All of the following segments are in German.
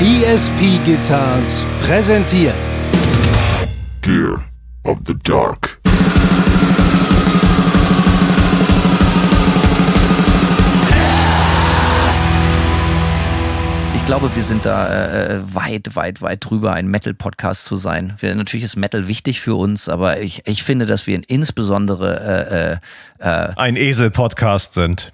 ESP Guitars präsentiert Dear of the Dark Ich glaube, wir sind da äh, äh, weit, weit, weit drüber, ein Metal-Podcast zu sein. Wir, natürlich ist Metal wichtig für uns, aber ich, ich finde, dass wir insbesondere äh, äh, äh, ein Esel-Podcast sind.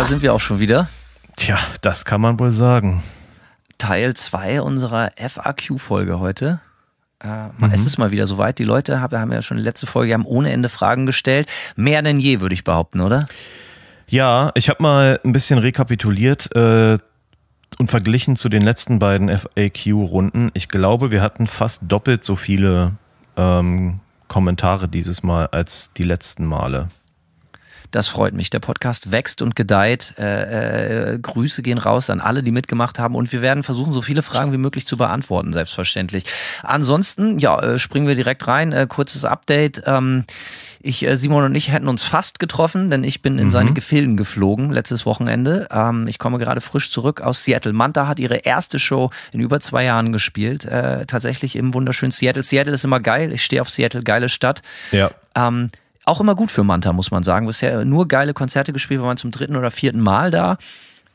da sind wir auch schon wieder. Tja, das kann man wohl sagen. Teil 2 unserer FAQ-Folge heute. Äh, mhm. Es ist mal wieder soweit. Die Leute haben, haben ja schon die letzte Folge haben ohne Ende Fragen gestellt. Mehr denn je, würde ich behaupten, oder? Ja, ich habe mal ein bisschen rekapituliert äh, und verglichen zu den letzten beiden FAQ-Runden. Ich glaube, wir hatten fast doppelt so viele ähm, Kommentare dieses Mal als die letzten Male. Das freut mich. Der Podcast wächst und gedeiht. Äh, äh, Grüße gehen raus an alle, die mitgemacht haben. Und wir werden versuchen, so viele Fragen wie möglich zu beantworten, selbstverständlich. Ansonsten, ja, äh, springen wir direkt rein. Äh, kurzes Update. Ähm, ich, äh, Simon und ich hätten uns fast getroffen, denn ich bin in mhm. seine Gefilden geflogen letztes Wochenende. Ähm, ich komme gerade frisch zurück aus Seattle. Manta hat ihre erste Show in über zwei Jahren gespielt. Äh, tatsächlich im wunderschönen Seattle. Seattle ist immer geil. Ich stehe auf Seattle, geile Stadt. Ja. Ähm, auch immer gut für Manta, muss man sagen. Bisher nur geile Konzerte gespielt, wir waren zum dritten oder vierten Mal da.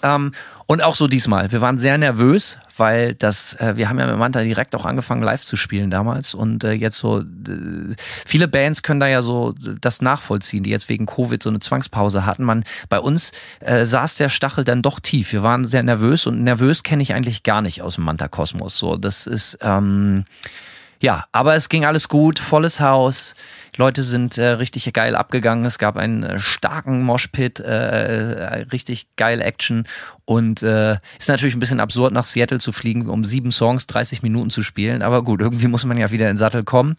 Ähm, und auch so diesmal. Wir waren sehr nervös, weil das, äh, wir haben ja mit Manta direkt auch angefangen, live zu spielen damals. Und äh, jetzt so, äh, viele Bands können da ja so äh, das nachvollziehen, die jetzt wegen Covid so eine Zwangspause hatten. Man, bei uns äh, saß der Stachel dann doch tief. Wir waren sehr nervös und nervös kenne ich eigentlich gar nicht aus dem Manta-Kosmos. So, das ist, ähm, ja, aber es ging alles gut, volles Haus. Leute sind äh, richtig geil abgegangen. Es gab einen äh, starken Moshpit, äh, äh, richtig geil Action. Und äh, ist natürlich ein bisschen absurd, nach Seattle zu fliegen, um sieben Songs 30 Minuten zu spielen. Aber gut, irgendwie muss man ja wieder in den Sattel kommen.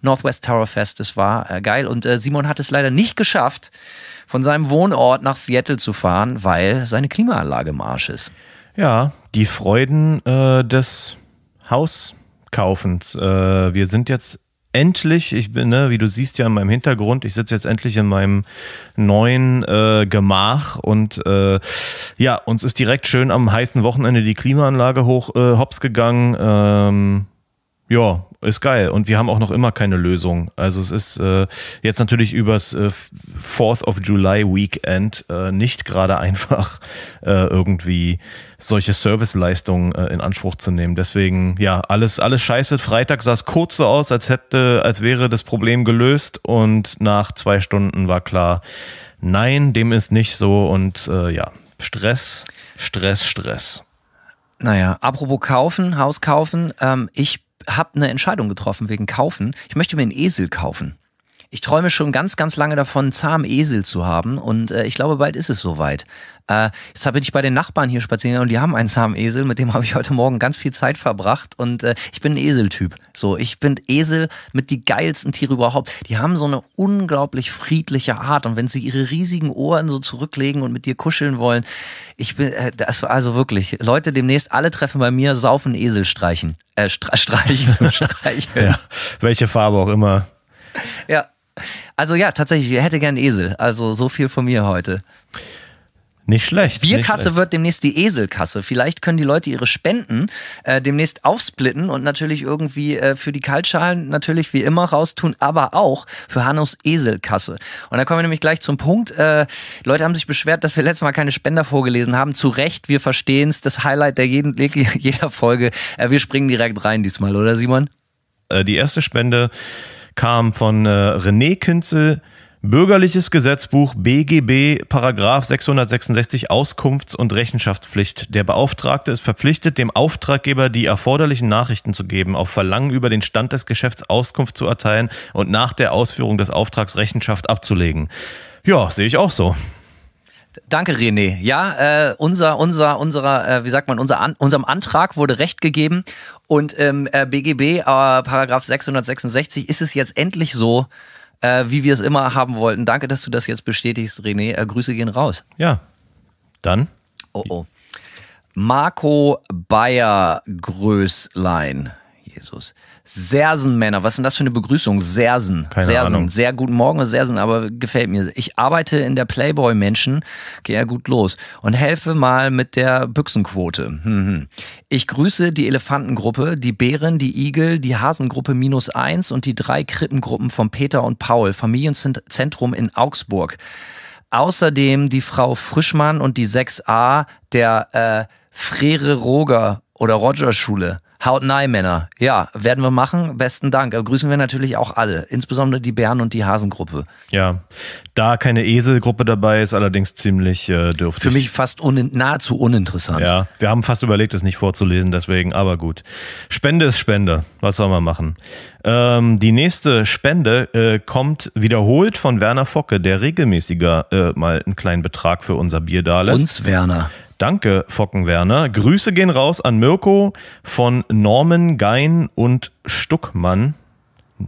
Northwest Tower Fest, das war geil. Und Simon hat es leider nicht geschafft, von seinem Wohnort nach Seattle zu fahren, weil seine Klimaanlage im Arsch ist. Ja, die Freuden äh, des Hauskaufens. Äh, wir sind jetzt endlich, ich bin, ne, wie du siehst ja in meinem Hintergrund, ich sitze jetzt endlich in meinem neuen äh, Gemach und äh, ja, uns ist direkt schön am heißen Wochenende die Klimaanlage hoch äh, hops gegangen. Ähm, ja, ist geil. Und wir haben auch noch immer keine Lösung. Also es ist äh, jetzt natürlich übers äh, 4th of July Weekend äh, nicht gerade einfach, äh, irgendwie solche Serviceleistungen äh, in Anspruch zu nehmen. Deswegen, ja, alles, alles scheiße. Freitag sah es kurz so aus, als hätte, als wäre das Problem gelöst und nach zwei Stunden war klar, nein, dem ist nicht so und äh, ja, Stress, Stress, Stress. Naja, apropos kaufen, Haus kaufen. Ähm, ich habe eine Entscheidung getroffen wegen Kaufen. Ich möchte mir einen Esel kaufen. Ich träume schon ganz, ganz lange davon, einen zahmen Esel zu haben und äh, ich glaube, bald ist es soweit. Äh, jetzt bin ich bei den Nachbarn hier spazieren und die haben einen zahmen Esel, mit dem habe ich heute Morgen ganz viel Zeit verbracht und äh, ich bin ein Eseltyp. So, ich bin Esel mit die geilsten Tiere überhaupt. Die haben so eine unglaublich friedliche Art und wenn sie ihre riesigen Ohren so zurücklegen und mit dir kuscheln wollen, ich bin, äh, das war also wirklich, Leute demnächst alle treffen bei mir, saufen Esel streichen, äh, streichen, streicheln. ja, welche Farbe auch immer. Ja, also ja, tatsächlich, ich hätte gern Esel. Also so viel von mir heute. Nicht schlecht. Bierkasse nicht schlecht. wird demnächst die Eselkasse. Vielleicht können die Leute ihre Spenden äh, demnächst aufsplitten und natürlich irgendwie äh, für die Kaltschalen natürlich wie immer raustun, aber auch für Hannos Eselkasse. Und da kommen wir nämlich gleich zum Punkt. Äh, Leute haben sich beschwert, dass wir letztes Mal keine Spender vorgelesen haben. Zu Recht, wir verstehen es. Das Highlight der jeden, jeder Folge. Äh, wir springen direkt rein diesmal, oder Simon? Äh, die erste Spende kam von äh, René Künzel. Bürgerliches Gesetzbuch BGB, Paragraf 666 Auskunfts- und Rechenschaftspflicht. Der Beauftragte ist verpflichtet, dem Auftraggeber die erforderlichen Nachrichten zu geben, auf Verlangen über den Stand des Geschäfts Auskunft zu erteilen und nach der Ausführung des Auftrags Rechenschaft abzulegen. Ja, sehe ich auch so. Danke, René. Ja, äh, unser, unser, unserer, äh, wie sagt man, unser An unserem Antrag wurde Recht gegeben und im ähm, äh, BGB, äh, Paragraph 666, ist es jetzt endlich so, äh, wie wir es immer haben wollten. Danke, dass du das jetzt bestätigst, René. Äh, Grüße gehen raus. Ja, dann. Oh, oh. Marco Bayer Größlein. Jesus. Sersenmänner. Was sind das für eine Begrüßung? Sersen. Keine Sersen. Ahnung. Sehr guten Morgen, Sersen, aber gefällt mir. Ich arbeite in der Playboy Menschen, gehe ja gut los und helfe mal mit der Büchsenquote. Hm, hm. Ich grüße die Elefantengruppe, die Bären, die Igel, die Hasengruppe minus eins und die drei Krippengruppen von Peter und Paul, Familienzentrum in Augsburg. Außerdem die Frau Frischmann und die 6a der äh, Frere Roger oder Roger Schule. Haut nein, Männer. Ja, werden wir machen. Besten Dank. grüßen wir natürlich auch alle, insbesondere die Bären- und die Hasengruppe. Ja, da keine Eselgruppe dabei ist, allerdings ziemlich äh, dürftig. Für mich fast un nahezu uninteressant. Ja, wir haben fast überlegt, es nicht vorzulesen, deswegen, aber gut. Spende ist Spende. Was soll man machen? Ähm, die nächste Spende äh, kommt wiederholt von Werner Focke, der regelmäßiger äh, mal einen kleinen Betrag für unser Bier da lässt. Uns, Werner. Danke, Fockenwerner. Grüße gehen raus an Mirko von Norman Gein und Stuckmann.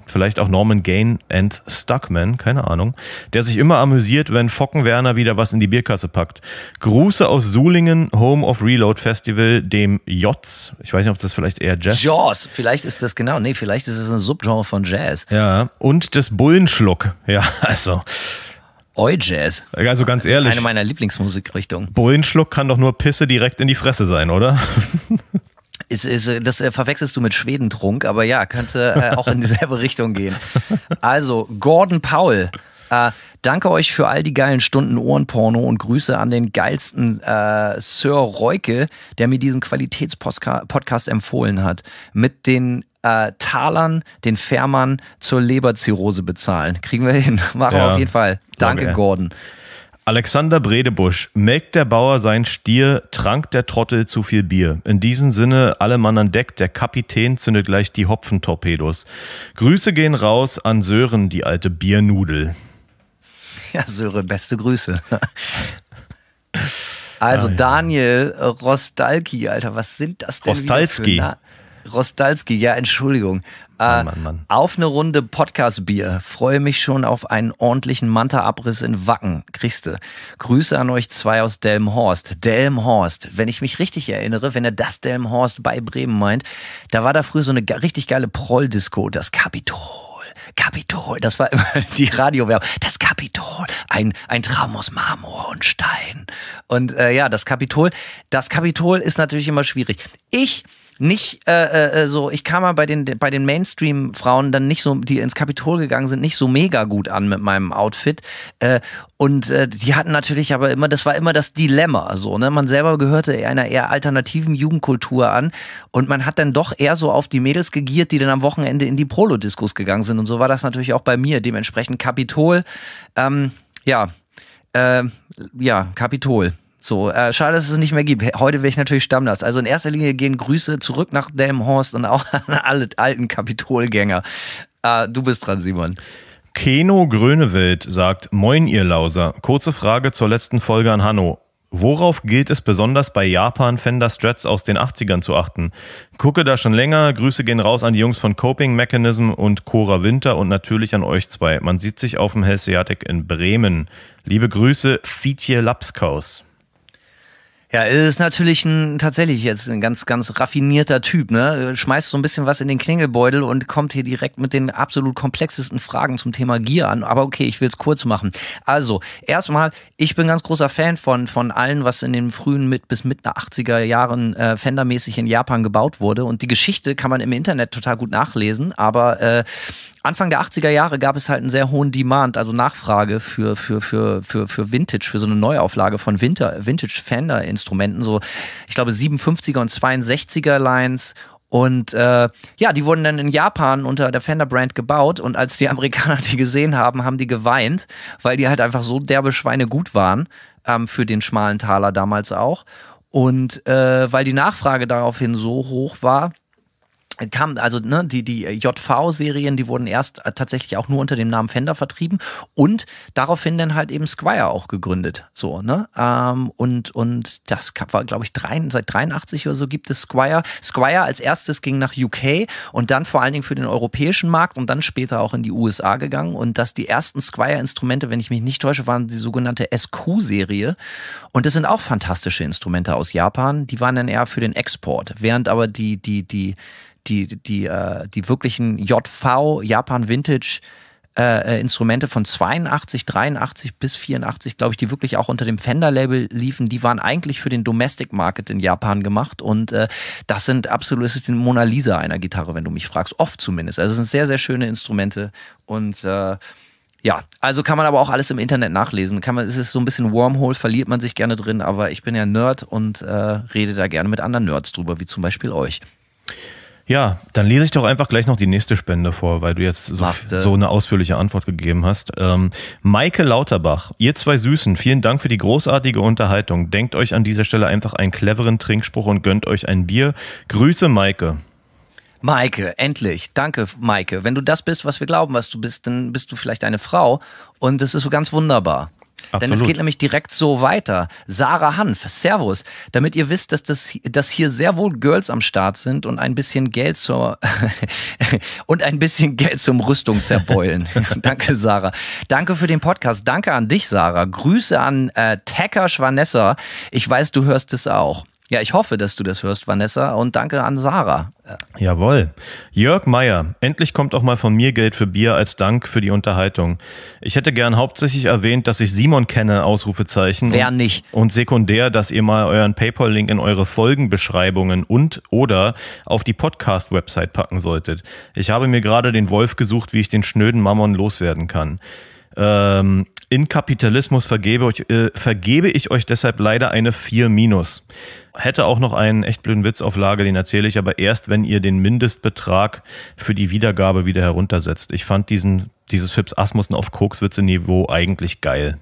Vielleicht auch Norman Gain and Stuckman, keine Ahnung, der sich immer amüsiert, wenn Fockenwerner wieder was in die Bierkasse packt. Grüße aus Sulingen, Home of Reload Festival, dem Jots. Ich weiß nicht, ob das vielleicht eher Jazz. ist. Jaws, vielleicht ist das genau, nee, vielleicht ist es ein Subgenre von Jazz. Ja, und des Bullenschluck. Ja, also. Oi-Jazz. Also ganz ehrlich. Eine meiner Lieblingsmusikrichtungen. Bullenschluck kann doch nur Pisse direkt in die Fresse sein, oder? Ist, ist, äh, das äh, verwechselst du mit Schwedentrunk, aber ja, könnte äh, auch in dieselbe Richtung gehen. Also, Gordon Powell. Äh, danke euch für all die geilen Stunden Ohrenporno und Grüße an den geilsten äh, Sir Reuke, der mir diesen Qualitätspodcast empfohlen hat. Mit den äh, Talern den Fährmann zur Leberzirrhose bezahlen. Kriegen wir hin. Machen ja, wir auf jeden Fall. Danke, okay. Gordon. Alexander Bredebusch, melkt der Bauer sein Stier, trank der Trottel zu viel Bier. In diesem Sinne, alle Mann an Deck, der Kapitän zündet gleich die Hopfentorpedos. Grüße gehen raus an Sören, die alte Biernudel. Ja, Sören, beste Grüße. Also ah, Daniel Rostalki, Alter, was sind das denn? Rostalski. Wieder Rostalski, ja, Entschuldigung. Oh äh, Mann, Mann, Mann. Auf eine Runde Podcast-Bier. Freue mich schon auf einen ordentlichen Manta-Abriss in Wacken. Kriegste. Grüße an euch zwei aus Delmhorst. Delmhorst. Wenn ich mich richtig erinnere, wenn er das Delmhorst bei Bremen meint, da war da früher so eine richtig geile Proll-Disco, das Kapitol. Kapitol, das war immer die Radiowerbung. Das Kapitol, ein, ein Traum aus Marmor und Stein. Und äh, ja, das Kapitol, das Kapitol ist natürlich immer schwierig. Ich nicht äh, äh, äh, so, ich kam mal bei den, bei den Mainstream-Frauen dann nicht so, die ins Kapitol gegangen sind, nicht so mega gut an mit meinem Outfit. Äh, und äh, die hatten natürlich aber immer, das war immer das Dilemma so, ne? Man selber gehörte einer eher alternativen Jugendkultur an und man hat dann doch eher so auf die Mädels gegiert, die dann am Wochenende in die Prolo-Diskos gegangen sind. Und so war das natürlich auch bei mir. Dementsprechend Kapitol, ähm, ja, äh, ja, Kapitol. So, äh, schade, dass es nicht mehr gibt. Heute wäre ich natürlich Stammlast. Also in erster Linie gehen Grüße zurück nach Delmenhorst und auch an alle alten Kapitolgänger. Äh, du bist dran, Simon. Keno Grönewelt sagt: Moin, ihr Lauser. Kurze Frage zur letzten Folge an Hanno. Worauf gilt es besonders bei Japan Fender Strats aus den 80ern zu achten? Gucke da schon länger. Grüße gehen raus an die Jungs von Coping Mechanism und Cora Winter und natürlich an euch zwei. Man sieht sich auf dem Hessiatic in Bremen. Liebe Grüße, Fietje Lapskaus. Ja, ist natürlich ein, tatsächlich jetzt ein ganz, ganz raffinierter Typ, ne? Schmeißt so ein bisschen was in den Klingelbeutel und kommt hier direkt mit den absolut komplexesten Fragen zum Thema Gier an. Aber okay, ich will es kurz machen. Also, erstmal, ich bin ganz großer Fan von, von allen, was in den frühen mit bis Mitte 80er Jahren äh, Fendermäßig in Japan gebaut wurde. Und die Geschichte kann man im Internet total gut nachlesen, aber äh, Anfang der 80er Jahre gab es halt einen sehr hohen Demand, also Nachfrage für, für, für, für, für Vintage, für so eine Neuauflage von Winter, Vintage Fender in Instrumenten, so ich glaube 57er und 62er Lines und äh, ja, die wurden dann in Japan unter der Fender-Brand gebaut und als die Amerikaner die gesehen haben, haben die geweint, weil die halt einfach so derbe Schweine gut waren, ähm, für den schmalen Taler damals auch. Und äh, weil die Nachfrage daraufhin so hoch war, kam also ne, die die äh, JV Serien die wurden erst äh, tatsächlich auch nur unter dem Namen Fender vertrieben und daraufhin dann halt eben Squire auch gegründet so ne ähm, und und das war glaube ich drei, seit 83 oder so gibt es Squire Squire als erstes ging nach UK und dann vor allen Dingen für den europäischen Markt und dann später auch in die USA gegangen und dass die ersten Squire Instrumente wenn ich mich nicht täusche waren die sogenannte SQ Serie und das sind auch fantastische Instrumente aus Japan die waren dann eher für den Export während aber die die die die, die, äh, die wirklichen JV Japan Vintage äh, äh Instrumente von 82, 83 bis 84, glaube ich, die wirklich auch unter dem Fender-Label liefen, die waren eigentlich für den Domestic Market in Japan gemacht. Und äh, das sind absolut, das ist die Mona Lisa einer Gitarre, wenn du mich fragst. Oft zumindest. Also es sind sehr, sehr schöne Instrumente. Und äh, ja, also kann man aber auch alles im Internet nachlesen. Kann man, es ist so ein bisschen Wormhole, verliert man sich gerne drin, aber ich bin ja Nerd und äh, rede da gerne mit anderen Nerds drüber, wie zum Beispiel euch. Ja, dann lese ich doch einfach gleich noch die nächste Spende vor, weil du jetzt so, so eine ausführliche Antwort gegeben hast. Ähm, Maike Lauterbach, ihr zwei Süßen, vielen Dank für die großartige Unterhaltung. Denkt euch an dieser Stelle einfach einen cleveren Trinkspruch und gönnt euch ein Bier. Grüße, Maike. Maike, endlich. Danke, Maike. Wenn du das bist, was wir glauben, was du bist, dann bist du vielleicht eine Frau und es ist so ganz wunderbar. Absolut. Denn es geht nämlich direkt so weiter. Sarah Hanf, Servus. Damit ihr wisst, dass, das, dass hier sehr wohl Girls am Start sind und ein bisschen Geld zur und ein bisschen Geld zum Rüstung zerbeulen. Danke, Sarah. Danke für den Podcast. Danke an dich, Sarah. Grüße an äh, Tacker Schwanessa. Ich weiß, du hörst es auch. Ja, ich hoffe, dass du das hörst, Vanessa, und danke an Sarah. Jawohl. Jörg Meyer, endlich kommt auch mal von mir Geld für Bier als Dank für die Unterhaltung. Ich hätte gern hauptsächlich erwähnt, dass ich Simon kenne, Ausrufezeichen. Wer nicht? Und sekundär, dass ihr mal euren PayPal-Link in eure Folgenbeschreibungen und oder auf die Podcast-Website packen solltet. Ich habe mir gerade den Wolf gesucht, wie ich den schnöden Mammon loswerden kann. Ähm, in Kapitalismus vergebe, euch, äh, vergebe ich euch deshalb leider eine 4 minus hätte auch noch einen echt blöden Witz auf Lage, den erzähle ich aber erst, wenn ihr den Mindestbetrag für die Wiedergabe wieder heruntersetzt. Ich fand diesen, dieses Fips Asmussen auf koks niveau eigentlich geil.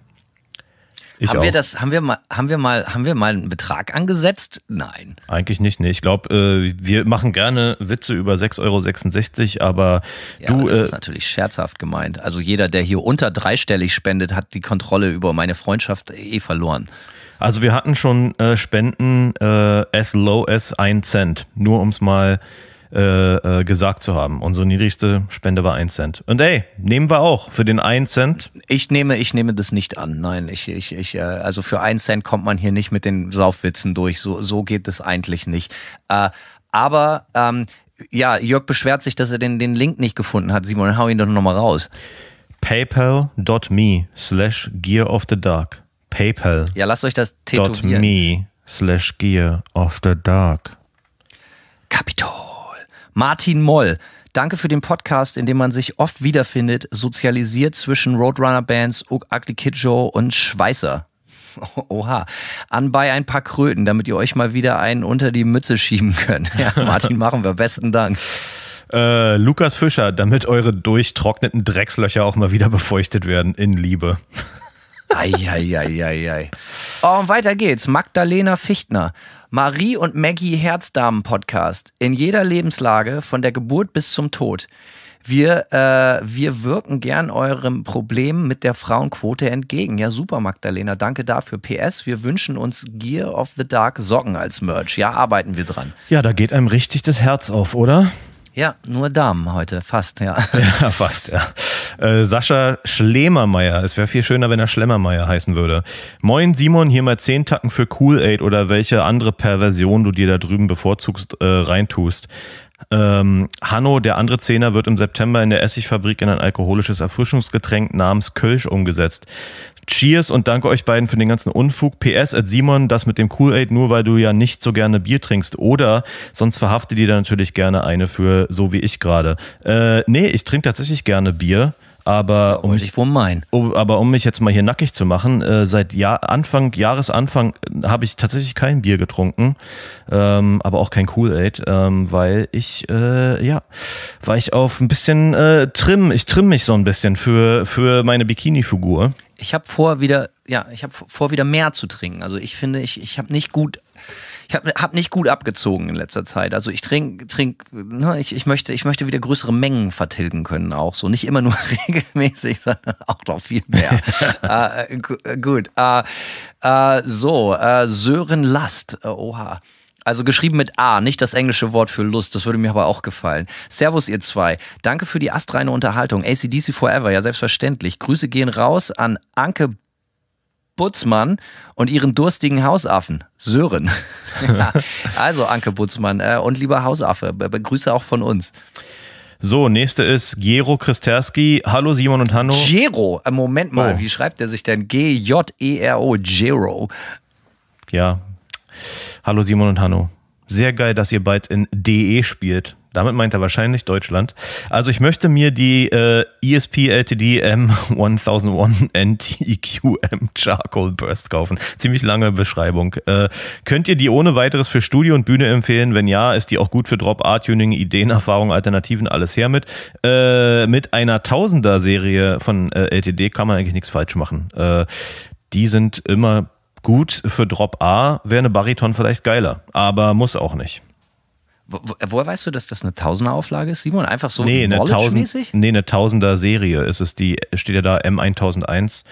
Ich haben auch. wir das, haben wir mal, haben wir mal, haben wir mal einen Betrag angesetzt? Nein. Eigentlich nicht, nee. Ich glaube, äh, wir machen gerne Witze über 6,66 Euro, aber ja, du. das äh, ist natürlich scherzhaft gemeint. Also jeder, der hier unter dreistellig spendet, hat die Kontrolle über meine Freundschaft eh verloren. Also wir hatten schon äh, Spenden äh, as low as 1 Cent, nur um es mal äh, äh, gesagt zu haben. Unsere niedrigste Spende war 1 Cent. Und ey, nehmen wir auch für den 1 Cent. Ich nehme, ich nehme das nicht an. Nein, ich, ich, ich, äh, also für 1 Cent kommt man hier nicht mit den Saufwitzen durch. So, so geht es eigentlich nicht. Äh, aber ähm, ja, Jörg beschwert sich, dass er den, den Link nicht gefunden hat. Simon, hau ihn doch nochmal raus. PayPal.me slash Gear of the Dark. PayPal. Ja, lasst euch das tätowieren. .me slash Gear of the Dark. Kapitol. Martin Moll. Danke für den Podcast, in dem man sich oft wiederfindet, sozialisiert zwischen Roadrunner-Bands, Ugly Kid Joe und Schweißer. Oha. Anbei ein paar Kröten, damit ihr euch mal wieder einen unter die Mütze schieben könnt. Ja, Martin, machen wir. Besten Dank. Äh, Lukas Fischer, damit eure durchtrockneten Dreckslöcher auch mal wieder befeuchtet werden. In Liebe. Eieieiei. oh, und weiter geht's. Magdalena Fichtner. Marie und Maggie Herzdamen Podcast. In jeder Lebenslage, von der Geburt bis zum Tod. Wir, äh, wir wirken gern eurem Problem mit der Frauenquote entgegen. Ja, super, Magdalena. Danke dafür. PS, wir wünschen uns Gear of the Dark Socken als Merch. Ja, arbeiten wir dran. Ja, da geht einem richtig das Herz auf, oder? Ja, nur Damen heute, fast, ja. Ja, fast, ja. Äh, Sascha Schlemermeier. Es wäre viel schöner, wenn er Schlemmermeier heißen würde. Moin Simon, hier mal zehn Tacken für Cool Aid oder welche andere Perversion du dir da drüben bevorzugst, äh, reintust. Ähm, Hanno, der andere Zehner, wird im September in der Essigfabrik in ein alkoholisches Erfrischungsgetränk namens Kölsch umgesetzt. Cheers und danke euch beiden für den ganzen Unfug. PS at äh, Simon, das mit dem Kool-Aid nur, weil du ja nicht so gerne Bier trinkst. Oder sonst verhafte dir da natürlich gerne eine für so wie ich gerade. Äh, nee, ich trinke tatsächlich gerne Bier. Aber um, mich, um, oh, aber um mich jetzt mal hier nackig zu machen, äh, seit Jahr, Anfang, Jahresanfang äh, habe ich tatsächlich kein Bier getrunken, ähm, aber auch kein Kool-Aid, ähm, weil ich, äh, ja, weil ich auf ein bisschen äh, trim, ich trimm mich so ein bisschen für, für meine Bikini-Figur ich habe vor wieder, ja, ich habe vor wieder mehr zu trinken. Also ich finde, ich, ich habe nicht gut, ich habe hab nicht gut abgezogen in letzter Zeit. Also ich trinke, trink, ne, ich, ich möchte, ich möchte wieder größere Mengen vertilgen können auch so, nicht immer nur regelmäßig, sondern auch noch viel mehr. Ah, äh, äh, gut, äh, äh, so äh, Sören Last, äh, oha. Also geschrieben mit A, nicht das englische Wort für Lust. Das würde mir aber auch gefallen. Servus, ihr zwei. Danke für die astreine Unterhaltung. ACDC Forever, ja, selbstverständlich. Grüße gehen raus an Anke Butzmann und ihren durstigen Hausaffen, Sören. also, Anke Butzmann äh, und lieber Hausaffe, Grüße auch von uns. So, nächste ist Gero Kristerski. Hallo Simon und Hanno. Gero, äh, Moment mal, oh. wie schreibt er sich denn? G-J-E-R-O, Gero. Ja, Hallo Simon und Hanno. Sehr geil, dass ihr bald in DE spielt. Damit meint er wahrscheinlich Deutschland. Also ich möchte mir die äh, ESP LTD M1001 NTQM e Charcoal Burst kaufen. Ziemlich lange Beschreibung. Äh, könnt ihr die ohne weiteres für Studio und Bühne empfehlen? Wenn ja, ist die auch gut für Drop, Art, Tuning, Ideen, Erfahrung, Alternativen, alles her mit. Äh, mit einer Tausender-Serie von äh, LTD kann man eigentlich nichts falsch machen. Äh, die sind immer Gut, für Drop A wäre eine Bariton vielleicht geiler, aber muss auch nicht. Wo, woher weißt du, dass das eine Tausender-Auflage ist, Simon? Einfach so nee, eine, Tausend, nee, eine Tausender-Serie ist es. Die steht ja da M1001.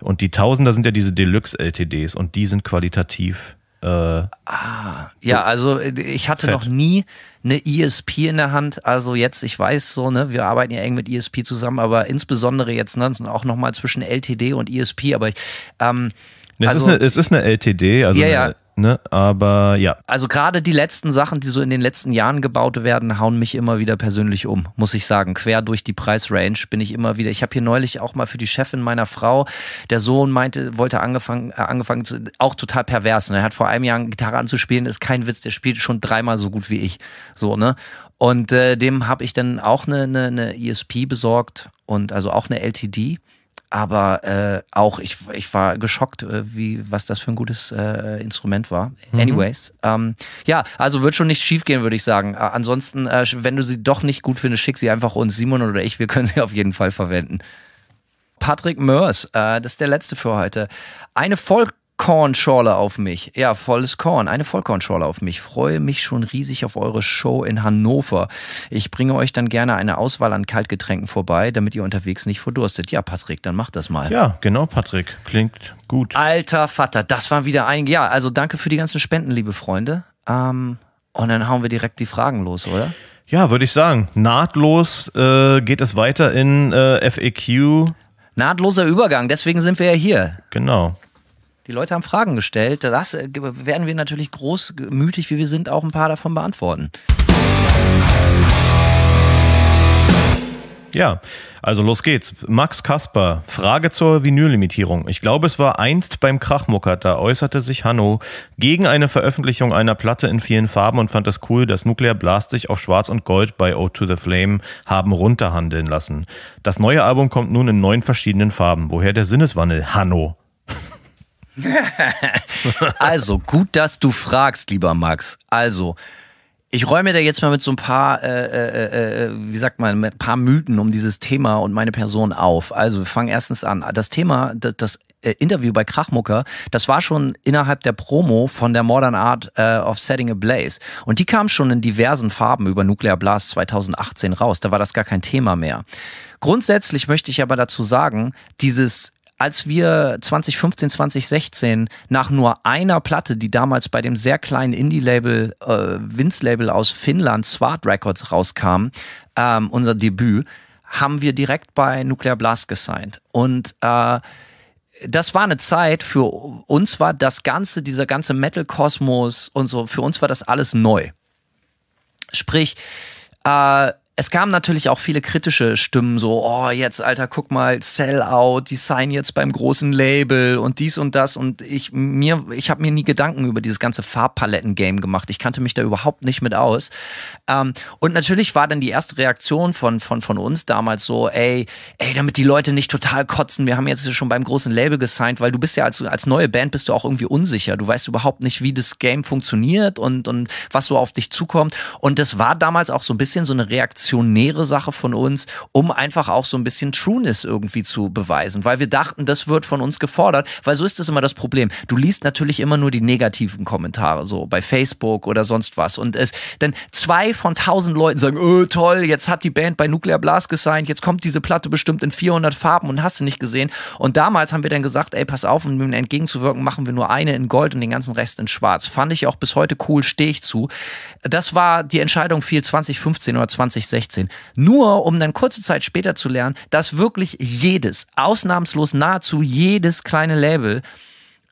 Und die Tausender sind ja diese Deluxe-LTDs und die sind qualitativ äh, ah, ja, also äh, ich hatte fett. noch nie eine ESP in der Hand. Also jetzt, ich weiß so, ne, wir arbeiten ja eng mit ESP zusammen, aber insbesondere jetzt ne, auch nochmal zwischen LTD und ESP. Aber ich, ähm, es, also, ist, eine, es ist eine LTD, also ja, ja. ne, aber ja. Also gerade die letzten Sachen, die so in den letzten Jahren gebaut werden, hauen mich immer wieder persönlich um, muss ich sagen. Quer durch die Preisrange bin ich immer wieder. Ich habe hier neulich auch mal für die Chefin meiner Frau, der Sohn meinte, wollte angefangen, äh, angefangen zu, auch total pervers. Ne? Er hat vor einem Jahr Gitarre anzuspielen, ist kein Witz, der spielt schon dreimal so gut wie ich. So, ne? Und äh, dem habe ich dann auch eine, eine, eine ESP besorgt und also auch eine LTD. Aber äh, auch ich, ich war geschockt, äh, wie, was das für ein gutes äh, Instrument war. Mhm. Anyways, ähm, ja, also wird schon nicht schief gehen, würde ich sagen. Äh, ansonsten, äh, wenn du sie doch nicht gut findest, schick sie einfach uns. Simon oder ich, wir können sie auf jeden Fall verwenden. Patrick Mörs, äh, das ist der letzte für heute. Eine Folk Kornschorle auf mich. Ja, volles Korn, eine Vollkornschorle auf mich. Freue mich schon riesig auf eure Show in Hannover. Ich bringe euch dann gerne eine Auswahl an Kaltgetränken vorbei, damit ihr unterwegs nicht verdurstet. Ja, Patrick, dann macht das mal. Ja, genau, Patrick. Klingt gut. Alter Vater, das war wieder ein Ja, also danke für die ganzen Spenden, liebe Freunde. Ähm, und dann hauen wir direkt die Fragen los, oder? Ja, würde ich sagen. Nahtlos äh, geht es weiter in äh, FAQ. Nahtloser Übergang, deswegen sind wir ja hier. Genau. Die Leute haben Fragen gestellt. Das äh, werden wir natürlich großmütig, wie wir sind, auch ein paar davon beantworten. Ja, also los geht's. Max Kasper, Frage zur Vinyllimitierung. Ich glaube, es war einst beim Krachmuckert, da äußerte sich Hanno gegen eine Veröffentlichung einer Platte in vielen Farben und fand es cool, dass Nuclear Blast sich auf Schwarz und Gold bei Ode to the Flame haben runterhandeln lassen. Das neue Album kommt nun in neun verschiedenen Farben. Woher der Sinneswandel, Hanno? also, gut, dass du fragst, lieber Max. Also, ich räume da jetzt mal mit so ein paar, äh, äh, äh, äh wie sagt man, mit ein paar Mythen um dieses Thema und meine Person auf. Also, wir fangen erstens an. Das Thema, das, das äh, Interview bei Krachmucker, das war schon innerhalb der Promo von der Modern Art äh, of Setting a Blaze. Und die kam schon in diversen Farben über Nuclear Blast 2018 raus. Da war das gar kein Thema mehr. Grundsätzlich möchte ich aber dazu sagen, dieses als wir 2015, 2016 nach nur einer Platte, die damals bei dem sehr kleinen Indie-Label, äh, Vince-Label aus Finnland, Swart Records rauskam, ähm, unser Debüt, haben wir direkt bei Nuclear Blast gesigned. Und äh, das war eine Zeit, für uns war das Ganze, dieser ganze Metal-Kosmos und so, für uns war das alles neu. Sprich, äh, es kamen natürlich auch viele kritische Stimmen, so, oh, jetzt, Alter, guck mal, Sellout, die sign jetzt beim großen Label und dies und das. Und ich, mir, ich habe mir nie Gedanken über dieses ganze Farbpaletten-Game gemacht. Ich kannte mich da überhaupt nicht mit aus. Ähm, und natürlich war dann die erste Reaktion von, von, von uns damals so, ey, ey, damit die Leute nicht total kotzen, wir haben jetzt schon beim großen Label gesigned, weil du bist ja als, als neue Band bist du auch irgendwie unsicher. Du weißt überhaupt nicht, wie das Game funktioniert und, und was so auf dich zukommt. Und das war damals auch so ein bisschen so eine Reaktion reaktionäre Sache von uns, um einfach auch so ein bisschen Trueness irgendwie zu beweisen, weil wir dachten, das wird von uns gefordert, weil so ist das immer das Problem. Du liest natürlich immer nur die negativen Kommentare, so bei Facebook oder sonst was. Und es, denn zwei von tausend Leuten sagen, öh, toll, jetzt hat die Band bei Nuclear Blast gesigned, jetzt kommt diese Platte bestimmt in 400 Farben und hast du nicht gesehen. Und damals haben wir dann gesagt, ey, pass auf, um dem entgegenzuwirken, machen wir nur eine in Gold und den ganzen Rest in Schwarz. Fand ich auch bis heute cool, stehe ich zu. Das war die Entscheidung viel 2015 oder 2016. 16. Nur um dann kurze Zeit später zu lernen, dass wirklich jedes, ausnahmslos nahezu jedes kleine Label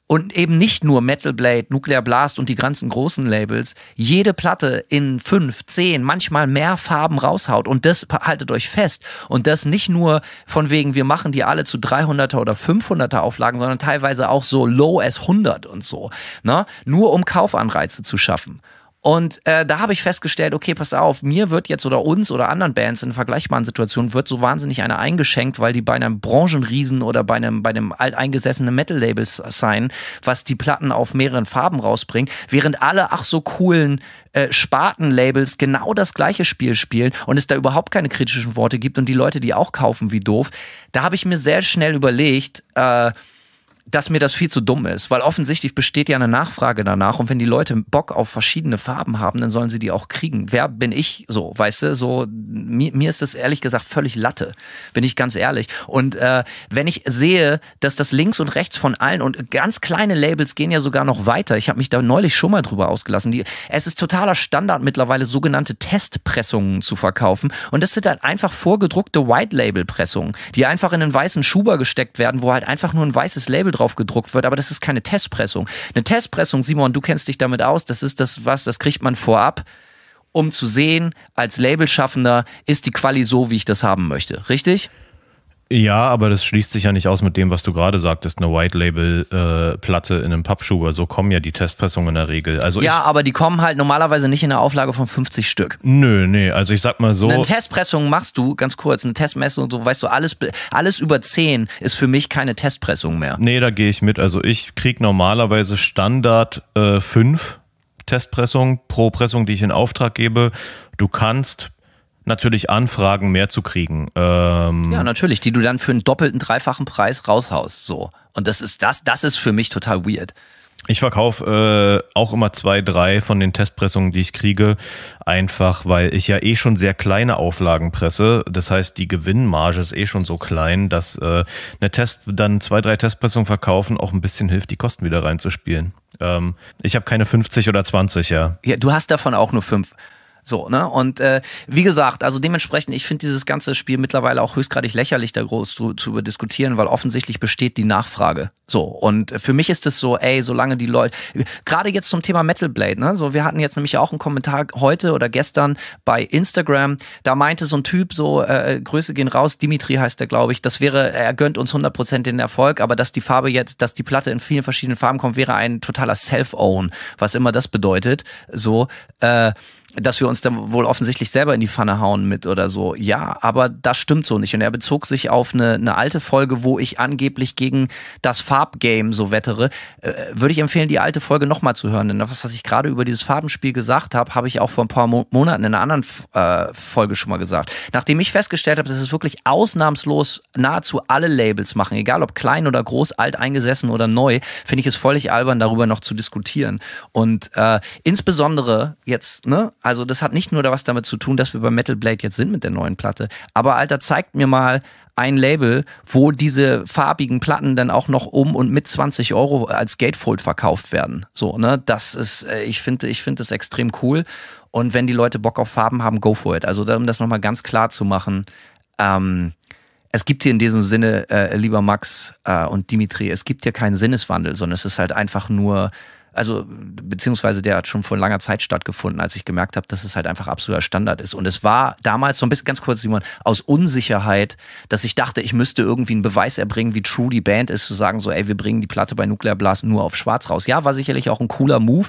und eben nicht nur Metal Blade, Nuclear Blast und die ganzen großen Labels, jede Platte in fünf, zehn, manchmal mehr Farben raushaut und das haltet euch fest und das nicht nur von wegen wir machen die alle zu 300er oder 500er Auflagen, sondern teilweise auch so low as 100 und so, ne? Nur um Kaufanreize zu schaffen. Und äh, da habe ich festgestellt, okay, pass auf, mir wird jetzt oder uns oder anderen Bands in vergleichbaren Situationen wird so wahnsinnig einer eingeschenkt, weil die bei einem Branchenriesen oder bei einem, bei einem alteingesessenen Metal-Label sein, was die Platten auf mehreren Farben rausbringt, während alle ach so coolen äh, spaten labels genau das gleiche Spiel spielen und es da überhaupt keine kritischen Worte gibt und die Leute die auch kaufen wie doof. Da habe ich mir sehr schnell überlegt, äh, dass mir das viel zu dumm ist, weil offensichtlich besteht ja eine Nachfrage danach und wenn die Leute Bock auf verschiedene Farben haben, dann sollen sie die auch kriegen. Wer bin ich so, weißt du, so mir, mir ist das ehrlich gesagt völlig Latte, bin ich ganz ehrlich. Und äh, wenn ich sehe, dass das links und rechts von allen und ganz kleine Labels gehen ja sogar noch weiter. Ich habe mich da neulich schon mal drüber ausgelassen. Die, es ist totaler Standard mittlerweile sogenannte Testpressungen zu verkaufen und das sind halt einfach vorgedruckte White Label Pressungen, die einfach in einen weißen Schuber gesteckt werden, wo halt einfach nur ein weißes Label drauf gedruckt wird, aber das ist keine Testpressung. Eine Testpressung, Simon, du kennst dich damit aus, das ist das, was, das kriegt man vorab um zu sehen, als Labelschaffender, ist die Quali so, wie ich das haben möchte. Richtig? Ja, aber das schließt sich ja nicht aus mit dem, was du gerade sagtest. Eine White-Label-Platte äh, in einem Pappschuber, so kommen ja die Testpressungen in der Regel. Also ja, aber die kommen halt normalerweise nicht in der Auflage von 50 Stück. Nö, nee, also ich sag mal so. Eine Testpressung machst du, ganz kurz, eine Testmessung, und so weißt du, alles, alles über 10 ist für mich keine Testpressung mehr. Nee, da gehe ich mit. Also ich krieg normalerweise Standard äh, 5 Testpressungen pro Pressung, die ich in Auftrag gebe. Du kannst natürlich Anfragen mehr zu kriegen. Ähm ja, natürlich, die du dann für einen doppelten, dreifachen Preis raushaust. So. Und das ist das, das ist für mich total weird. Ich verkaufe äh, auch immer zwei, drei von den Testpressungen, die ich kriege, einfach weil ich ja eh schon sehr kleine Auflagen presse. Das heißt, die Gewinnmarge ist eh schon so klein, dass äh, eine Test dann zwei, drei Testpressungen verkaufen auch ein bisschen hilft, die Kosten wieder reinzuspielen. Ähm, ich habe keine 50 oder 20, ja. Ja, du hast davon auch nur fünf. So, ne? Und äh, wie gesagt, also dementsprechend, ich finde dieses ganze Spiel mittlerweile auch höchstgradig lächerlich, da groß zu, zu diskutieren, weil offensichtlich besteht die Nachfrage. So, und für mich ist es so, ey, solange die Leute, gerade jetzt zum Thema Metal Blade, ne? So, wir hatten jetzt nämlich auch einen Kommentar heute oder gestern bei Instagram, da meinte so ein Typ, so, äh, Grüße gehen raus, Dimitri heißt der, glaube ich, das wäre, er gönnt uns 100% den Erfolg, aber dass die Farbe jetzt, dass die Platte in vielen verschiedenen Farben kommt, wäre ein totaler Self-Own, was immer das bedeutet. So, äh, dass wir uns dann wohl offensichtlich selber in die Pfanne hauen mit oder so. Ja, aber das stimmt so nicht. Und er bezog sich auf eine, eine alte Folge, wo ich angeblich gegen das Farbgame so wettere. Äh, würde ich empfehlen, die alte Folge nochmal zu hören. Denn das, was ich gerade über dieses Farbenspiel gesagt habe, habe ich auch vor ein paar Mo Monaten in einer anderen äh, Folge schon mal gesagt. Nachdem ich festgestellt habe, dass es wirklich ausnahmslos nahezu alle Labels machen, egal ob klein oder groß, alt eingesessen oder neu, finde ich es völlig albern, darüber noch zu diskutieren. Und äh, insbesondere jetzt, ne? Also das hat nicht nur was damit zu tun, dass wir bei Metal Blade jetzt sind mit der neuen Platte, aber Alter, zeigt mir mal ein Label, wo diese farbigen Platten dann auch noch um und mit 20 Euro als Gatefold verkauft werden. So, ne? Das ist, äh, ich finde, ich finde das extrem cool. Und wenn die Leute Bock auf Farben haben, go for it. Also um das nochmal ganz klar zu machen, ähm, es gibt hier in diesem Sinne, äh, lieber Max äh, und Dimitri, es gibt hier keinen Sinneswandel, sondern es ist halt einfach nur also, beziehungsweise der hat schon vor langer Zeit stattgefunden, als ich gemerkt habe, dass es halt einfach absoluter Standard ist. Und es war damals so ein bisschen, ganz kurz, Simon, aus Unsicherheit, dass ich dachte, ich müsste irgendwie einen Beweis erbringen, wie true die Band ist, zu sagen, so, ey, wir bringen die Platte bei Nuclear Blast nur auf schwarz raus. Ja, war sicherlich auch ein cooler Move.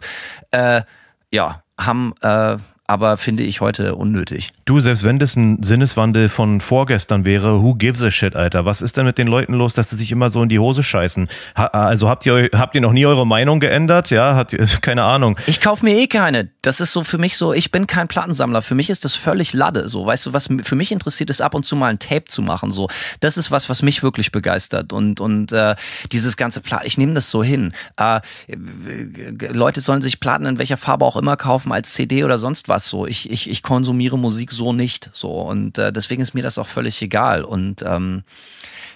Äh, ja, haben äh, aber finde ich heute unnötig. Du, selbst wenn das ein Sinneswandel von vorgestern wäre, who gives a shit, Alter? Was ist denn mit den Leuten los, dass sie sich immer so in die Hose scheißen? Ha also habt ihr, habt ihr noch nie eure Meinung geändert? Ja, hat ihr, keine Ahnung. Ich kaufe mir eh keine. Das ist so für mich so, ich bin kein Plattensammler. Für mich ist das völlig Lade. So, weißt du, was für mich interessiert ist, ab und zu mal ein Tape zu machen. So, das ist was, was mich wirklich begeistert. Und, und äh, dieses ganze Platten, ich nehme das so hin. Äh, Leute sollen sich Platten in welcher Farbe auch immer kaufen, als CD oder sonst was was so. Ich, ich, ich konsumiere Musik so nicht so. Und äh, deswegen ist mir das auch völlig egal. Und ähm,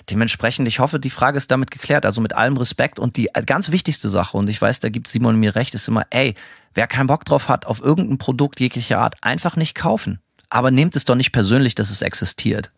dementsprechend, ich hoffe, die Frage ist damit geklärt. Also mit allem Respekt und die äh, ganz wichtigste Sache, und ich weiß, da gibt Simon mir recht, ist immer, ey, wer keinen Bock drauf hat, auf irgendein Produkt jeglicher Art, einfach nicht kaufen. Aber nehmt es doch nicht persönlich, dass es existiert.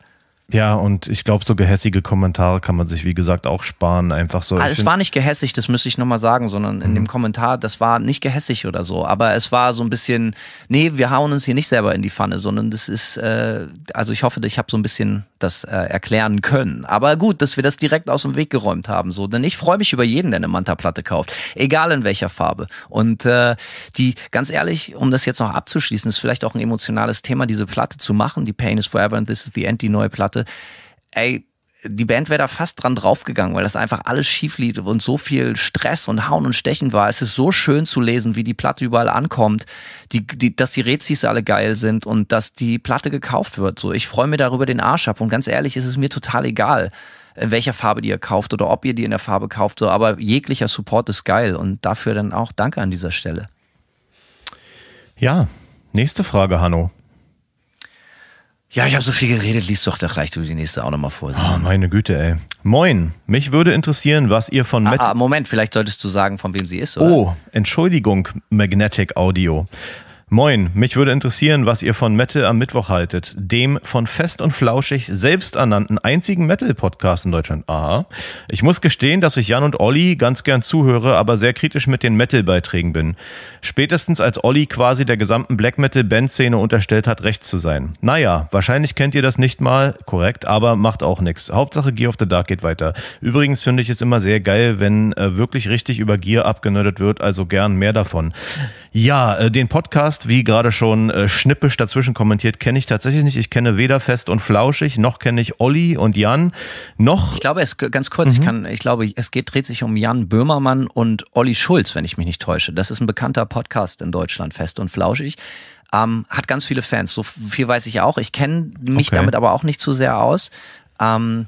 Ja, und ich glaube, so gehässige Kommentare kann man sich, wie gesagt, auch sparen. Einfach so. Also es war nicht gehässig, das müsste ich nochmal sagen, sondern in mhm. dem Kommentar, das war nicht gehässig oder so. Aber es war so ein bisschen, nee, wir hauen uns hier nicht selber in die Pfanne, sondern das ist, äh, also ich hoffe, ich habe so ein bisschen das äh, erklären können. Aber gut, dass wir das direkt aus dem Weg geräumt haben, so. Denn ich freue mich über jeden, der eine Manta-Platte kauft. Egal in welcher Farbe. Und äh, die, ganz ehrlich, um das jetzt noch abzuschließen, ist vielleicht auch ein emotionales Thema, diese Platte zu machen. Die Pain is Forever and This is the End, die neue Platte dachte, ey, die Band wäre da fast dran draufgegangen, weil das einfach alles schief lief und so viel Stress und Hauen und Stechen war. Es ist so schön zu lesen, wie die Platte überall ankommt, die, die, dass die Rezis alle geil sind und dass die Platte gekauft wird. So, ich freue mich darüber den Arsch ab und ganz ehrlich, ist es mir total egal, in äh, welcher Farbe die ihr kauft oder ob ihr die in der Farbe kauft. So, aber jeglicher Support ist geil und dafür dann auch Danke an dieser Stelle. Ja, nächste Frage, Hanno. Ja, ich habe so viel geredet, lies doch doch gleich du die nächste auch nochmal vor. Ah, oh, meine Güte, ey. Moin, mich würde interessieren, was ihr von... Ah, ah, Moment, vielleicht solltest du sagen, von wem sie ist, oder? Oh, Entschuldigung, Magnetic Audio. Moin, mich würde interessieren, was ihr von Metal am Mittwoch haltet, dem von Fest und Flauschig selbst ernannten einzigen Metal-Podcast in Deutschland. Aha. Ich muss gestehen, dass ich Jan und Olli ganz gern zuhöre, aber sehr kritisch mit den Metal-Beiträgen bin. Spätestens als Olli quasi der gesamten Black metal band szene unterstellt hat, recht zu sein. Naja, wahrscheinlich kennt ihr das nicht mal, korrekt, aber macht auch nichts. Hauptsache Gear of the Dark geht weiter. Übrigens finde ich es immer sehr geil, wenn äh, wirklich richtig über Gear abgenördet wird, also gern mehr davon. Ja, äh, den Podcast, wie gerade schon äh, schnippisch dazwischen kommentiert, kenne ich tatsächlich nicht. Ich kenne weder Fest und Flauschig, noch kenne ich Olli und Jan, noch. Ich glaube, es ganz kurz, mhm. ich kann, ich glaube, es geht, dreht sich um Jan Böhmermann und Olli Schulz, wenn ich mich nicht täusche. Das ist ein bekannter Podcast in Deutschland, Fest und Flauschig. Ähm, hat ganz viele Fans. So viel weiß ich auch. Ich kenne mich okay. damit aber auch nicht zu sehr aus. Ähm,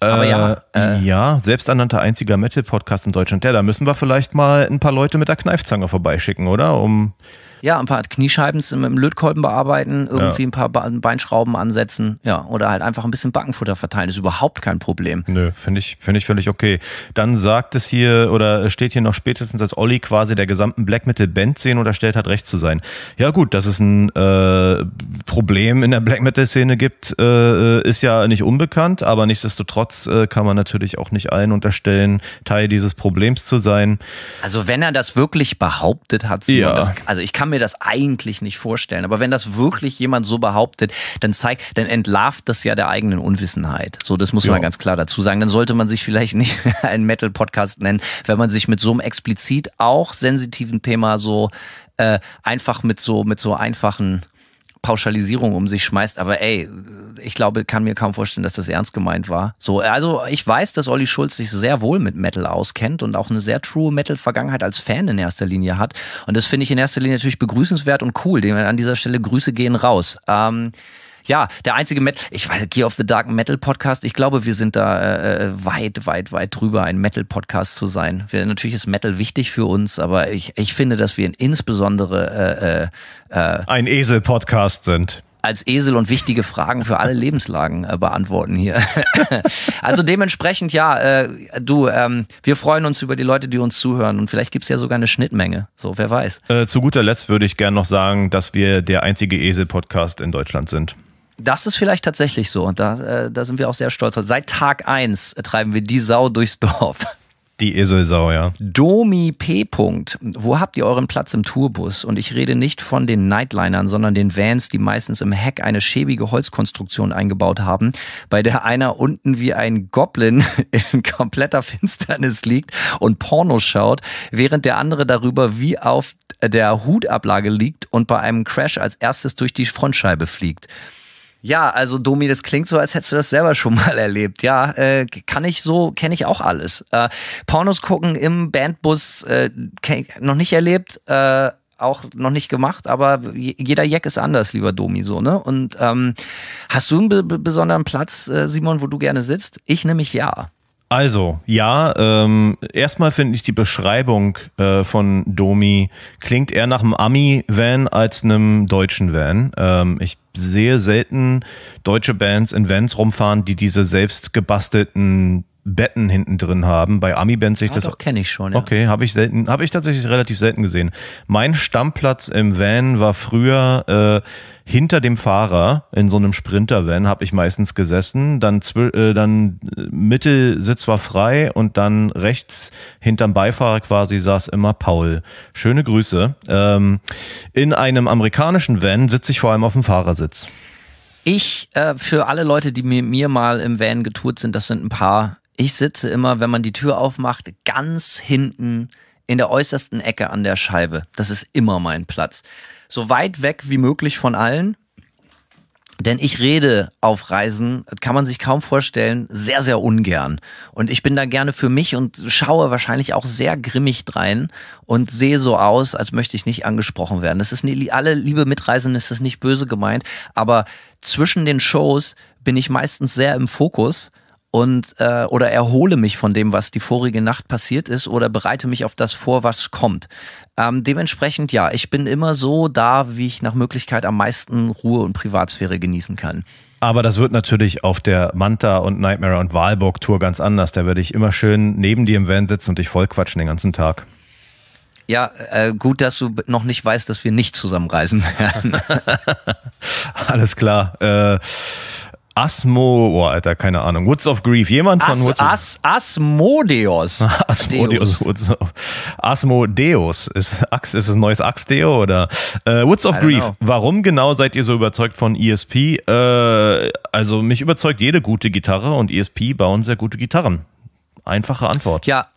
aber ja. Äh, äh. Ja, selbsternannter einziger Metal-Podcast in Deutschland. Ja, da müssen wir vielleicht mal ein paar Leute mit der Kneifzange vorbeischicken, oder? Um ja, ein paar Kniescheiben mit dem Lötkolben bearbeiten, irgendwie ja. ein paar Beinschrauben ansetzen, ja, oder halt einfach ein bisschen Backenfutter verteilen, ist überhaupt kein Problem. Nö, finde ich, finde ich völlig okay. Dann sagt es hier oder steht hier noch spätestens, als Olli quasi der gesamten Black Metal Band Szene unterstellt hat, recht zu sein. Ja, gut, dass es ein äh, Problem in der Black Metal Szene gibt, äh, ist ja nicht unbekannt, aber nichtsdestotrotz äh, kann man natürlich auch nicht allen unterstellen, Teil dieses Problems zu sein. Also, wenn er das wirklich behauptet hat, Simon, ja. Das, also ich kann kann mir das eigentlich nicht vorstellen. Aber wenn das wirklich jemand so behauptet, dann zeigt, dann entlarvt das ja der eigenen Unwissenheit. So, das muss ja. man ganz klar dazu sagen. Dann sollte man sich vielleicht nicht einen Metal-Podcast nennen, wenn man sich mit so einem explizit auch sensitiven Thema so äh, einfach mit so, mit so einfachen Pauschalisierung um sich schmeißt, aber ey, ich glaube, kann mir kaum vorstellen, dass das ernst gemeint war. So, also ich weiß, dass Olli Schulz sich sehr wohl mit Metal auskennt und auch eine sehr true Metal-Vergangenheit als Fan in erster Linie hat. Und das finde ich in erster Linie natürlich begrüßenswert und cool. An dieser Stelle Grüße gehen raus. Ähm, ja, der einzige Metal, ich weiß, Gear of the Dark Metal Podcast, ich glaube, wir sind da äh, äh, weit, weit, weit drüber, ein Metal Podcast zu sein. Wir, natürlich ist Metal wichtig für uns, aber ich, ich finde, dass wir insbesondere äh, äh, äh, ein Esel Podcast sind als Esel und wichtige Fragen für alle Lebenslagen äh, beantworten hier. also dementsprechend, ja, äh, du, ähm, wir freuen uns über die Leute, die uns zuhören und vielleicht gibt es ja sogar eine Schnittmenge. So, wer weiß. Äh, zu guter Letzt würde ich gerne noch sagen, dass wir der einzige Esel-Podcast in Deutschland sind. Das ist vielleicht tatsächlich so und da, äh, da sind wir auch sehr stolz. Seit Tag 1 treiben wir die Sau durchs Dorf. Die Eselsau, ja. Domi P. -Punkt. Wo habt ihr euren Platz im Tourbus? Und ich rede nicht von den Nightlinern, sondern den Vans, die meistens im Heck eine schäbige Holzkonstruktion eingebaut haben, bei der einer unten wie ein Goblin in kompletter Finsternis liegt und Porno schaut, während der andere darüber wie auf der Hutablage liegt und bei einem Crash als erstes durch die Frontscheibe fliegt. Ja, also Domi, das klingt so, als hättest du das selber schon mal erlebt. Ja, äh, kann ich so, kenne ich auch alles. Äh, Pornos gucken im Bandbus, äh, noch nicht erlebt, äh, auch noch nicht gemacht, aber jeder Jack ist anders, lieber Domi, so, ne? Und ähm, hast du einen besonderen Platz, äh, Simon, wo du gerne sitzt? Ich nämlich ja. Also, ja, ähm, erstmal finde ich die Beschreibung äh, von Domi klingt eher nach einem Ami-Van als einem deutschen Van. Ähm, ich sehe selten deutsche Bands in Vans rumfahren, die diese selbst gebastelten Betten hinten drin haben. Bei Ami-Bands sehe ich ja, ah, das. Doch, kenne ich schon. Ja. Okay, habe ich selten, habe ich tatsächlich relativ selten gesehen. Mein Stammplatz im Van war früher äh, hinter dem Fahrer in so einem Sprinter-Van habe ich meistens gesessen. Dann, äh, dann äh, Mittelsitz war frei und dann rechts hinterm Beifahrer quasi saß immer Paul. Schöne Grüße. Ähm, in einem amerikanischen Van sitze ich vor allem auf dem Fahrersitz. Ich, äh, für alle Leute, die mit mir mal im Van getourt sind, das sind ein paar, ich sitze immer, wenn man die Tür aufmacht, ganz hinten in der äußersten Ecke an der Scheibe. Das ist immer mein Platz. So weit weg wie möglich von allen. Denn ich rede auf Reisen, kann man sich kaum vorstellen, sehr, sehr ungern. Und ich bin da gerne für mich und schaue wahrscheinlich auch sehr grimmig drein und sehe so aus, als möchte ich nicht angesprochen werden. Das ist nie, alle liebe Mitreisenden, ist das nicht böse gemeint, aber zwischen den Shows bin ich meistens sehr im Fokus und äh, oder erhole mich von dem, was die vorige Nacht passiert ist, oder bereite mich auf das vor, was kommt. Ähm, dementsprechend ja, ich bin immer so da, wie ich nach Möglichkeit am meisten Ruhe und Privatsphäre genießen kann. Aber das wird natürlich auf der Manta und Nightmare und Wahlburg Tour ganz anders. Da werde ich immer schön neben dir im Van sitzen und dich vollquatschen den ganzen Tag. Ja, äh, gut, dass du noch nicht weißt, dass wir nicht zusammenreisen werden. Alles klar. Äh, Asmo, boah, Alter, keine Ahnung. Woods of Grief, jemand von As, Woods of As, Asmodeus. Asmodeus, Woods of, Asmodeus. Ist, ist es ein neues Axdeo oder? Äh, Woods of Grief, warum genau seid ihr so überzeugt von ESP? Äh, also mich überzeugt jede gute Gitarre und ESP bauen sehr gute Gitarren. Einfache Antwort. Ja,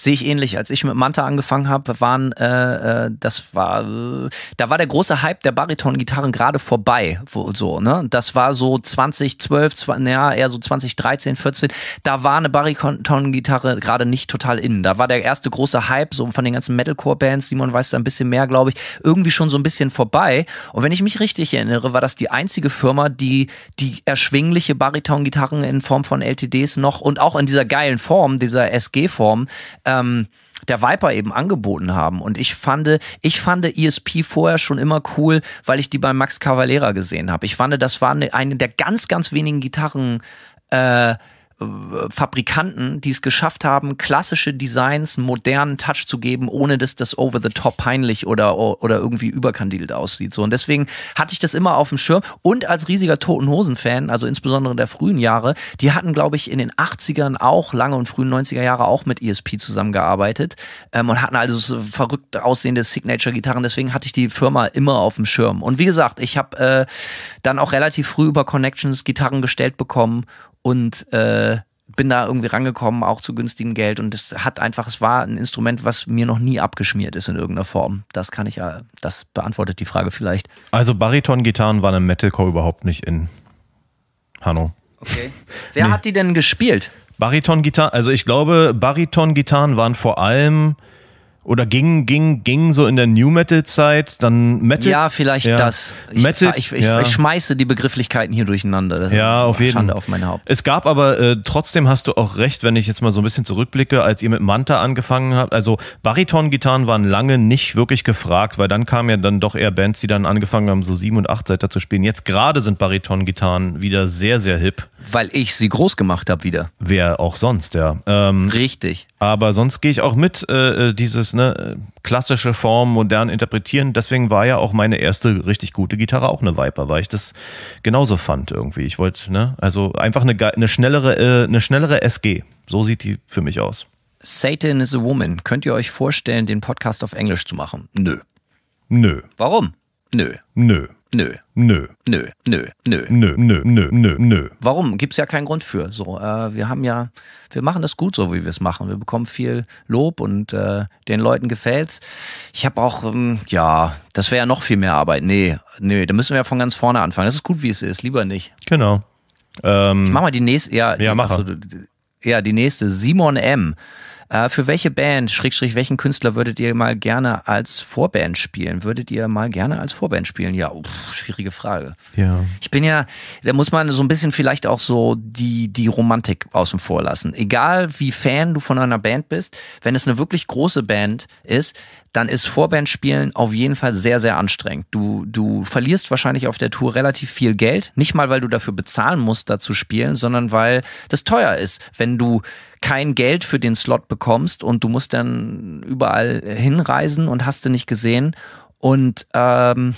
sehe ich ähnlich. Als ich mit Manta angefangen habe, waren äh, äh, das war äh, da war der große Hype der Bariton-Gitarren gerade vorbei, wo, so ne. Das war so 2012, 20, ja eher so 2013, 14. Da war eine Bariton-Gitarre gerade nicht total innen. Da war der erste große Hype so von den ganzen Metalcore-Bands. Simon weiß da ein bisschen mehr, glaube ich. Irgendwie schon so ein bisschen vorbei. Und wenn ich mich richtig erinnere, war das die einzige Firma, die die erschwingliche Bariton-Gitarren in Form von LTDs noch und auch in dieser geilen Form, dieser SG-Form äh, ähm, der Viper eben angeboten haben. Und ich fand, ich fand ESP vorher schon immer cool, weil ich die bei Max Cavalera gesehen habe. Ich fand, das war eine, eine der ganz, ganz wenigen Gitarren, äh, Fabrikanten, die es geschafft haben, klassische Designs modernen Touch zu geben, ohne dass das over the top peinlich oder, oder irgendwie überkandidelt aussieht. So, und deswegen hatte ich das immer auf dem Schirm. Und als riesiger Toten Hosen-Fan, also insbesondere der frühen Jahre, die hatten, glaube ich, in den 80ern auch lange und frühen 90er Jahre auch mit ESP zusammengearbeitet ähm, und hatten also so verrückt aussehende Signature-Gitarren. Deswegen hatte ich die Firma immer auf dem Schirm. Und wie gesagt, ich habe äh, dann auch relativ früh über Connections Gitarren gestellt bekommen und äh, bin da irgendwie rangekommen, auch zu günstigem Geld. Und es hat einfach, es war ein Instrument, was mir noch nie abgeschmiert ist in irgendeiner Form. Das kann ich ja, äh, das beantwortet die Frage vielleicht. Also Bariton-Gitarren waren im Metalcore überhaupt nicht in. Hanno. Okay. Wer nee. hat die denn gespielt? Bariton-Gitarren, also ich glaube, Bariton-Gitarren waren vor allem oder ging, ging, ging so in der New Metal Zeit, dann Metal. Ja, vielleicht ja. das. Ich, Metal, ich, ich, ja. ich, schmeiße die Begrifflichkeiten hier durcheinander. Das ja, auf jeden Fall. auf meine Haupt. Es gab aber, äh, trotzdem hast du auch recht, wenn ich jetzt mal so ein bisschen zurückblicke, als ihr mit Manta angefangen habt. Also Bariton-Gitarren waren lange nicht wirklich gefragt, weil dann kamen ja dann doch eher Bands, die dann angefangen haben, so sieben und acht Seiter zu spielen. Jetzt gerade sind Bariton-Gitarren wieder sehr, sehr hip. Weil ich sie groß gemacht habe wieder. Wer auch sonst, ja. Ähm, Richtig. Aber sonst gehe ich auch mit, äh, äh dieses dieses ne, klassische Form modern interpretieren. Deswegen war ja auch meine erste richtig gute Gitarre auch eine Viper, weil ich das genauso fand irgendwie. Ich wollte, ne, also einfach eine, eine schnellere, äh, eine schnellere SG. So sieht die für mich aus. Satan is a Woman. Könnt ihr euch vorstellen, den Podcast auf Englisch zu machen? Nö. Nö. Warum? Nö. Nö. Nö. Nö. Nö, nö, nö. Nö, nö, nö, nö, nö. Warum? Gibt's ja keinen Grund für. So, äh, wir haben ja, wir machen das gut so, wie wir es machen. Wir bekommen viel Lob und äh, den Leuten gefällt's. Ich habe auch, ähm, ja, das wäre ja noch viel mehr Arbeit. Nee, nee, da müssen wir ja von ganz vorne anfangen. Das ist gut, wie es ist. Lieber nicht. Genau. Ähm, ich mach mal die nächste, ja, ja die, mach. Also, ja, die nächste. Simon M. Äh, für welche Band, Schrägstrich, welchen Künstler würdet ihr mal gerne als Vorband spielen? Würdet ihr mal gerne als Vorband spielen? Ja, oh, pff, schwierige Frage. Ja. Ich bin ja, da muss man so ein bisschen vielleicht auch so die, die Romantik außen vor lassen. Egal wie Fan du von einer Band bist, wenn es eine wirklich große Band ist, dann ist Vorband spielen auf jeden Fall sehr, sehr anstrengend. Du, du verlierst wahrscheinlich auf der Tour relativ viel Geld. Nicht mal, weil du dafür bezahlen musst, da zu spielen, sondern weil das teuer ist, wenn du kein Geld für den Slot bekommst und du musst dann überall hinreisen und hast du nicht gesehen. Und ähm,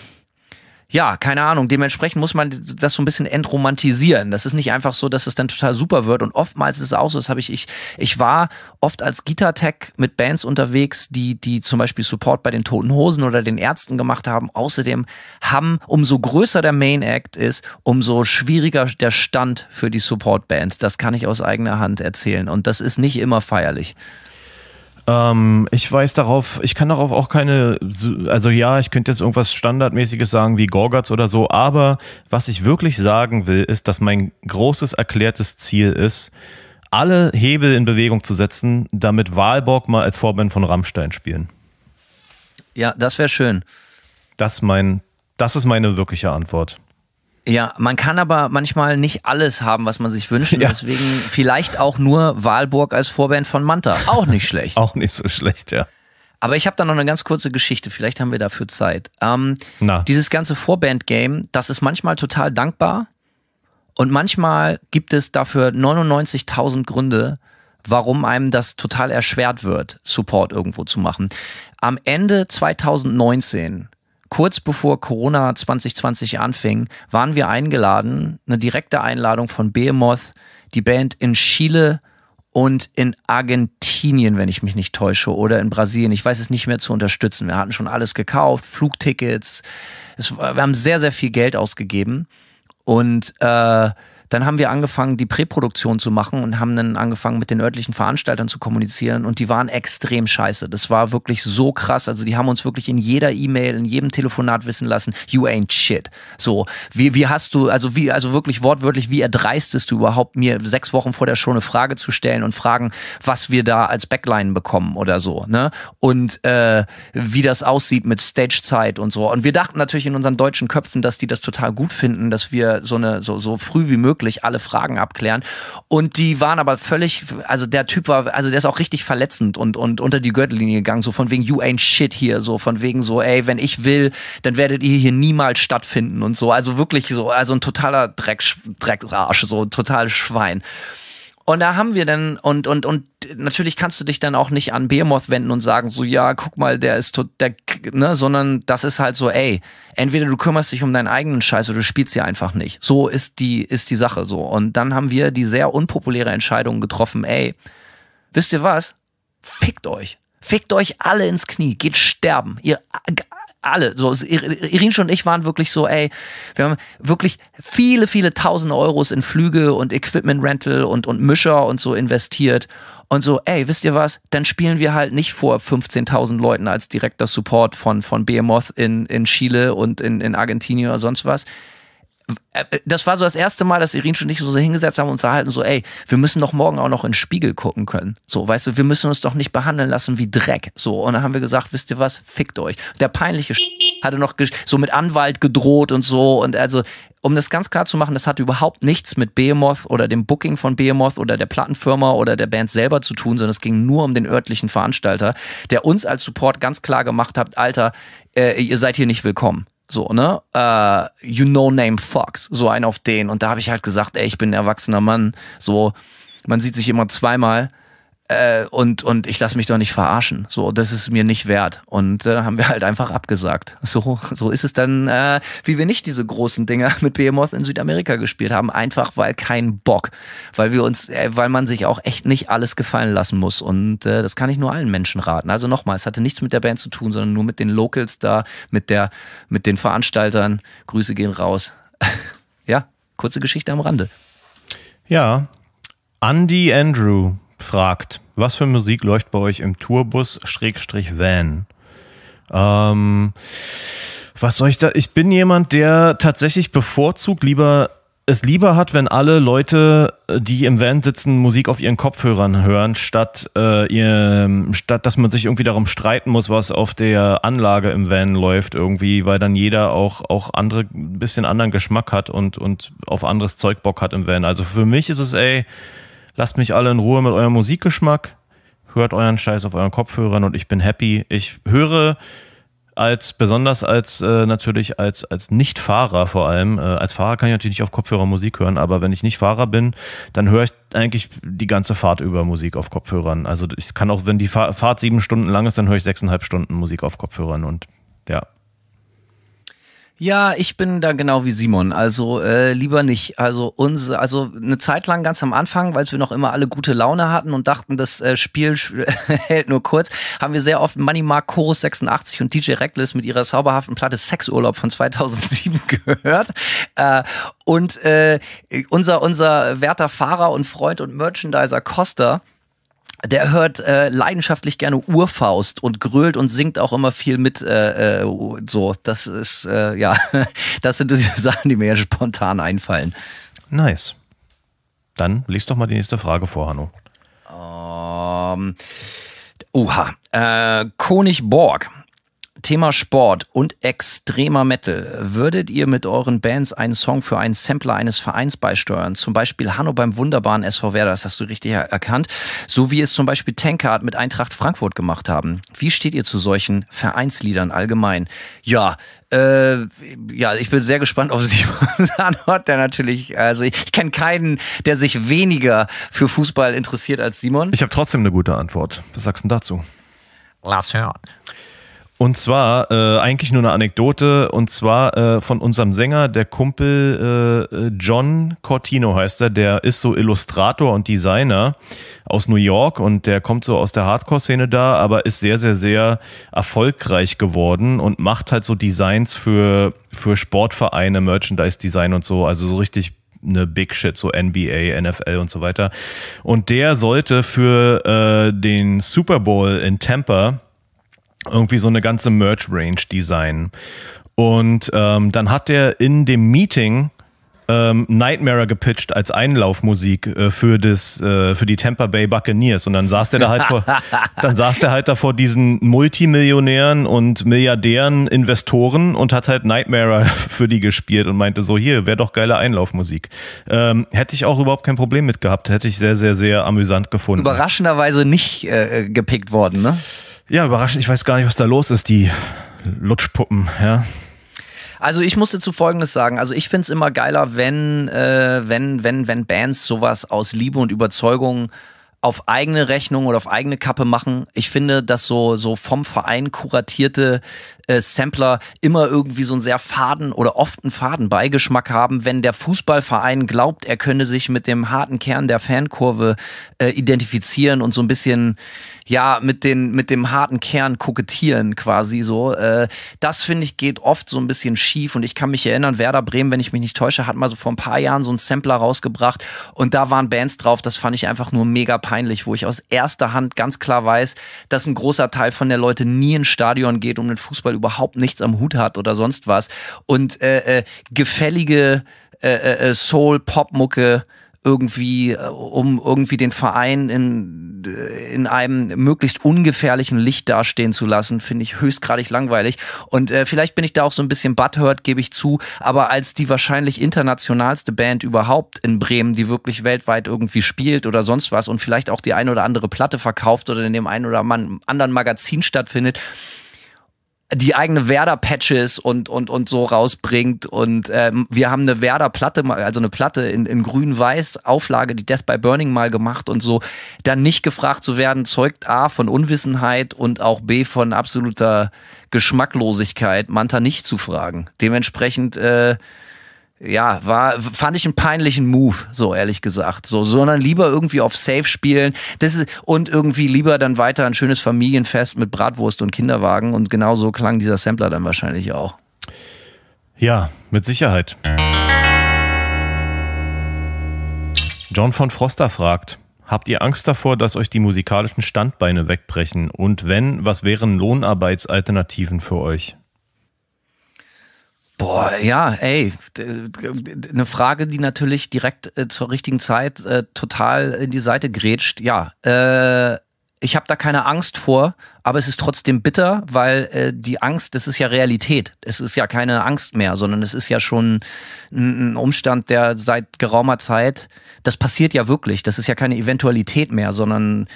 ja, keine Ahnung, dementsprechend muss man das so ein bisschen entromantisieren. Das ist nicht einfach so, dass es dann total super wird. Und oftmals ist es auch so, das habe ich, ich, ich war oft als gitar Tech mit Bands unterwegs, die, die zum Beispiel Support bei den Toten Hosen oder den Ärzten gemacht haben. Außerdem haben, umso größer der Main Act ist, umso schwieriger der Stand für die Support Band. Das kann ich aus eigener Hand erzählen. Und das ist nicht immer feierlich. Ähm, ich weiß darauf, ich kann darauf auch keine, also ja, ich könnte jetzt irgendwas Standardmäßiges sagen wie Gorgatz oder so, aber was ich wirklich sagen will, ist, dass mein großes erklärtes Ziel ist, alle Hebel in Bewegung zu setzen, damit Wahlborg mal als Vorband von Rammstein spielen. Ja, das wäre schön. Das, mein, das ist meine wirkliche Antwort. Ja, man kann aber manchmal nicht alles haben, was man sich wünscht. Ja. Deswegen vielleicht auch nur Wahlburg als Vorband von Manta. Auch nicht schlecht. auch nicht so schlecht, ja. Aber ich habe da noch eine ganz kurze Geschichte, vielleicht haben wir dafür Zeit. Ähm, Na. Dieses ganze Vorband-Game, das ist manchmal total dankbar und manchmal gibt es dafür 99.000 Gründe, warum einem das total erschwert wird, Support irgendwo zu machen. Am Ende 2019 kurz bevor Corona 2020 anfing, waren wir eingeladen, eine direkte Einladung von Behemoth, die Band in Chile und in Argentinien, wenn ich mich nicht täusche, oder in Brasilien, ich weiß es nicht mehr zu unterstützen. Wir hatten schon alles gekauft, Flugtickets, es, wir haben sehr, sehr viel Geld ausgegeben und äh, dann haben wir angefangen, die Präproduktion zu machen und haben dann angefangen, mit den örtlichen Veranstaltern zu kommunizieren und die waren extrem scheiße. Das war wirklich so krass. Also die haben uns wirklich in jeder E-Mail, in jedem Telefonat wissen lassen, you ain't shit. So, wie, wie hast du, also wie, also wirklich wortwörtlich, wie erdreistest du überhaupt, mir sechs Wochen vor der Show eine Frage zu stellen und fragen, was wir da als Backline bekommen oder so, ne? Und äh, wie das aussieht mit Stagezeit und so. Und wir dachten natürlich in unseren deutschen Köpfen, dass die das total gut finden, dass wir so eine, so, so früh wie möglich wirklich alle Fragen abklären. Und die waren aber völlig, also der Typ war, also der ist auch richtig verletzend und, und unter die Gürtellinie gegangen, so von wegen, you ain't shit hier, so von wegen so, ey, wenn ich will, dann werdet ihr hier niemals stattfinden und so. Also wirklich so, also ein totaler Dreck, Drecksarsch, so total Schwein. Und da haben wir dann, und, und, und natürlich kannst du dich dann auch nicht an Behemoth wenden und sagen, so, ja, guck mal, der ist, der ne, sondern das ist halt so, ey, entweder du kümmerst dich um deinen eigenen Scheiß oder du spielst sie einfach nicht. So ist die, ist die Sache so. Und dann haben wir die sehr unpopuläre Entscheidung getroffen, ey, wisst ihr was? Fickt euch. Fickt euch alle ins Knie, geht sterben. Ihr alle, so Irinsch und ich waren wirklich so, ey, wir haben wirklich viele, viele tausende Euros in Flüge und Equipment Rental und und Mischer und so investiert und so, ey, wisst ihr was, dann spielen wir halt nicht vor 15.000 Leuten als direkter Support von, von Behemoth in, in Chile und in, in Argentinien oder sonst was, äh, das war so das erste Mal, dass Irin und ich so hingesetzt haben und uns erhalten, so, ey, wir müssen doch morgen auch noch in den Spiegel gucken können. So, weißt du, wir müssen uns doch nicht behandeln lassen wie Dreck. So, und dann haben wir gesagt, wisst ihr was, fickt euch. Der peinliche Sch hatte noch so mit Anwalt gedroht und so und also, um das ganz klar zu machen, das hat überhaupt nichts mit Behemoth oder dem Booking von Behemoth oder der Plattenfirma oder der Band selber zu tun, sondern es ging nur um den örtlichen Veranstalter, der uns als Support ganz klar gemacht hat, Alter, äh, ihr seid hier nicht willkommen. So, ne? Uh, you know name Fox. So ein auf den. Und da habe ich halt gesagt, ey, ich bin ein erwachsener Mann. So, man sieht sich immer zweimal äh, und, und ich lasse mich doch nicht verarschen. So, das ist mir nicht wert. Und äh, haben wir halt einfach abgesagt. So, so ist es dann, äh, wie wir nicht diese großen Dinger mit Behemoth in Südamerika gespielt haben. Einfach weil kein Bock. Weil wir uns, äh, weil man sich auch echt nicht alles gefallen lassen muss. Und äh, das kann ich nur allen Menschen raten. Also nochmal, es hatte nichts mit der Band zu tun, sondern nur mit den Locals da, mit der, mit den Veranstaltern. Grüße gehen raus. ja, kurze Geschichte am Rande. Ja, Andy Andrew fragt, was für Musik läuft bei euch im Tourbus Schrägstrich Van? Ähm, was soll ich da? Ich bin jemand, der tatsächlich bevorzugt lieber es lieber hat, wenn alle Leute, die im Van sitzen, Musik auf ihren Kopfhörern hören, statt, äh, ihr, statt dass man sich irgendwie darum streiten muss, was auf der Anlage im Van läuft, irgendwie, weil dann jeder auch, auch andere, ein bisschen anderen Geschmack hat und, und auf anderes Zeug Bock hat im Van. Also für mich ist es, ey, Lasst mich alle in Ruhe mit eurem Musikgeschmack. Hört euren Scheiß auf euren Kopfhörern und ich bin happy. Ich höre als besonders als äh, natürlich als als Nichtfahrer vor allem äh, als Fahrer kann ich natürlich nicht auf Kopfhörer Musik hören aber wenn ich nicht Fahrer bin dann höre ich eigentlich die ganze Fahrt über Musik auf Kopfhörern also ich kann auch wenn die Fahr Fahrt sieben Stunden lang ist dann höre ich sechseinhalb Stunden Musik auf Kopfhörern und ja ja, ich bin da genau wie Simon. Also äh, lieber nicht. Also uns, also eine Zeit lang ganz am Anfang, weil wir noch immer alle gute Laune hatten und dachten, das äh, Spiel hält nur kurz, haben wir sehr oft Money Mark Chorus 86 und DJ Reckless mit ihrer zauberhaften Platte Sexurlaub von 2007 gehört. Äh, und äh, unser unser werter Fahrer und Freund und Merchandiser Costa der hört äh, leidenschaftlich gerne Urfaust und grölt und singt auch immer viel mit. Äh, äh so, das ist äh, ja, das sind diese Sachen, die mir ja spontan einfallen. Nice. Dann lies doch mal die nächste Frage vor, Hanno. Ähm, um, uha, äh, König Borg Thema Sport und extremer Metal. Würdet ihr mit euren Bands einen Song für einen Sampler eines Vereins beisteuern? Zum Beispiel Hanno beim wunderbaren SV Werder, das hast du richtig erkannt. So wie es zum Beispiel Tankard mit Eintracht Frankfurt gemacht haben. Wie steht ihr zu solchen Vereinsliedern allgemein? Ja, äh, ja, ich bin sehr gespannt auf Simons Antwort, der natürlich, also ich, ich kenne keinen, der sich weniger für Fußball interessiert als Simon. Ich habe trotzdem eine gute Antwort. Was sagst du dazu? Lass hören. Und zwar äh, eigentlich nur eine Anekdote und zwar äh, von unserem Sänger, der Kumpel äh, äh, John Cortino heißt er, der ist so Illustrator und Designer aus New York und der kommt so aus der Hardcore-Szene da, aber ist sehr, sehr, sehr erfolgreich geworden und macht halt so Designs für, für Sportvereine, Merchandise-Design und so, also so richtig eine Big Shit, so NBA, NFL und so weiter. Und der sollte für äh, den Super Bowl in Tampa irgendwie so eine ganze Merch-Range designen. Und ähm, dann hat er in dem Meeting ähm, Nightmare gepitcht als Einlaufmusik äh, für, das, äh, für die Tampa Bay Buccaneers. Und dann saß der da halt vor, dann saß der halt da vor diesen Multimillionären und Milliardären Investoren und hat halt Nightmare für die gespielt und meinte so, hier, wäre doch geile Einlaufmusik. Ähm, hätte ich auch überhaupt kein Problem mit gehabt. Hätte ich sehr, sehr, sehr amüsant gefunden. Überraschenderweise nicht äh, äh gepickt worden, ne? Ja, überraschend. Ich weiß gar nicht, was da los ist, die Lutschpuppen, ja. Also ich musste zu Folgendes sagen. Also ich finde es immer geiler, wenn, äh, wenn, wenn, wenn Bands sowas aus Liebe und Überzeugung auf eigene Rechnung oder auf eigene Kappe machen. Ich finde, dass so, so vom Verein kuratierte äh, Sampler immer irgendwie so einen sehr faden oder oft einen faden Beigeschmack haben, wenn der Fußballverein glaubt, er könne sich mit dem harten Kern der Fankurve äh, identifizieren und so ein bisschen ja mit den mit dem harten Kern kokettieren quasi so. Äh, das finde ich geht oft so ein bisschen schief und ich kann mich erinnern, Werder Bremen, wenn ich mich nicht täusche, hat mal so vor ein paar Jahren so einen Sampler rausgebracht und da waren Bands drauf, das fand ich einfach nur mega peinlich, wo ich aus erster Hand ganz klar weiß, dass ein großer Teil von der Leute nie ins Stadion geht, um den Fußball überhaupt nichts am Hut hat oder sonst was und äh, äh, gefällige äh, äh, äh Soul-Pop-Mucke irgendwie, äh, um irgendwie den Verein in, in einem möglichst ungefährlichen Licht dastehen zu lassen, finde ich höchstgradig langweilig. Und äh, vielleicht bin ich da auch so ein bisschen butthurt, gebe ich zu, aber als die wahrscheinlich internationalste Band überhaupt in Bremen, die wirklich weltweit irgendwie spielt oder sonst was und vielleicht auch die ein oder andere Platte verkauft oder in dem einen oder anderen Magazin stattfindet, die eigene Werder-Patches und, und, und so rausbringt. Und ähm, wir haben eine Werder-Platte, also eine Platte in, in grün-weiß, Auflage, die Death by Burning mal gemacht und so. Dann nicht gefragt zu werden, zeugt A von Unwissenheit und auch B von absoluter Geschmacklosigkeit, Manta nicht zu fragen. Dementsprechend äh, ja, war, fand ich einen peinlichen Move, so ehrlich gesagt. So, sondern lieber irgendwie auf Safe spielen. Das ist, und irgendwie lieber dann weiter ein schönes Familienfest mit Bratwurst und Kinderwagen. Und genau so klang dieser Sampler dann wahrscheinlich auch. Ja, mit Sicherheit. John von Froster fragt: Habt ihr Angst davor, dass euch die musikalischen Standbeine wegbrechen? Und wenn, was wären Lohnarbeitsalternativen für euch? Boah, ja, ey, eine Frage, die natürlich direkt äh, zur richtigen Zeit äh, total in die Seite grätscht. Ja, äh, ich habe da keine Angst vor, aber es ist trotzdem bitter, weil äh, die Angst, das ist ja Realität. Es ist ja keine Angst mehr, sondern es ist ja schon ein Umstand, der seit geraumer Zeit, das passiert ja wirklich, das ist ja keine Eventualität mehr, sondern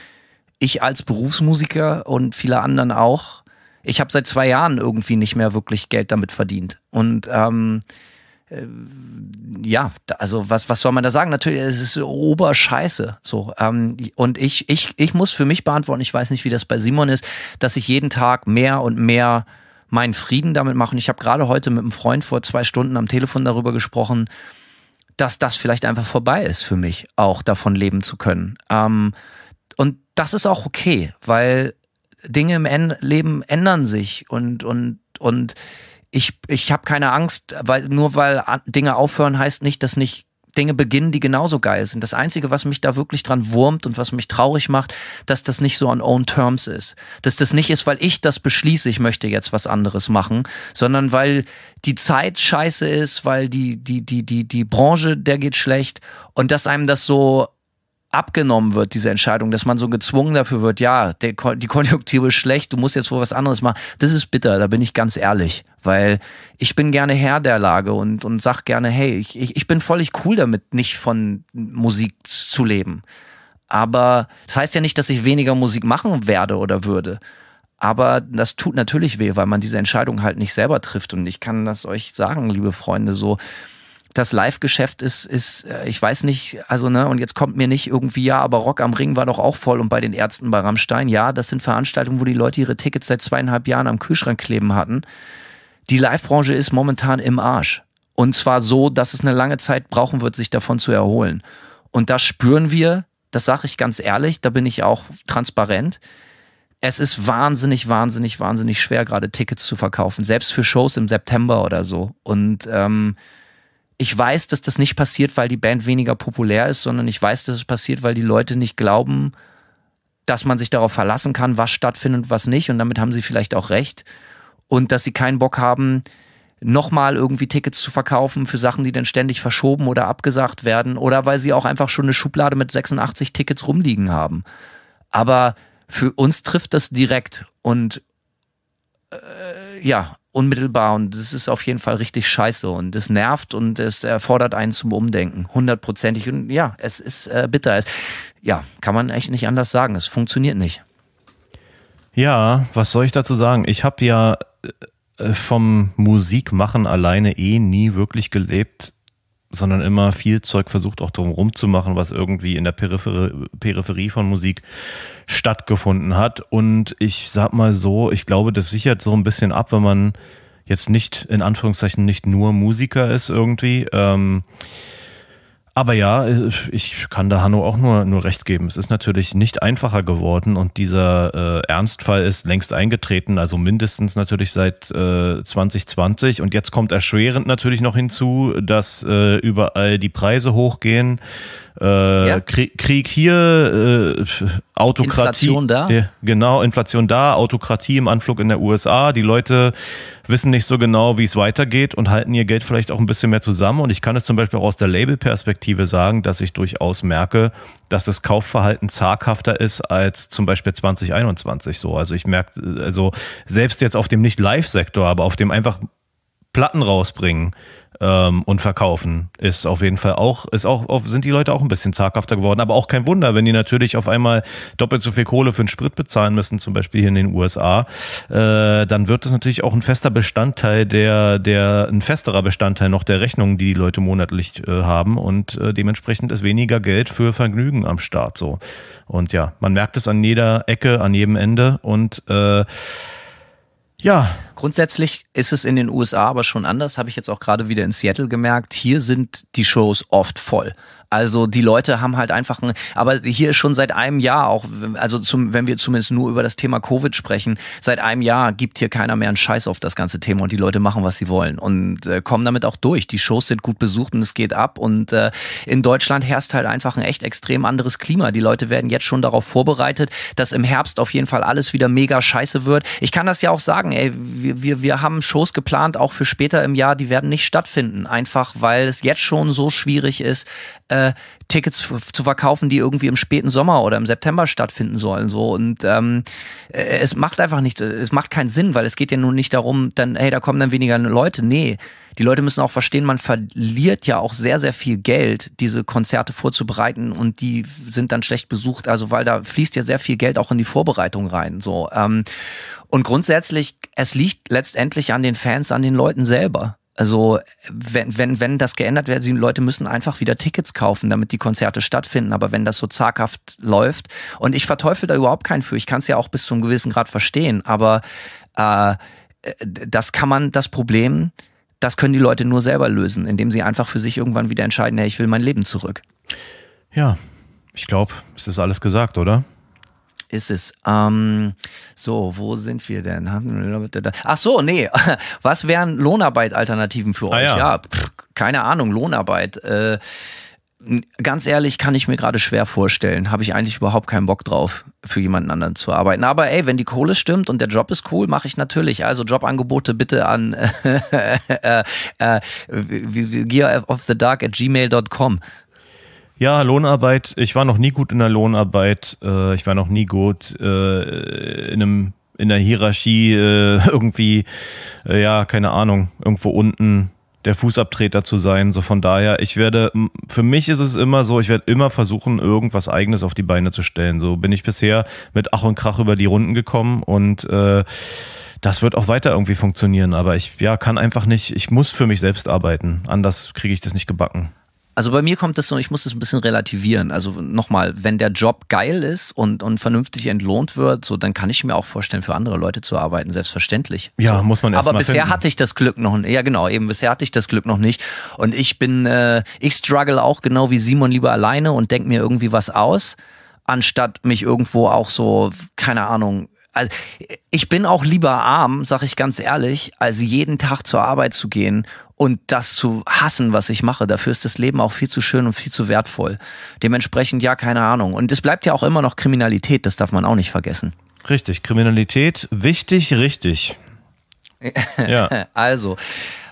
ich als Berufsmusiker und viele anderen auch, ich habe seit zwei Jahren irgendwie nicht mehr wirklich Geld damit verdient. Und ähm, äh, ja, also was, was soll man da sagen? Natürlich, es ist Oberscheiße. So, ähm, und ich, ich, ich muss für mich beantworten, ich weiß nicht, wie das bei Simon ist, dass ich jeden Tag mehr und mehr meinen Frieden damit mache. Und ich habe gerade heute mit einem Freund vor zwei Stunden am Telefon darüber gesprochen, dass das vielleicht einfach vorbei ist für mich, auch davon leben zu können. Ähm, und das ist auch okay, weil Dinge im en Leben ändern sich und, und, und ich, ich habe keine Angst, weil nur weil Dinge aufhören, heißt nicht, dass nicht Dinge beginnen, die genauso geil sind. Das Einzige, was mich da wirklich dran wurmt und was mich traurig macht, dass das nicht so on own terms ist. Dass das nicht ist, weil ich das beschließe, ich möchte jetzt was anderes machen, sondern weil die Zeit scheiße ist, weil die, die, die, die, die Branche, der geht schlecht und dass einem das so abgenommen wird, diese Entscheidung, dass man so gezwungen dafür wird, ja, der, die Konjunktive ist schlecht, du musst jetzt wohl was anderes machen, das ist bitter, da bin ich ganz ehrlich, weil ich bin gerne Herr der Lage und, und sag gerne, hey, ich, ich bin völlig cool damit, nicht von Musik zu leben. Aber das heißt ja nicht, dass ich weniger Musik machen werde oder würde. Aber das tut natürlich weh, weil man diese Entscheidung halt nicht selber trifft. Und ich kann das euch sagen, liebe Freunde, so, das Live-Geschäft ist, ist, äh, ich weiß nicht, also ne, und jetzt kommt mir nicht irgendwie, ja, aber Rock am Ring war doch auch voll und bei den Ärzten bei Rammstein, ja, das sind Veranstaltungen, wo die Leute ihre Tickets seit zweieinhalb Jahren am Kühlschrank kleben hatten. Die Live-Branche ist momentan im Arsch. Und zwar so, dass es eine lange Zeit brauchen wird, sich davon zu erholen. Und das spüren wir, das sage ich ganz ehrlich, da bin ich auch transparent. Es ist wahnsinnig, wahnsinnig, wahnsinnig schwer, gerade Tickets zu verkaufen, selbst für Shows im September oder so. Und ähm, ich weiß, dass das nicht passiert, weil die Band weniger populär ist, sondern ich weiß, dass es passiert, weil die Leute nicht glauben, dass man sich darauf verlassen kann, was stattfindet und was nicht. Und damit haben sie vielleicht auch recht. Und dass sie keinen Bock haben, nochmal irgendwie Tickets zu verkaufen für Sachen, die dann ständig verschoben oder abgesagt werden. Oder weil sie auch einfach schon eine Schublade mit 86 Tickets rumliegen haben. Aber für uns trifft das direkt. Und äh, ja, unmittelbar und das ist auf jeden Fall richtig scheiße und das nervt und es erfordert einen zum Umdenken, hundertprozentig und ja, es ist äh, bitter. Es, ja, kann man echt nicht anders sagen, es funktioniert nicht. Ja, was soll ich dazu sagen? Ich habe ja äh, vom Musikmachen alleine eh nie wirklich gelebt sondern immer viel Zeug versucht auch drumherum zu machen, was irgendwie in der Peripherie, Peripherie von Musik stattgefunden hat. Und ich sag mal so, ich glaube, das sichert so ein bisschen ab, wenn man jetzt nicht, in Anführungszeichen, nicht nur Musiker ist irgendwie. Ähm, aber ja, ich kann da Hanno auch nur, nur recht geben. Es ist natürlich nicht einfacher geworden und dieser äh, Ernstfall ist längst eingetreten, also mindestens natürlich seit äh, 2020. Und jetzt kommt erschwerend natürlich noch hinzu, dass äh, überall die Preise hochgehen äh, ja. Krieg, Krieg, hier, äh, Autokratie. Inflation da. Ja, genau, Inflation da, Autokratie im Anflug in der USA. Die Leute wissen nicht so genau, wie es weitergeht und halten ihr Geld vielleicht auch ein bisschen mehr zusammen. Und ich kann es zum Beispiel auch aus der Label-Perspektive sagen, dass ich durchaus merke, dass das Kaufverhalten zaghafter ist als zum Beispiel 2021 so. Also ich merke, also selbst jetzt auf dem Nicht-Live-Sektor, aber auf dem einfach Platten rausbringen ähm, und verkaufen ist auf jeden Fall auch, ist auch, sind die Leute auch ein bisschen zaghafter geworden. Aber auch kein Wunder, wenn die natürlich auf einmal doppelt so viel Kohle für den Sprit bezahlen müssen, zum Beispiel hier in den USA, äh, dann wird das natürlich auch ein fester Bestandteil der, der, ein festerer Bestandteil noch der Rechnungen, die die Leute monatlich äh, haben und äh, dementsprechend ist weniger Geld für Vergnügen am Start, so. Und ja, man merkt es an jeder Ecke, an jedem Ende und, äh, ja, Grundsätzlich ist es in den USA aber schon anders, habe ich jetzt auch gerade wieder in Seattle gemerkt. Hier sind die Shows oft voll. Also die Leute haben halt einfach ein, aber hier ist schon seit einem Jahr auch, also zum, wenn wir zumindest nur über das Thema Covid sprechen, seit einem Jahr gibt hier keiner mehr einen Scheiß auf das ganze Thema und die Leute machen, was sie wollen und äh, kommen damit auch durch. Die Shows sind gut besucht und es geht ab und äh, in Deutschland herrscht halt einfach ein echt extrem anderes Klima. Die Leute werden jetzt schon darauf vorbereitet, dass im Herbst auf jeden Fall alles wieder mega scheiße wird. Ich kann das ja auch sagen, ey, wir, wir, wir haben Shows geplant, auch für später im Jahr, die werden nicht stattfinden, einfach weil es jetzt schon so schwierig ist, äh, Tickets zu verkaufen, die irgendwie im späten Sommer oder im September stattfinden sollen. So und ähm, äh, es macht einfach nicht, äh, es macht keinen Sinn, weil es geht ja nun nicht darum, dann hey, da kommen dann weniger Leute. Nee, die Leute müssen auch verstehen, man verliert ja auch sehr, sehr viel Geld, diese Konzerte vorzubereiten und die sind dann schlecht besucht, also weil da fließt ja sehr viel Geld auch in die Vorbereitung rein. So. Ähm, und grundsätzlich, es liegt letztendlich an den Fans, an den Leuten selber. Also wenn, wenn, wenn das geändert wird, die Leute müssen einfach wieder Tickets kaufen, damit die Konzerte stattfinden. Aber wenn das so zaghaft läuft, und ich verteufel da überhaupt keinen für, ich kann es ja auch bis zu einem gewissen Grad verstehen, aber äh, das kann man, das Problem das können die Leute nur selber lösen, indem sie einfach für sich irgendwann wieder entscheiden, hey, ich will mein Leben zurück. Ja, ich glaube, es ist alles gesagt, oder? Ist es. Ähm, so, wo sind wir denn? Ach so, nee. Was wären Lohnarbeit-Alternativen für ah, euch? Ja, ja pff, keine Ahnung, Lohnarbeit. Äh, ganz ehrlich, kann ich mir gerade schwer vorstellen. Habe ich eigentlich überhaupt keinen Bock drauf, für jemanden anderen zu arbeiten. Aber ey, wenn die Kohle stimmt und der Job ist cool, mache ich natürlich. Also Jobangebote bitte an äh, äh gearofthedark at gmail.com. Ja, Lohnarbeit. Ich war noch nie gut in der Lohnarbeit. Äh, ich war noch nie gut äh, in einem in der Hierarchie irgendwie, ja, keine Ahnung, irgendwo unten der Fußabtreter zu sein. So von daher, ich werde, für mich ist es immer so, ich werde immer versuchen, irgendwas Eigenes auf die Beine zu stellen. So bin ich bisher mit Ach und Krach über die Runden gekommen und äh, das wird auch weiter irgendwie funktionieren. Aber ich ja, kann einfach nicht, ich muss für mich selbst arbeiten. Anders kriege ich das nicht gebacken. Also bei mir kommt das so, ich muss das ein bisschen relativieren. Also nochmal, wenn der Job geil ist und, und vernünftig entlohnt wird, so dann kann ich mir auch vorstellen, für andere Leute zu arbeiten, selbstverständlich. Ja, so. muss man erst Aber mal bisher finden. hatte ich das Glück noch nicht. Ja, genau, eben bisher hatte ich das Glück noch nicht. Und ich bin, äh, ich struggle auch genau wie Simon lieber alleine und denke mir irgendwie was aus, anstatt mich irgendwo auch so, keine Ahnung, also ich bin auch lieber arm, sag ich ganz ehrlich, als jeden Tag zur Arbeit zu gehen und das zu hassen, was ich mache. Dafür ist das Leben auch viel zu schön und viel zu wertvoll. Dementsprechend ja, keine Ahnung. Und es bleibt ja auch immer noch Kriminalität, das darf man auch nicht vergessen. Richtig, Kriminalität, wichtig, richtig. ja. Also,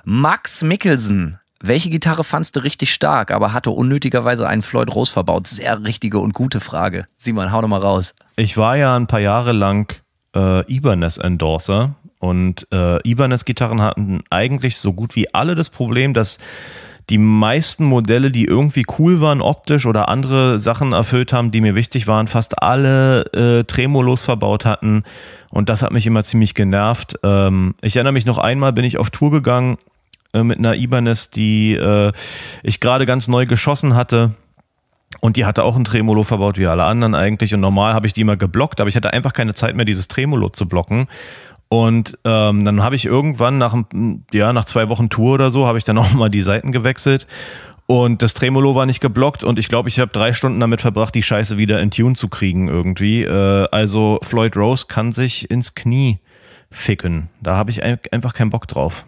Max Mickelsen welche Gitarre fandst du richtig stark, aber hatte unnötigerweise einen Floyd Rose verbaut? Sehr richtige und gute Frage. Simon, hau doch mal raus. Ich war ja ein paar Jahre lang äh, Ibanez-Endorser. Und äh, Ibanez-Gitarren hatten eigentlich so gut wie alle das Problem, dass die meisten Modelle, die irgendwie cool waren optisch oder andere Sachen erfüllt haben, die mir wichtig waren, fast alle äh, Tremolos verbaut hatten. Und das hat mich immer ziemlich genervt. Ähm, ich erinnere mich noch einmal, bin ich auf Tour gegangen äh, mit einer Ibanez, die äh, ich gerade ganz neu geschossen hatte. Und die hatte auch ein Tremolo verbaut, wie alle anderen eigentlich. Und normal habe ich die immer geblockt, aber ich hatte einfach keine Zeit mehr, dieses Tremolo zu blocken. Und ähm, dann habe ich irgendwann nach, ja, nach zwei Wochen Tour oder so, habe ich dann auch mal die Seiten gewechselt. Und das Tremolo war nicht geblockt und ich glaube, ich habe drei Stunden damit verbracht, die Scheiße wieder in Tune zu kriegen irgendwie. Äh, also Floyd Rose kann sich ins Knie ficken. Da habe ich einfach keinen Bock drauf.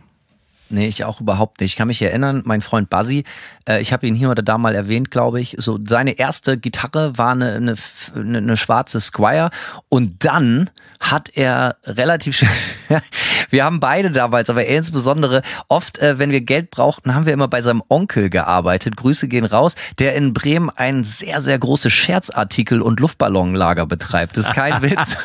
Nee, ich auch überhaupt nicht. Ich kann mich erinnern, mein Freund Buzzy, äh, ich habe ihn hier oder da mal erwähnt, glaube ich, so seine erste Gitarre war eine, eine, eine schwarze Squire und dann hat er relativ schön. wir haben beide damals, aber insbesondere oft, äh, wenn wir Geld brauchten, haben wir immer bei seinem Onkel gearbeitet. Grüße gehen raus, der in Bremen ein sehr, sehr großes Scherzartikel- und Luftballonlager betreibt. Das ist kein Witz.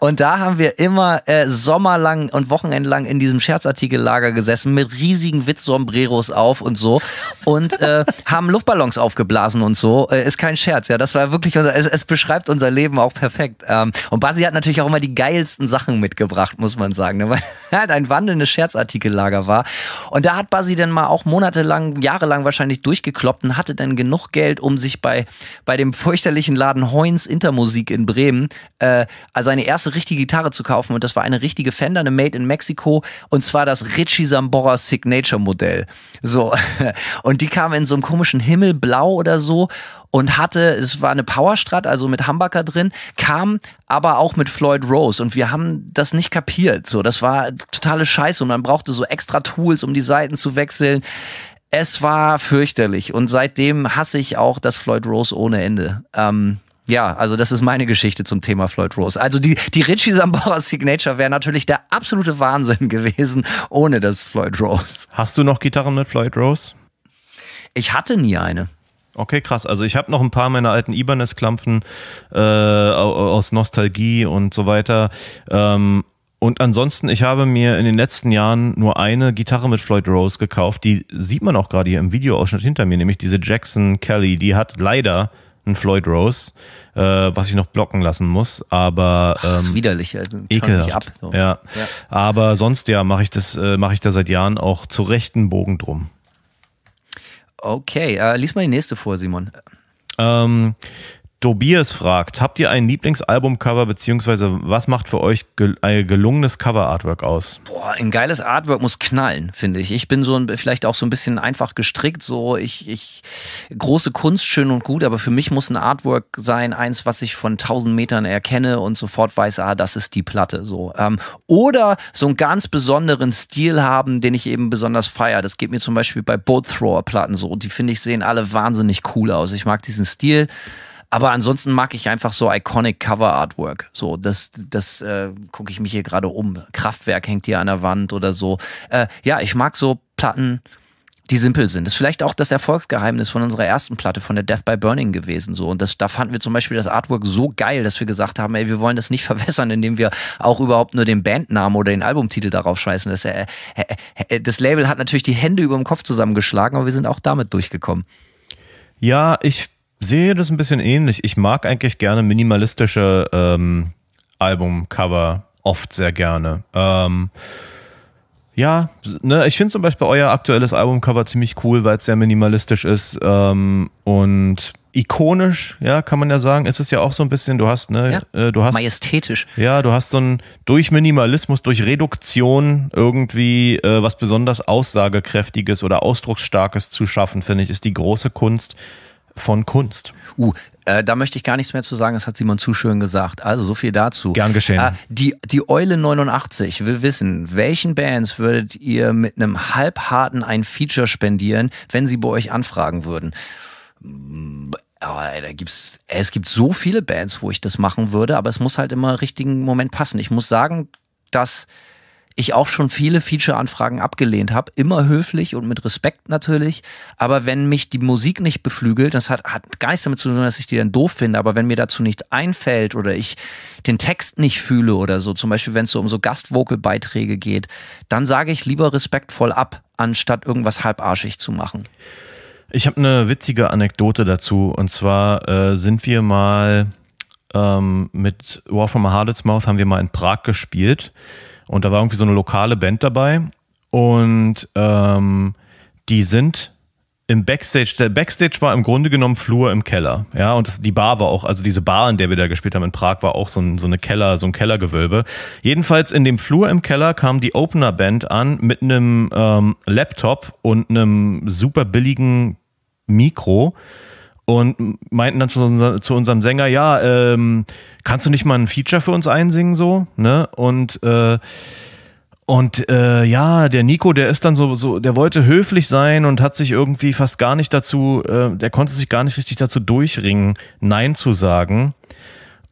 Und da haben wir immer äh, sommerlang und wochenendlang in diesem Scherzartikellager gesessen gefressen mit riesigen Witz-Sombreros auf und so und äh, haben Luftballons aufgeblasen und so. Äh, ist kein Scherz, ja. Das war wirklich unser, es, es beschreibt unser Leben auch perfekt. Ähm, und Basi hat natürlich auch immer die geilsten Sachen mitgebracht, muss man sagen, ne? weil er halt ein wandelndes Scherzartikellager war. Und da hat Basi dann mal auch monatelang, jahrelang wahrscheinlich durchgekloppt und hatte dann genug Geld, um sich bei, bei dem fürchterlichen Laden Heuns Intermusik in Bremen äh, seine erste richtige Gitarre zu kaufen. Und das war eine richtige Fender, eine Made in Mexico. Und zwar das Ritchie Sambora. Bora Signature Modell. So. Und die kam in so einem komischen Himmelblau oder so und hatte, es war eine Powerstrat, also mit Hamburger drin, kam aber auch mit Floyd Rose und wir haben das nicht kapiert. So, das war totale Scheiße und man brauchte so extra Tools, um die Seiten zu wechseln. Es war fürchterlich und seitdem hasse ich auch das Floyd Rose ohne Ende. Ähm, ja, also das ist meine Geschichte zum Thema Floyd Rose. Also die, die Richie Sambora Signature wäre natürlich der absolute Wahnsinn gewesen, ohne das Floyd Rose. Hast du noch Gitarren mit Floyd Rose? Ich hatte nie eine. Okay, krass. Also ich habe noch ein paar meiner alten Ibanez-Klampfen äh, aus Nostalgie und so weiter. Ähm, und ansonsten, ich habe mir in den letzten Jahren nur eine Gitarre mit Floyd Rose gekauft. Die sieht man auch gerade hier im Videoausschnitt hinter mir, nämlich diese Jackson Kelly. Die hat leider einen Floyd Rose, äh, was ich noch blocken lassen muss. Aber ähm, das ist ähm, widerlich, also ekelhaft. ab. So. Ja. ja. aber sonst ja mache ich das, äh, mache ich da seit Jahren auch zu rechten Bogen drum. Okay, äh, lies mal die nächste vor, Simon. Ähm, Tobias fragt, habt ihr ein Lieblingsalbumcover beziehungsweise was macht für euch gel ein gelungenes Cover-Artwork aus? Boah, ein geiles Artwork muss knallen, finde ich. Ich bin so ein, vielleicht auch so ein bisschen einfach gestrickt, so ich, ich, große Kunst, schön und gut, aber für mich muss ein Artwork sein, eins, was ich von tausend Metern erkenne und sofort weiß, ah, das ist die Platte, so. Ähm, oder so einen ganz besonderen Stil haben, den ich eben besonders feiere. Das geht mir zum Beispiel bei Boat Thrower Platten so. Die finde ich sehen alle wahnsinnig cool aus. Ich mag diesen Stil. Aber ansonsten mag ich einfach so iconic Cover Artwork. So, das, das äh, gucke ich mich hier gerade um. Kraftwerk hängt hier an der Wand oder so. Äh, ja, ich mag so Platten, die simpel sind. Das ist vielleicht auch das Erfolgsgeheimnis von unserer ersten Platte, von der Death by Burning gewesen. So. Und das, da fanden wir zum Beispiel das Artwork so geil, dass wir gesagt haben, ey, wir wollen das nicht verwässern, indem wir auch überhaupt nur den Bandnamen oder den Albumtitel darauf scheißen. Das, äh äh, äh, äh, das Label hat natürlich die Hände über dem Kopf zusammengeschlagen, aber wir sind auch damit durchgekommen. Ja, ich sehe das ein bisschen ähnlich. Ich mag eigentlich gerne minimalistische ähm, Albumcover oft sehr gerne. Ähm, ja, ne, ich finde zum Beispiel euer aktuelles Albumcover ziemlich cool, weil es sehr minimalistisch ist ähm, und ikonisch, ja, kann man ja sagen. Ist es ja auch so ein bisschen, du hast, ne, ja, äh, du hast. Majestätisch. Ja, du hast so ein, durch Minimalismus, durch Reduktion irgendwie äh, was besonders Aussagekräftiges oder Ausdrucksstarkes zu schaffen, finde ich, ist die große Kunst von Kunst. Uh, äh, da möchte ich gar nichts mehr zu sagen, das hat Simon zu schön gesagt. Also so viel dazu. Gern geschehen. Äh, die, die Eule 89 will wissen, welchen Bands würdet ihr mit einem halbharten ein Feature spendieren, wenn sie bei euch anfragen würden? Mm, aber da gibt's, es gibt so viele Bands, wo ich das machen würde, aber es muss halt immer richtigen Moment passen. Ich muss sagen, dass ich auch schon viele Feature-Anfragen abgelehnt habe. Immer höflich und mit Respekt natürlich. Aber wenn mich die Musik nicht beflügelt, das hat, hat gar nichts damit zu tun, dass ich die dann doof finde, aber wenn mir dazu nichts einfällt oder ich den Text nicht fühle oder so, zum Beispiel wenn es so um so Gastvocal-Beiträge geht, dann sage ich lieber respektvoll ab, anstatt irgendwas halbarschig zu machen. Ich habe eine witzige Anekdote dazu. Und zwar äh, sind wir mal ähm, mit War from a Harlot's Mouth haben wir mal in Prag gespielt. Und da war irgendwie so eine lokale Band dabei. Und ähm, die sind im Backstage, der Backstage war im Grunde genommen Flur im Keller. Ja, und das, die Bar war auch, also diese Bar, in der wir da gespielt haben in Prag, war auch so ein, so eine Keller, so ein Kellergewölbe. Jedenfalls in dem Flur im Keller kam die Opener-Band an mit einem ähm, Laptop und einem super billigen Mikro und meinten dann zu, unser, zu unserem Sänger, ja, ähm, kannst du nicht mal ein Feature für uns einsingen so, ne? Und äh, und äh, ja, der Nico, der ist dann so, so, der wollte höflich sein und hat sich irgendwie fast gar nicht dazu, äh, der konnte sich gar nicht richtig dazu durchringen, Nein zu sagen.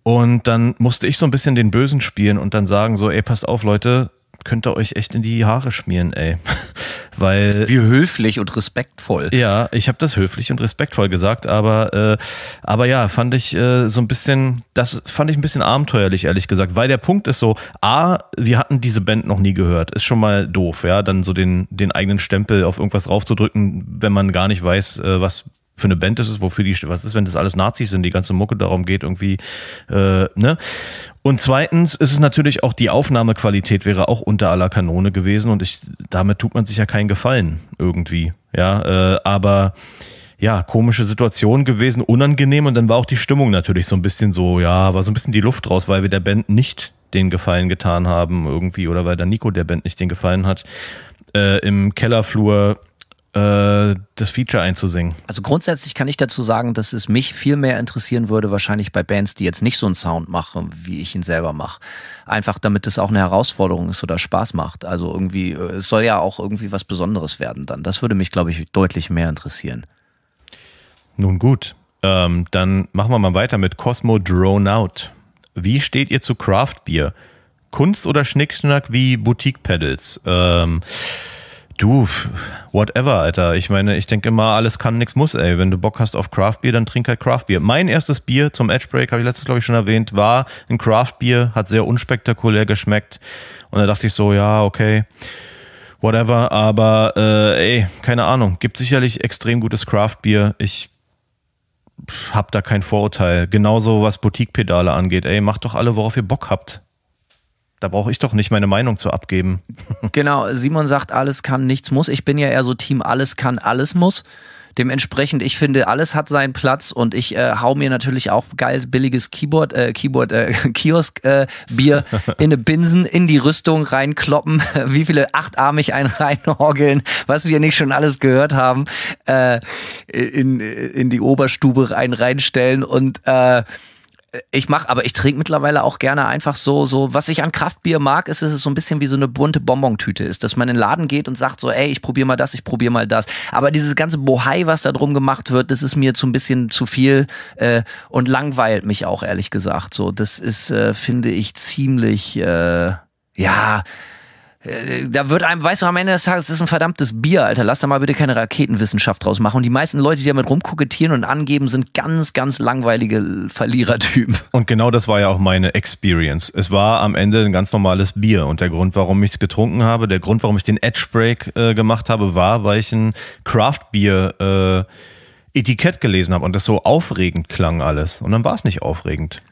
Und dann musste ich so ein bisschen den Bösen spielen und dann sagen so, ey, passt auf, Leute, könnt ihr euch echt in die Haare schmieren, ey. Weil. Wie höflich und respektvoll. Ja, ich habe das höflich und respektvoll gesagt, aber, äh, aber ja, fand ich äh, so ein bisschen, das fand ich ein bisschen abenteuerlich, ehrlich gesagt. Weil der Punkt ist so, A, wir hatten diese Band noch nie gehört. Ist schon mal doof, ja, dann so den, den eigenen Stempel auf irgendwas draufzudrücken, wenn man gar nicht weiß, äh, was für eine Band ist es, wofür die, was ist, wenn das alles Nazis sind, die ganze Mucke darum geht, irgendwie, äh, ne? Und zweitens ist es natürlich auch die Aufnahmequalität wäre auch unter aller Kanone gewesen und ich, damit tut man sich ja keinen Gefallen irgendwie. Ja, äh, aber ja, komische Situation gewesen, unangenehm und dann war auch die Stimmung natürlich so ein bisschen so, ja, war so ein bisschen die Luft raus, weil wir der Band nicht den Gefallen getan haben irgendwie oder weil der Nico der Band nicht den Gefallen hat. Äh, Im Kellerflur äh, das Feature einzusingen. Also grundsätzlich kann ich dazu sagen, dass es mich viel mehr interessieren würde, wahrscheinlich bei Bands, die jetzt nicht so einen Sound machen, wie ich ihn selber mache. Einfach damit es auch eine Herausforderung ist oder Spaß macht. Also irgendwie, äh, es soll ja auch irgendwie was Besonderes werden dann. Das würde mich, glaube ich, deutlich mehr interessieren. Nun gut, ähm, dann machen wir mal weiter mit Cosmo Drone Out. Wie steht ihr zu Craft Beer? Kunst oder Schnickschnack wie Boutique Pedals? Ähm, Du, whatever, Alter. Ich meine, ich denke immer, alles kann, nichts muss, ey. Wenn du Bock hast auf Craft Beer, dann trink halt Craft Beer. Mein erstes Bier zum Edge Break, habe ich letztes, glaube ich, schon erwähnt, war ein Craft Beer, hat sehr unspektakulär geschmeckt. Und da dachte ich so, ja, okay, whatever. Aber, äh, ey, keine Ahnung. Gibt sicherlich extrem gutes Craft Beer. Ich habe da kein Vorurteil. Genauso was Boutique-Pedale angeht. Ey, macht doch alle, worauf ihr Bock habt. Da brauche ich doch nicht meine Meinung zu abgeben. genau, Simon sagt, alles kann, nichts muss. Ich bin ja eher so Team, alles kann, alles muss. Dementsprechend, ich finde, alles hat seinen Platz und ich äh, hau mir natürlich auch geil billiges Keyboard, äh, Keyboard, äh, Kiosk, äh, Bier in eine Binsen, in die Rüstung reinkloppen, wie viele achtarmig ein reinorgeln, was wir nicht schon alles gehört haben, äh, in, in die Oberstube rein reinstellen und äh, äh, ich mache, aber ich trinke mittlerweile auch gerne einfach so, so, was ich an Kraftbier mag, ist, dass es so ein bisschen wie so eine bunte Bonbon-Tüte ist, dass man in den Laden geht und sagt so, ey, ich probiere mal das, ich probiere mal das. Aber dieses ganze Bohai, was da drum gemacht wird, das ist mir zu ein bisschen zu viel äh, und langweilt mich auch, ehrlich gesagt. So, das ist, äh, finde ich, ziemlich, äh, ja, äh, da wird einem, weißt du, am Ende des Tages ist ein verdammtes Bier, Alter. Lass da mal bitte keine Raketenwissenschaft draus machen. Und die meisten Leute, die damit rumkokettieren und angeben, sind ganz, ganz langweilige Verlierertypen. Und genau das war ja auch meine Experience. Es war am Ende ein ganz normales Bier. Und der Grund, warum ich es getrunken habe, der Grund, warum ich den Edge Break äh, gemacht habe, war, weil ich ein Craft Bier äh, Etikett gelesen habe und das so aufregend klang alles. Und dann war es nicht aufregend.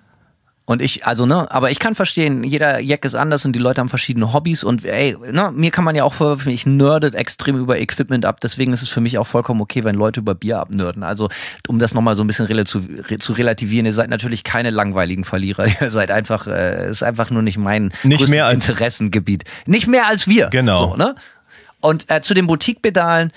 Und ich, also, ne, aber ich kann verstehen, jeder Jack ist anders und die Leute haben verschiedene Hobbys und ey, ne, mir kann man ja auch vorwerfen, ich nerdet extrem über Equipment ab, deswegen ist es für mich auch vollkommen okay, wenn Leute über Bier abnörden. Also, um das nochmal so ein bisschen zu, zu relativieren, ihr seid natürlich keine langweiligen Verlierer, ihr seid einfach, äh, ist einfach nur nicht mein nicht mehr als Interessengebiet. Nicht mehr als wir. Genau. So, ne? Und äh, zu den Boutique-Pedalen,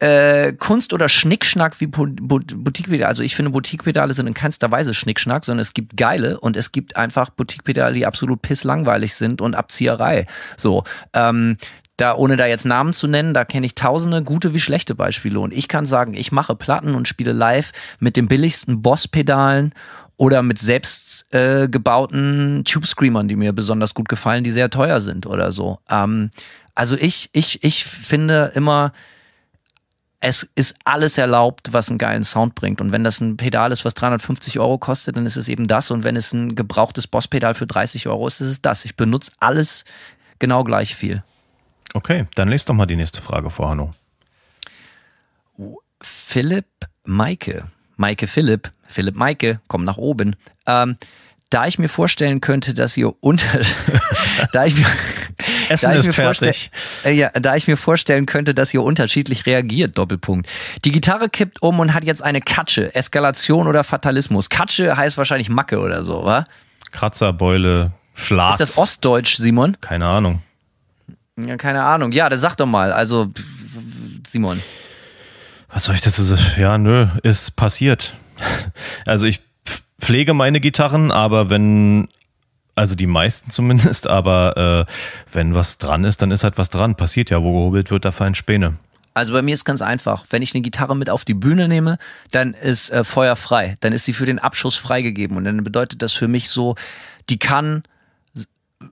äh, Kunst oder Schnickschnack wie Bo Bo Boutiquepedale. Also ich finde, Boutiquepedale sind in keinster Weise Schnickschnack, sondern es gibt geile und es gibt einfach Boutiquepedale, die absolut pisslangweilig sind und Abzieherei. So, ähm, da, ohne da jetzt Namen zu nennen, da kenne ich tausende gute wie schlechte Beispiele. Und ich kann sagen, ich mache Platten und spiele live mit den billigsten Boss-Pedalen oder mit selbst äh, gebauten Tube Screamern, die mir besonders gut gefallen, die sehr teuer sind oder so. Ähm, also ich, ich, ich finde immer, es ist alles erlaubt, was einen geilen Sound bringt. Und wenn das ein Pedal ist, was 350 Euro kostet, dann ist es eben das. Und wenn es ein gebrauchtes Boss-Pedal für 30 Euro ist, ist es das. Ich benutze alles genau gleich viel. Okay, dann lest doch mal die nächste Frage vor, Hanno. Philipp Maike. Maike Philipp. Philipp Maike, komm nach oben. Ähm, da ich mir vorstellen könnte, dass ihr unter, da ich mir, Essen ist fertig. Äh, ja, da ich mir vorstellen könnte, dass ihr unterschiedlich reagiert, Doppelpunkt. Die Gitarre kippt um und hat jetzt eine Katsche. Eskalation oder Fatalismus. Katsche heißt wahrscheinlich Macke oder so, wa? Kratzerbeule, Schlag. Ist das Ostdeutsch, Simon? Keine Ahnung. Ja, keine Ahnung. Ja, dann sag doch mal. Also, Simon. Was soll ich dazu sagen? Ja, nö, ist passiert. Also ich pflege meine Gitarren, aber wenn also die meisten zumindest, aber äh, wenn was dran ist, dann ist halt was dran. Passiert ja, wo gehobelt wird, da fallen Späne. Also bei mir ist ganz einfach. Wenn ich eine Gitarre mit auf die Bühne nehme, dann ist äh, Feuer frei. Dann ist sie für den Abschuss freigegeben. Und dann bedeutet das für mich so, die kann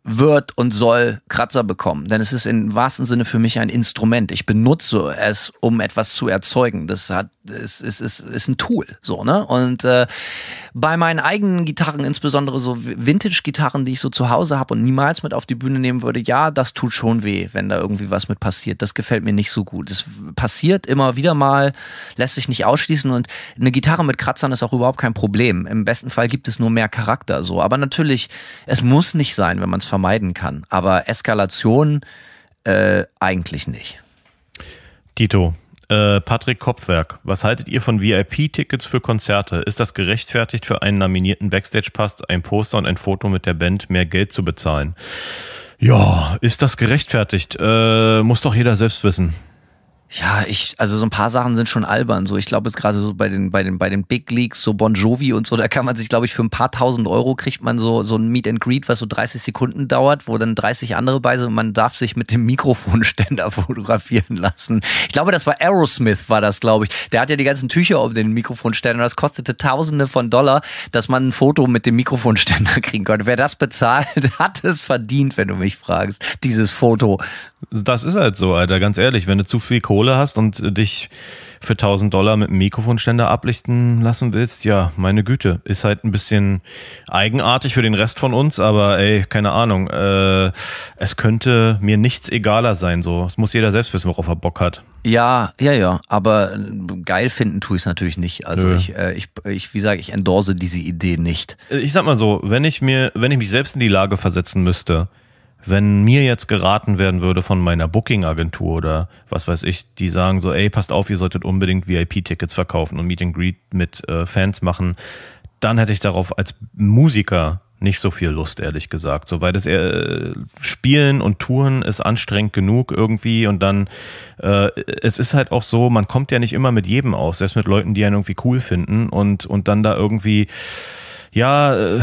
wird und soll Kratzer bekommen. Denn es ist im wahrsten Sinne für mich ein Instrument. Ich benutze es, um etwas zu erzeugen. Das hat, es ist, ist, ist ein Tool. So, ne? Und äh, bei meinen eigenen Gitarren, insbesondere so Vintage-Gitarren, die ich so zu Hause habe und niemals mit auf die Bühne nehmen würde, ja, das tut schon weh, wenn da irgendwie was mit passiert. Das gefällt mir nicht so gut. Es passiert immer wieder mal, lässt sich nicht ausschließen und eine Gitarre mit Kratzern ist auch überhaupt kein Problem. Im besten Fall gibt es nur mehr Charakter so. Aber natürlich, es muss nicht sein, wenn man man es vermeiden kann. Aber Eskalation äh, eigentlich nicht. Tito, äh, Patrick Kopfwerk, was haltet ihr von VIP-Tickets für Konzerte? Ist das gerechtfertigt für einen nominierten Backstage-Pass, ein Poster und ein Foto mit der Band mehr Geld zu bezahlen? Ja, ist das gerechtfertigt? Äh, muss doch jeder selbst wissen. Ja, ich, also so ein paar Sachen sind schon albern. So, ich glaube jetzt gerade so bei den, bei den, bei den Big Leagues, so Bon Jovi und so, da kann man sich, glaube ich, für ein paar tausend Euro kriegt man so, so ein Meet and Greet, was so 30 Sekunden dauert, wo dann 30 andere bei sind und man darf sich mit dem Mikrofonständer fotografieren lassen. Ich glaube, das war Aerosmith, war das, glaube ich. Der hat ja die ganzen Tücher um den Mikrofonständer. Das kostete Tausende von Dollar, dass man ein Foto mit dem Mikrofonständer kriegen konnte. Wer das bezahlt, hat es verdient, wenn du mich fragst. Dieses Foto. Das ist halt so, Alter, ganz ehrlich. Wenn du zu viel Kohle Kohle hast und äh, dich für 1000 Dollar mit einem Mikrofonständer ablichten lassen willst, ja, meine Güte, ist halt ein bisschen eigenartig für den Rest von uns, aber ey, keine Ahnung, äh, es könnte mir nichts egaler sein, so. Es muss jeder selbst wissen, worauf er Bock hat. Ja, ja, ja, aber äh, geil finden tue ich es natürlich nicht. Also Nö. ich, äh, ich, ich, wie sage ich, endorse diese Idee nicht. Äh, ich sag mal so, wenn ich mir, wenn ich mich selbst in die Lage versetzen müsste, wenn mir jetzt geraten werden würde von meiner Booking-Agentur oder was weiß ich, die sagen so, ey, passt auf, ihr solltet unbedingt VIP-Tickets verkaufen und Meet and Greet mit äh, Fans machen, dann hätte ich darauf als Musiker nicht so viel Lust, ehrlich gesagt. So, weil das äh, Spielen und Touren ist anstrengend genug irgendwie und dann, äh, es ist halt auch so, man kommt ja nicht immer mit jedem aus, selbst mit Leuten, die einen irgendwie cool finden und, und dann da irgendwie, ja, äh,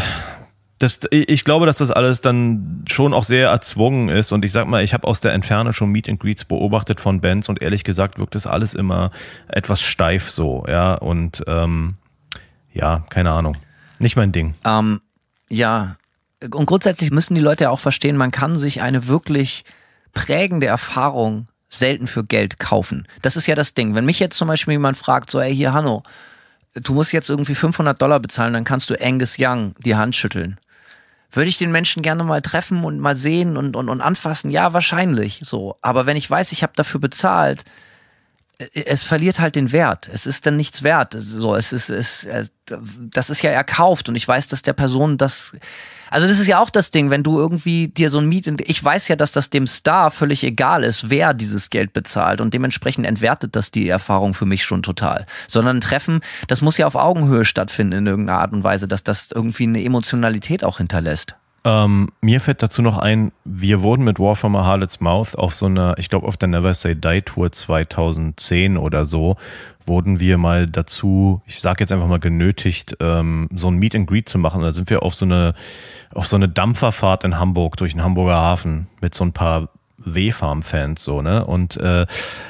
das, ich glaube, dass das alles dann schon auch sehr erzwungen ist. Und ich sag mal, ich habe aus der Entfernung schon Meet and Greets beobachtet von Bands und ehrlich gesagt wirkt das alles immer etwas steif so, ja. Und ähm, ja, keine Ahnung. Nicht mein Ding. Ähm, ja, und grundsätzlich müssen die Leute ja auch verstehen, man kann sich eine wirklich prägende Erfahrung selten für Geld kaufen. Das ist ja das Ding. Wenn mich jetzt zum Beispiel jemand fragt, so, ey, hier, Hanno, du musst jetzt irgendwie 500 Dollar bezahlen, dann kannst du Angus Young die Hand schütteln würde ich den Menschen gerne mal treffen und mal sehen und, und, und anfassen? Ja, wahrscheinlich so. Aber wenn ich weiß, ich habe dafür bezahlt, es verliert halt den Wert. Es ist dann nichts wert. So, es ist, es, äh, das ist ja erkauft und ich weiß, dass der Person das, also das ist ja auch das Ding, wenn du irgendwie dir so ein Miet, ich weiß ja, dass das dem Star völlig egal ist, wer dieses Geld bezahlt und dementsprechend entwertet das die Erfahrung für mich schon total. Sondern ein Treffen, das muss ja auf Augenhöhe stattfinden in irgendeiner Art und Weise, dass das irgendwie eine Emotionalität auch hinterlässt. Ähm, mir fällt dazu noch ein, wir wurden mit Warhammer Harlots Mouth auf so einer, ich glaube auf der Never Say Die Tour 2010 oder so, wurden wir mal dazu, ich sage jetzt einfach mal genötigt, ähm, so ein Meet and Greet zu machen. Da sind wir auf so eine, auf so eine Dampferfahrt in Hamburg durch den Hamburger Hafen mit so ein paar W-Farm-Fans so, ne? Und äh,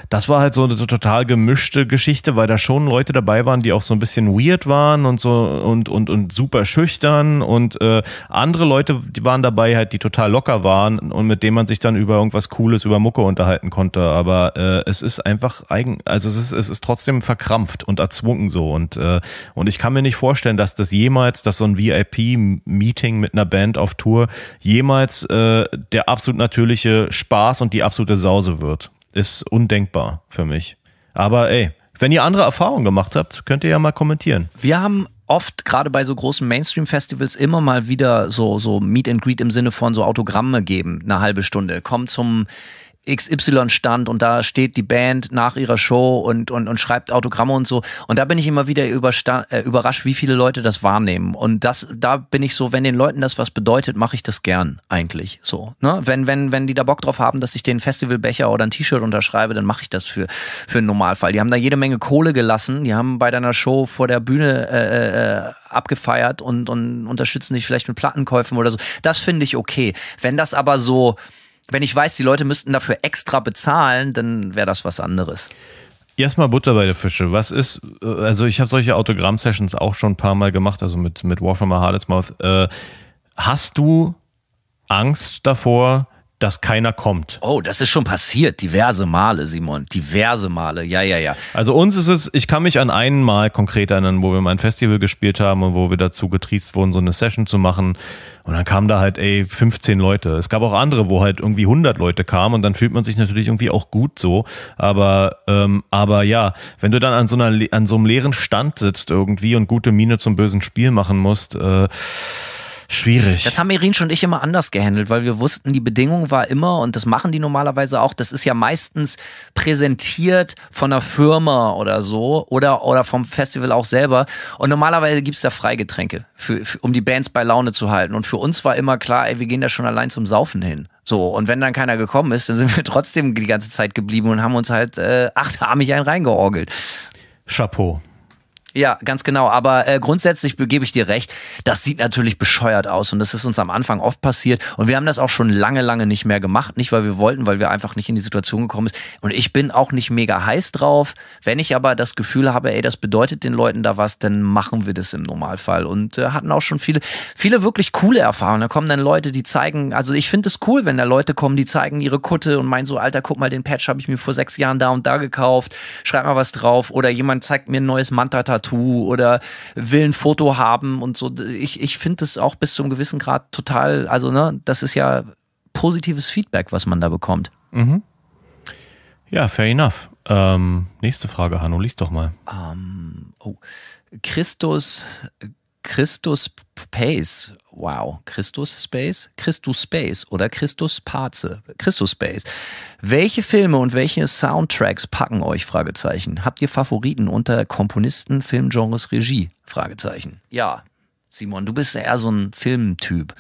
das war halt so eine total gemischte Geschichte, weil da schon Leute dabei waren, die auch so ein bisschen weird waren und so und und und super schüchtern und äh, andere Leute die waren dabei halt, die total locker waren und mit denen man sich dann über irgendwas Cooles, über Mucke unterhalten konnte. Aber äh, es ist einfach eigen, also es ist, es ist trotzdem verkrampft und erzwungen so und äh, und ich kann mir nicht vorstellen, dass das jemals, dass so ein VIP-Meeting mit einer Band auf Tour jemals äh, der absolut natürliche Spaß Spaß und die absolute Sause wird. Ist undenkbar für mich. Aber ey, wenn ihr andere Erfahrungen gemacht habt, könnt ihr ja mal kommentieren. Wir haben oft gerade bei so großen Mainstream-Festivals immer mal wieder so, so Meet and Greet im Sinne von so Autogramme geben, eine halbe Stunde. Kommt zum XY stand und da steht die Band nach ihrer Show und, und, und schreibt Autogramme und so. Und da bin ich immer wieder äh, überrascht, wie viele Leute das wahrnehmen. Und das, da bin ich so, wenn den Leuten das was bedeutet, mache ich das gern eigentlich so. Ne? Wenn, wenn, wenn die da Bock drauf haben, dass ich den Festivalbecher oder ein T-Shirt unterschreibe, dann mache ich das für, für einen Normalfall. Die haben da jede Menge Kohle gelassen, die haben bei deiner Show vor der Bühne äh, äh, abgefeiert und, und unterstützen dich vielleicht mit Plattenkäufen oder so. Das finde ich okay. Wenn das aber so wenn ich weiß, die Leute müssten dafür extra bezahlen, dann wäre das was anderes. Erstmal Butter bei der Fische. Was ist, äh, also ich habe solche Autogramm-Sessions auch schon ein paar Mal gemacht, also mit, mit Warhammer Harlot's Mouth. Äh, hast du Angst davor, dass keiner kommt. Oh, das ist schon passiert, diverse Male, Simon, diverse Male, ja, ja, ja. Also uns ist es, ich kann mich an einen Mal konkret erinnern, wo wir mal ein Festival gespielt haben und wo wir dazu getriezt wurden, so eine Session zu machen. Und dann kamen da halt, ey, 15 Leute. Es gab auch andere, wo halt irgendwie 100 Leute kamen und dann fühlt man sich natürlich irgendwie auch gut so. Aber, ähm, aber ja, wenn du dann an so, einer, an so einem leeren Stand sitzt irgendwie und gute Miene zum bösen Spiel machen musst, äh, Schwierig. Das haben Irin und ich immer anders gehandelt, weil wir wussten, die Bedingung war immer, und das machen die normalerweise auch, das ist ja meistens präsentiert von einer Firma oder so oder, oder vom Festival auch selber. Und normalerweise gibt es da Freigetränke, für, für, um die Bands bei Laune zu halten. Und für uns war immer klar, ey, wir gehen da schon allein zum Saufen hin. So, und wenn dann keiner gekommen ist, dann sind wir trotzdem die ganze Zeit geblieben und haben uns halt äh, achtarmig einen reingeorgelt. Chapeau. Ja, ganz genau. Aber äh, grundsätzlich gebe ich dir recht, das sieht natürlich bescheuert aus und das ist uns am Anfang oft passiert und wir haben das auch schon lange, lange nicht mehr gemacht. Nicht, weil wir wollten, weil wir einfach nicht in die Situation gekommen sind. Und ich bin auch nicht mega heiß drauf. Wenn ich aber das Gefühl habe, ey, das bedeutet den Leuten da was, dann machen wir das im Normalfall. Und äh, hatten auch schon viele, viele wirklich coole Erfahrungen. Da kommen dann Leute, die zeigen, also ich finde es cool, wenn da Leute kommen, die zeigen ihre Kutte und meinen so, Alter, guck mal, den Patch habe ich mir vor sechs Jahren da und da gekauft, schreib mal was drauf. Oder jemand zeigt mir ein neues Manta-Tattoo Tattoo oder will ein Foto haben und so. Ich, ich finde es auch bis zu einem gewissen Grad total, also ne, das ist ja positives Feedback, was man da bekommt. Mhm. Ja, fair enough. Ähm, nächste Frage, Hanno, lies doch mal. Ähm, oh. Christus Christus Pace. Wow. Christus Space? Christus Space oder Christus Paze. Christus Space. Welche Filme und welche Soundtracks packen euch? Fragezeichen. Habt ihr Favoriten unter Komponisten, Filmgenres, Regie? Fragezeichen. Ja. Simon, du bist eher so ein Filmtyp.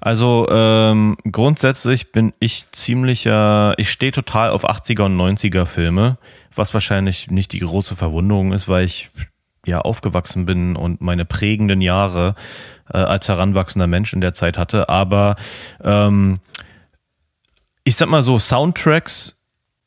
Also ähm, grundsätzlich bin ich ziemlicher, ich stehe total auf 80er und 90er Filme, was wahrscheinlich nicht die große Verwunderung ist, weil ich ja aufgewachsen bin und meine prägenden Jahre äh, als heranwachsender Mensch in der Zeit hatte. Aber ähm, ich sag mal so, Soundtracks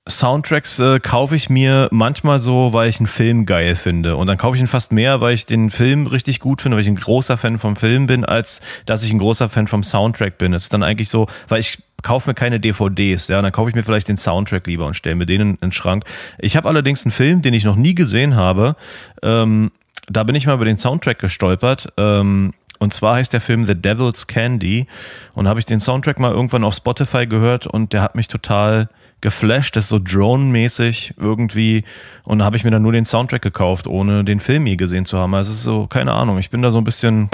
Soundtracks äh, kaufe ich mir manchmal so, weil ich einen Film geil finde. Und dann kaufe ich ihn fast mehr, weil ich den Film richtig gut finde, weil ich ein großer Fan vom Film bin, als dass ich ein großer Fan vom Soundtrack bin. Es ist dann eigentlich so, weil ich kaufe mir keine DVDs, ja, dann kaufe ich mir vielleicht den Soundtrack lieber und stelle mir den in den Schrank. Ich habe allerdings einen Film, den ich noch nie gesehen habe. Ähm, da bin ich mal über den Soundtrack gestolpert. Ähm, und zwar heißt der Film The Devil's Candy. Und habe ich den Soundtrack mal irgendwann auf Spotify gehört und der hat mich total geflasht, das ist so Drone-mäßig irgendwie. Und da habe ich mir dann nur den Soundtrack gekauft, ohne den Film je gesehen zu haben. Also es ist so, keine Ahnung, ich bin da so ein bisschen,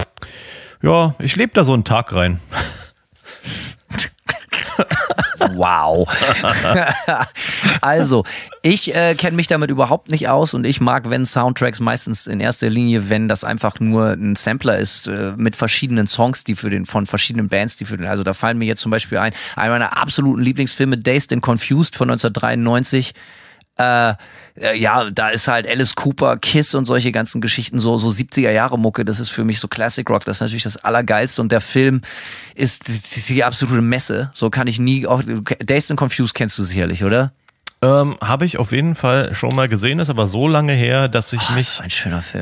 ja, ich lebe da so einen Tag rein. wow. also, ich äh, kenne mich damit überhaupt nicht aus und ich mag, wenn Soundtracks meistens in erster Linie, wenn das einfach nur ein Sampler ist äh, mit verschiedenen Songs, die für den, von verschiedenen Bands, die für den, also da fallen mir jetzt zum Beispiel ein, einer meiner absoluten Lieblingsfilme, Dazed and Confused von 1993. Äh, äh, ja, da ist halt Alice Cooper, Kiss und solche ganzen Geschichten, so, so 70er Jahre Mucke, das ist für mich so Classic Rock, das ist natürlich das Allergeilste und der Film ist die, die absolute Messe. So kann ich nie, auch Dazed and Confused kennst du sicherlich, oder? Ähm, Habe ich auf jeden Fall schon mal gesehen, ist aber so lange her, dass ich oh, mich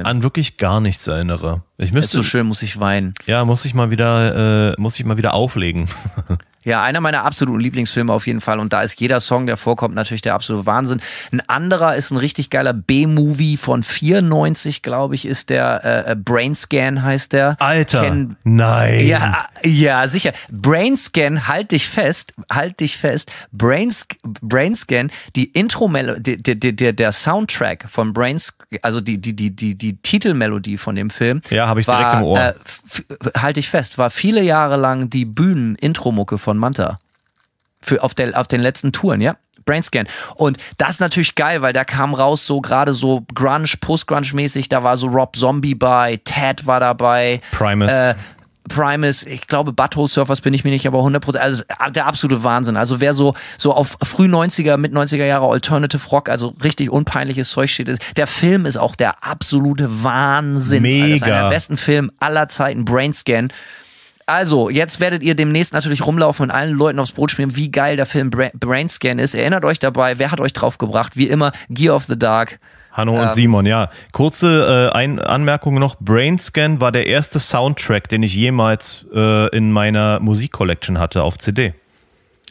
an wirklich gar nichts erinnere. Ich müsste, ist so schön, muss ich weinen. Ja, muss ich mal wieder, äh, muss ich mal wieder auflegen. Ja, einer meiner absoluten Lieblingsfilme auf jeden Fall. Und da ist jeder Song, der vorkommt, natürlich der absolute Wahnsinn. Ein anderer ist ein richtig geiler B-Movie von 94, glaube ich, ist der. Äh, äh, Brainscan heißt der. Alter. Ken nein. Ja, äh, ja, sicher. Brainscan, halt dich fest, halt dich fest. Brains Brainscan, die intro melodie der, der, der Soundtrack von Brain also die, die, die, die, die Titelmelodie von dem Film. Ja, habe ich war, direkt im Ohr. Äh, halt dich fest, war viele Jahre lang die Bühnen-Intro-Mucke von von Manta. Für, auf, der, auf den letzten Touren, ja? Brainscan. Und das ist natürlich geil, weil da kam raus so gerade so Grunge, Post-Grunge-mäßig, da war so Rob Zombie bei, Ted war dabei. Primus. Äh, Primus, ich glaube Butthole Surfers bin ich mir nicht, aber 100%, also äh, der absolute Wahnsinn. Also wer so so auf früh 90er, mit 90er Jahre Alternative Rock, also richtig unpeinliches Zeug steht, der Film ist auch der absolute Wahnsinn. Mega. Also einer der besten Filme aller Zeiten, Brainscan. Also, jetzt werdet ihr demnächst natürlich rumlaufen und allen Leuten aufs Brot schmieren, wie geil der Film Bra Brainscan ist. Erinnert euch dabei, wer hat euch draufgebracht? Wie immer, Gear of the Dark. Hanno ähm, und Simon, ja. Kurze äh, Ein Anmerkung noch. Brainscan war der erste Soundtrack, den ich jemals äh, in meiner Musikcollection hatte auf CD.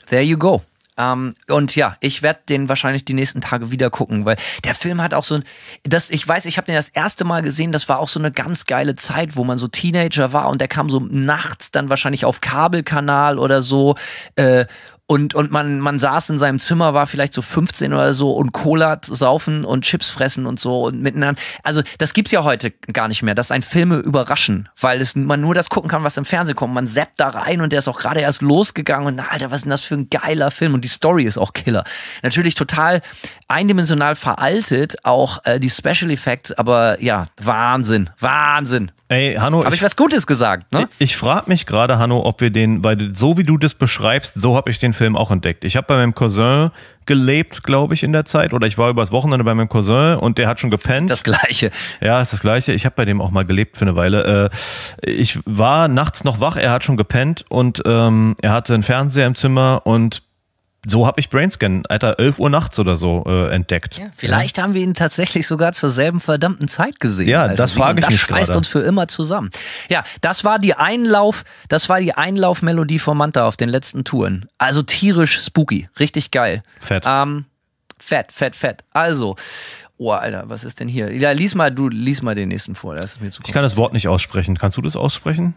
There you go. Ähm, und ja, ich werde den wahrscheinlich die nächsten Tage wieder gucken, weil der Film hat auch so ein, das, ich weiß, ich habe den das erste Mal gesehen, das war auch so eine ganz geile Zeit, wo man so Teenager war und der kam so nachts dann wahrscheinlich auf Kabelkanal oder so äh, und, und man, man saß in seinem Zimmer, war vielleicht so 15 oder so und Cola saufen und Chips fressen und so und miteinander. Also das gibt's ja heute gar nicht mehr, dass ein Filme überraschen, weil es, man nur das gucken kann, was im Fernsehen kommt. Man zappt da rein und der ist auch gerade erst losgegangen und na, Alter, was ist denn das für ein geiler Film? Und die Story ist auch Killer. Natürlich total eindimensional veraltet, auch äh, die Special Effects, aber ja, Wahnsinn, Wahnsinn, Ey, Hanno. Habe ich, ich, was Gutes gesagt, ne? Ich, ich frage mich gerade, Hanno, ob wir den, weil so wie du das beschreibst, so habe ich den Film auch entdeckt. Ich habe bei meinem Cousin gelebt, glaube ich, in der Zeit. Oder ich war übers Wochenende bei meinem Cousin und der hat schon gepennt. Das Gleiche. Ja, ist das Gleiche. Ich habe bei dem auch mal gelebt für eine Weile. Äh, ich war nachts noch wach, er hat schon gepennt und ähm, er hatte einen Fernseher im Zimmer und so habe ich Brainscan, Alter, 11 Uhr nachts oder so äh, entdeckt. Ja, vielleicht ja. haben wir ihn tatsächlich sogar zur selben verdammten Zeit gesehen. Ja, Alter. das frage ich das mich Das schweißt uns für immer zusammen. Ja, das war die Einlauf, das war die Einlaufmelodie von Manta auf den letzten Touren. Also tierisch spooky, richtig geil. Fett. Ähm, fett, fett, fett. Also, oh Alter, was ist denn hier? Ja, lies mal, du lies mal den nächsten vor. Das ist mir zu ich kann das Wort nicht aussprechen. Kannst du das aussprechen?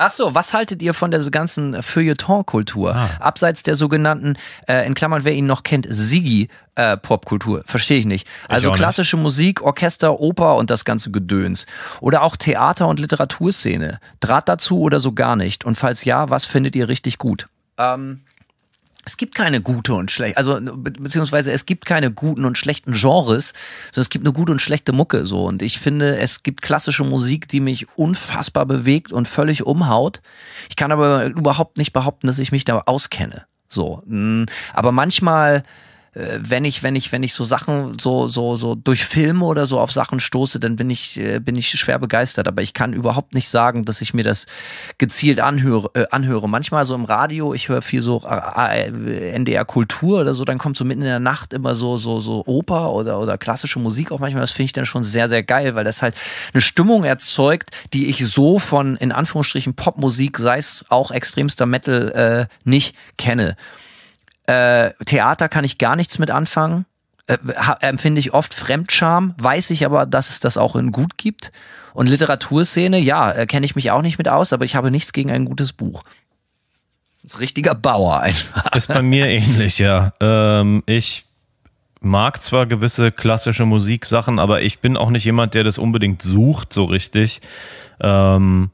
Ach so, was haltet ihr von der ganzen Feuilleton-Kultur? Ah. Abseits der sogenannten, äh, in Klammern, wer ihn noch kennt, Sigi. Äh, Popkultur, verstehe ich nicht. Also ich klassische nicht. Musik, Orchester, Oper und das ganze Gedöns. Oder auch Theater- und Literaturszene. Draht dazu oder so gar nicht? Und falls ja, was findet ihr richtig gut? Ähm, es gibt keine gute und schlechte, also be beziehungsweise es gibt keine guten und schlechten Genres, sondern es gibt eine gute und schlechte Mucke so. Und ich finde, es gibt klassische Musik, die mich unfassbar bewegt und völlig umhaut. Ich kann aber überhaupt nicht behaupten, dass ich mich da auskenne. So. Hm, aber manchmal äh, wenn ich, wenn ich, wenn ich so Sachen so, so, so durch Filme oder so auf Sachen stoße, dann bin ich, äh, bin ich schwer begeistert. Aber ich kann überhaupt nicht sagen, dass ich mir das gezielt anhöre, äh, anhöre. Manchmal so im Radio, ich höre viel so äh, NDR Kultur oder so, dann kommt so mitten in der Nacht immer so, so, so Oper oder, oder klassische Musik auch manchmal. Das finde ich dann schon sehr, sehr geil, weil das halt eine Stimmung erzeugt, die ich so von, in Anführungsstrichen, Popmusik, sei es auch extremster Metal, äh, nicht kenne. Äh, Theater kann ich gar nichts mit anfangen. Äh, empfinde ich oft Fremdscham, weiß ich aber, dass es das auch in gut gibt. Und Literaturszene, ja, äh, kenne ich mich auch nicht mit aus, aber ich habe nichts gegen ein gutes Buch. Ist richtiger Bauer einfach. Ist bei mir ähnlich, ja. Ähm, ich mag zwar gewisse klassische Musiksachen, aber ich bin auch nicht jemand, der das unbedingt sucht, so richtig. Ähm,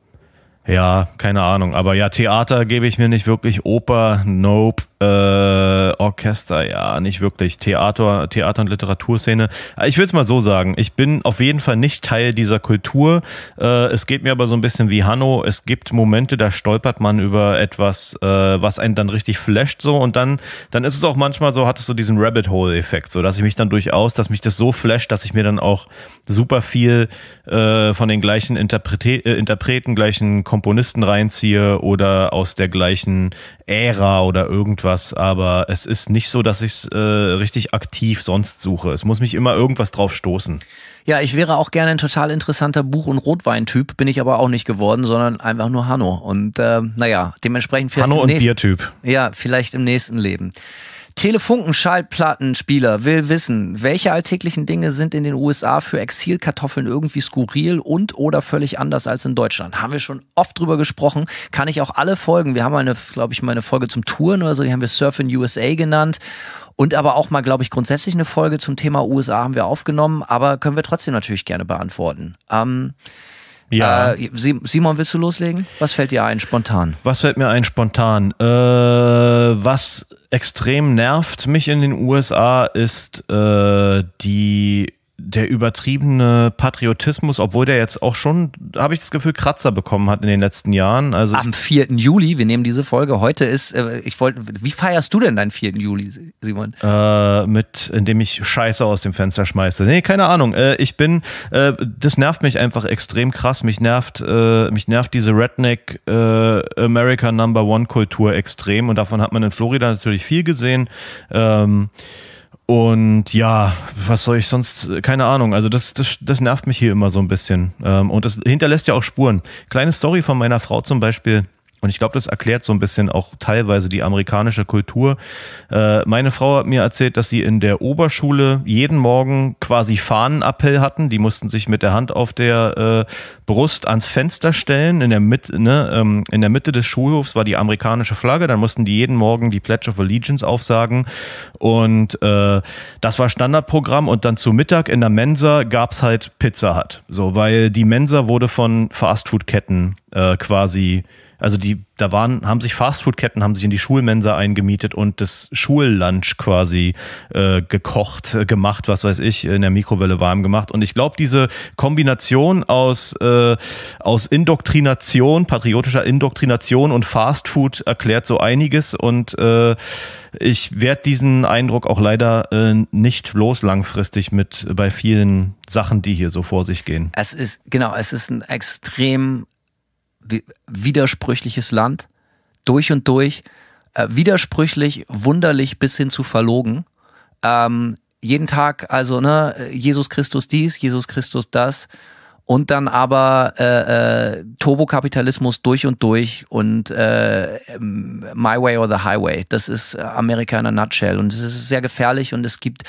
ja, keine Ahnung. Aber ja, Theater gebe ich mir nicht wirklich. Oper, nope. Äh, Orchester, ja, nicht wirklich. Theater, Theater und Literaturszene. Äh, ich will es mal so sagen, ich bin auf jeden Fall nicht Teil dieser Kultur. Äh, es geht mir aber so ein bisschen wie Hanno. Es gibt Momente, da stolpert man über etwas, äh, was einen dann richtig flasht so und dann, dann ist es auch manchmal so, hattest du so diesen Rabbit Hole-Effekt, so dass ich mich dann durchaus, dass mich das so flasht, dass ich mir dann auch super viel äh, von den gleichen Interprete Interpreten, gleichen Komponisten reinziehe oder aus der gleichen Ära oder irgendwas, aber es ist nicht so, dass ich es äh, richtig aktiv sonst suche. Es muss mich immer irgendwas drauf stoßen. Ja, ich wäre auch gerne ein total interessanter Buch- und Rotwein-Typ, bin ich aber auch nicht geworden, sondern einfach nur Hanno. Und äh, naja, dementsprechend vielleicht. Hanno und nächsten, Biertyp. Ja, vielleicht im nächsten Leben. Telefunken-Schallplattenspieler will wissen, welche alltäglichen Dinge sind in den USA für Exilkartoffeln irgendwie skurril und oder völlig anders als in Deutschland? Haben wir schon oft drüber gesprochen. Kann ich auch alle Folgen, wir haben eine, glaube ich, mal eine Folge zum Touren oder so, die haben wir Surf in USA genannt. Und aber auch mal, glaube ich, grundsätzlich eine Folge zum Thema USA haben wir aufgenommen, aber können wir trotzdem natürlich gerne beantworten. Ähm, ja. Äh, Simon, willst du loslegen? Was fällt dir ein spontan? Was fällt mir ein spontan? Äh, was extrem nervt mich in den USA ist äh, die der übertriebene Patriotismus, obwohl der jetzt auch schon, habe ich das Gefühl, Kratzer bekommen hat in den letzten Jahren. Also Am 4. Juli, wir nehmen diese Folge heute, ist, äh, ich wollte, wie feierst du denn deinen 4. Juli, Simon? Äh, mit, indem ich Scheiße aus dem Fenster schmeiße. Nee, keine Ahnung. Äh, ich bin, äh, das nervt mich einfach extrem krass. Mich nervt, äh, mich nervt diese Redneck äh, America Number One Kultur extrem und davon hat man in Florida natürlich viel gesehen. Ähm, und ja, was soll ich sonst, keine Ahnung, also das, das, das nervt mich hier immer so ein bisschen. Ähm, und das hinterlässt ja auch Spuren. Kleine Story von meiner Frau zum Beispiel. Und ich glaube, das erklärt so ein bisschen auch teilweise die amerikanische Kultur. Äh, meine Frau hat mir erzählt, dass sie in der Oberschule jeden Morgen quasi Fahnenappell hatten. Die mussten sich mit der Hand auf der äh, Brust ans Fenster stellen. In der, Mitte, ne, ähm, in der Mitte des Schulhofs war die amerikanische Flagge. Dann mussten die jeden Morgen die Pledge of Allegiance aufsagen. Und äh, das war Standardprogramm. Und dann zu Mittag in der Mensa gab es halt Pizza Hut. So, weil die Mensa wurde von Fastfood-Ketten äh, quasi also die, da waren, haben sich Fastfood-Ketten, haben sich in die Schulmensa eingemietet und das Schullunch quasi äh, gekocht, äh, gemacht, was weiß ich, in der Mikrowelle warm gemacht. Und ich glaube, diese Kombination aus, äh, aus Indoktrination, patriotischer Indoktrination und Fastfood erklärt so einiges. Und äh, ich werde diesen Eindruck auch leider äh, nicht bloß langfristig mit bei vielen Sachen, die hier so vor sich gehen. Es ist, genau, es ist ein extrem widersprüchliches Land, durch und durch, äh, widersprüchlich, wunderlich bis hin zu verlogen. Ähm, jeden Tag, also, ne, Jesus Christus dies, Jesus Christus das, und dann aber äh, äh, Turbokapitalismus durch und durch und äh, ähm, My Way or the Highway. Das ist Amerika in a nutshell und es ist sehr gefährlich und es gibt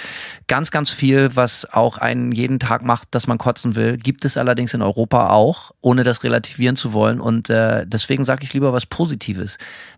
ganz, ganz viel, was auch einen jeden Tag macht, dass man kotzen will. Gibt es allerdings in Europa auch, ohne das relativieren zu wollen und äh, deswegen sage ich lieber was Positives.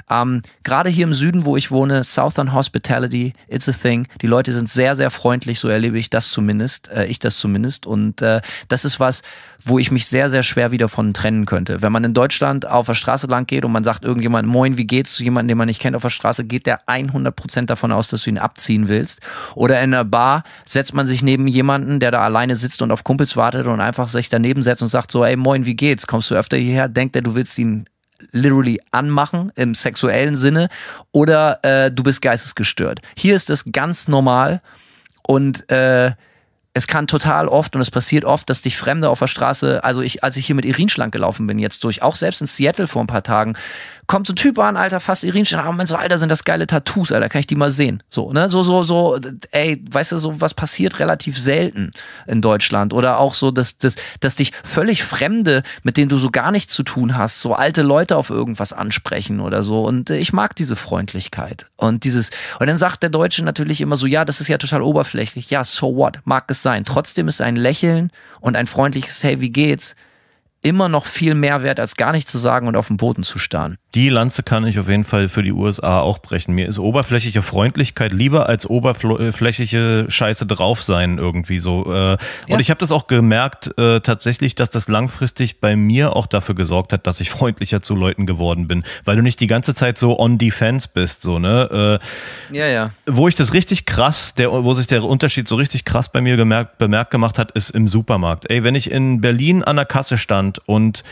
Ähm, Gerade hier im Süden, wo ich wohne, Southern Hospitality, it's a thing. Die Leute sind sehr, sehr freundlich, so erlebe ich das zumindest, äh, ich das zumindest. Und äh, das ist was, wo ich mich sehr, sehr schwer wieder von trennen könnte. Wenn man in Deutschland auf der Straße lang geht und man sagt irgendjemand, moin, wie geht's zu jemandem, den man nicht kennt auf der Straße, geht der 100% davon aus, dass du ihn abziehen willst. Oder in einer Bar setzt man sich neben jemanden, der da alleine sitzt und auf Kumpels wartet und einfach sich daneben setzt und sagt so, ey, moin, wie geht's? Kommst du öfter hierher? Denkt er, du willst ihn literally anmachen im sexuellen Sinne oder äh, du bist geistesgestört. Hier ist es ganz normal und äh, es kann total oft und es passiert oft, dass dich Fremde auf der Straße, also ich, als ich hier mit Irin schlank gelaufen bin, jetzt durch, auch selbst in Seattle vor ein paar Tagen, kommt so ein Typ an, Alter, fast Irinstein, aber ah, Moment, so, Alter, sind das geile Tattoos, Alter, kann ich die mal sehen? So, ne, so, so, so, ey, weißt du, so was passiert relativ selten in Deutschland oder auch so, dass, dass, dass dich völlig Fremde, mit denen du so gar nichts zu tun hast, so alte Leute auf irgendwas ansprechen oder so und äh, ich mag diese Freundlichkeit und dieses, und dann sagt der Deutsche natürlich immer so, ja, das ist ja total oberflächlich, ja, so what, mag es sein, trotzdem ist ein Lächeln und ein freundliches Hey, wie geht's? immer noch viel mehr wert, als gar nichts zu sagen und auf dem Boden zu starren. Die Lanze kann ich auf jeden Fall für die USA auch brechen. Mir ist oberflächliche Freundlichkeit lieber als oberflächliche Scheiße drauf sein irgendwie so. Äh. Und ja. ich habe das auch gemerkt äh, tatsächlich, dass das langfristig bei mir auch dafür gesorgt hat, dass ich freundlicher zu Leuten geworden bin, weil du nicht die ganze Zeit so on defense bist, so ne. Äh, ja ja. Wo ich das richtig krass, der, wo sich der Unterschied so richtig krass bei mir gemerkt, bemerkt gemacht hat, ist im Supermarkt. Ey, wenn ich in Berlin an der Kasse stand und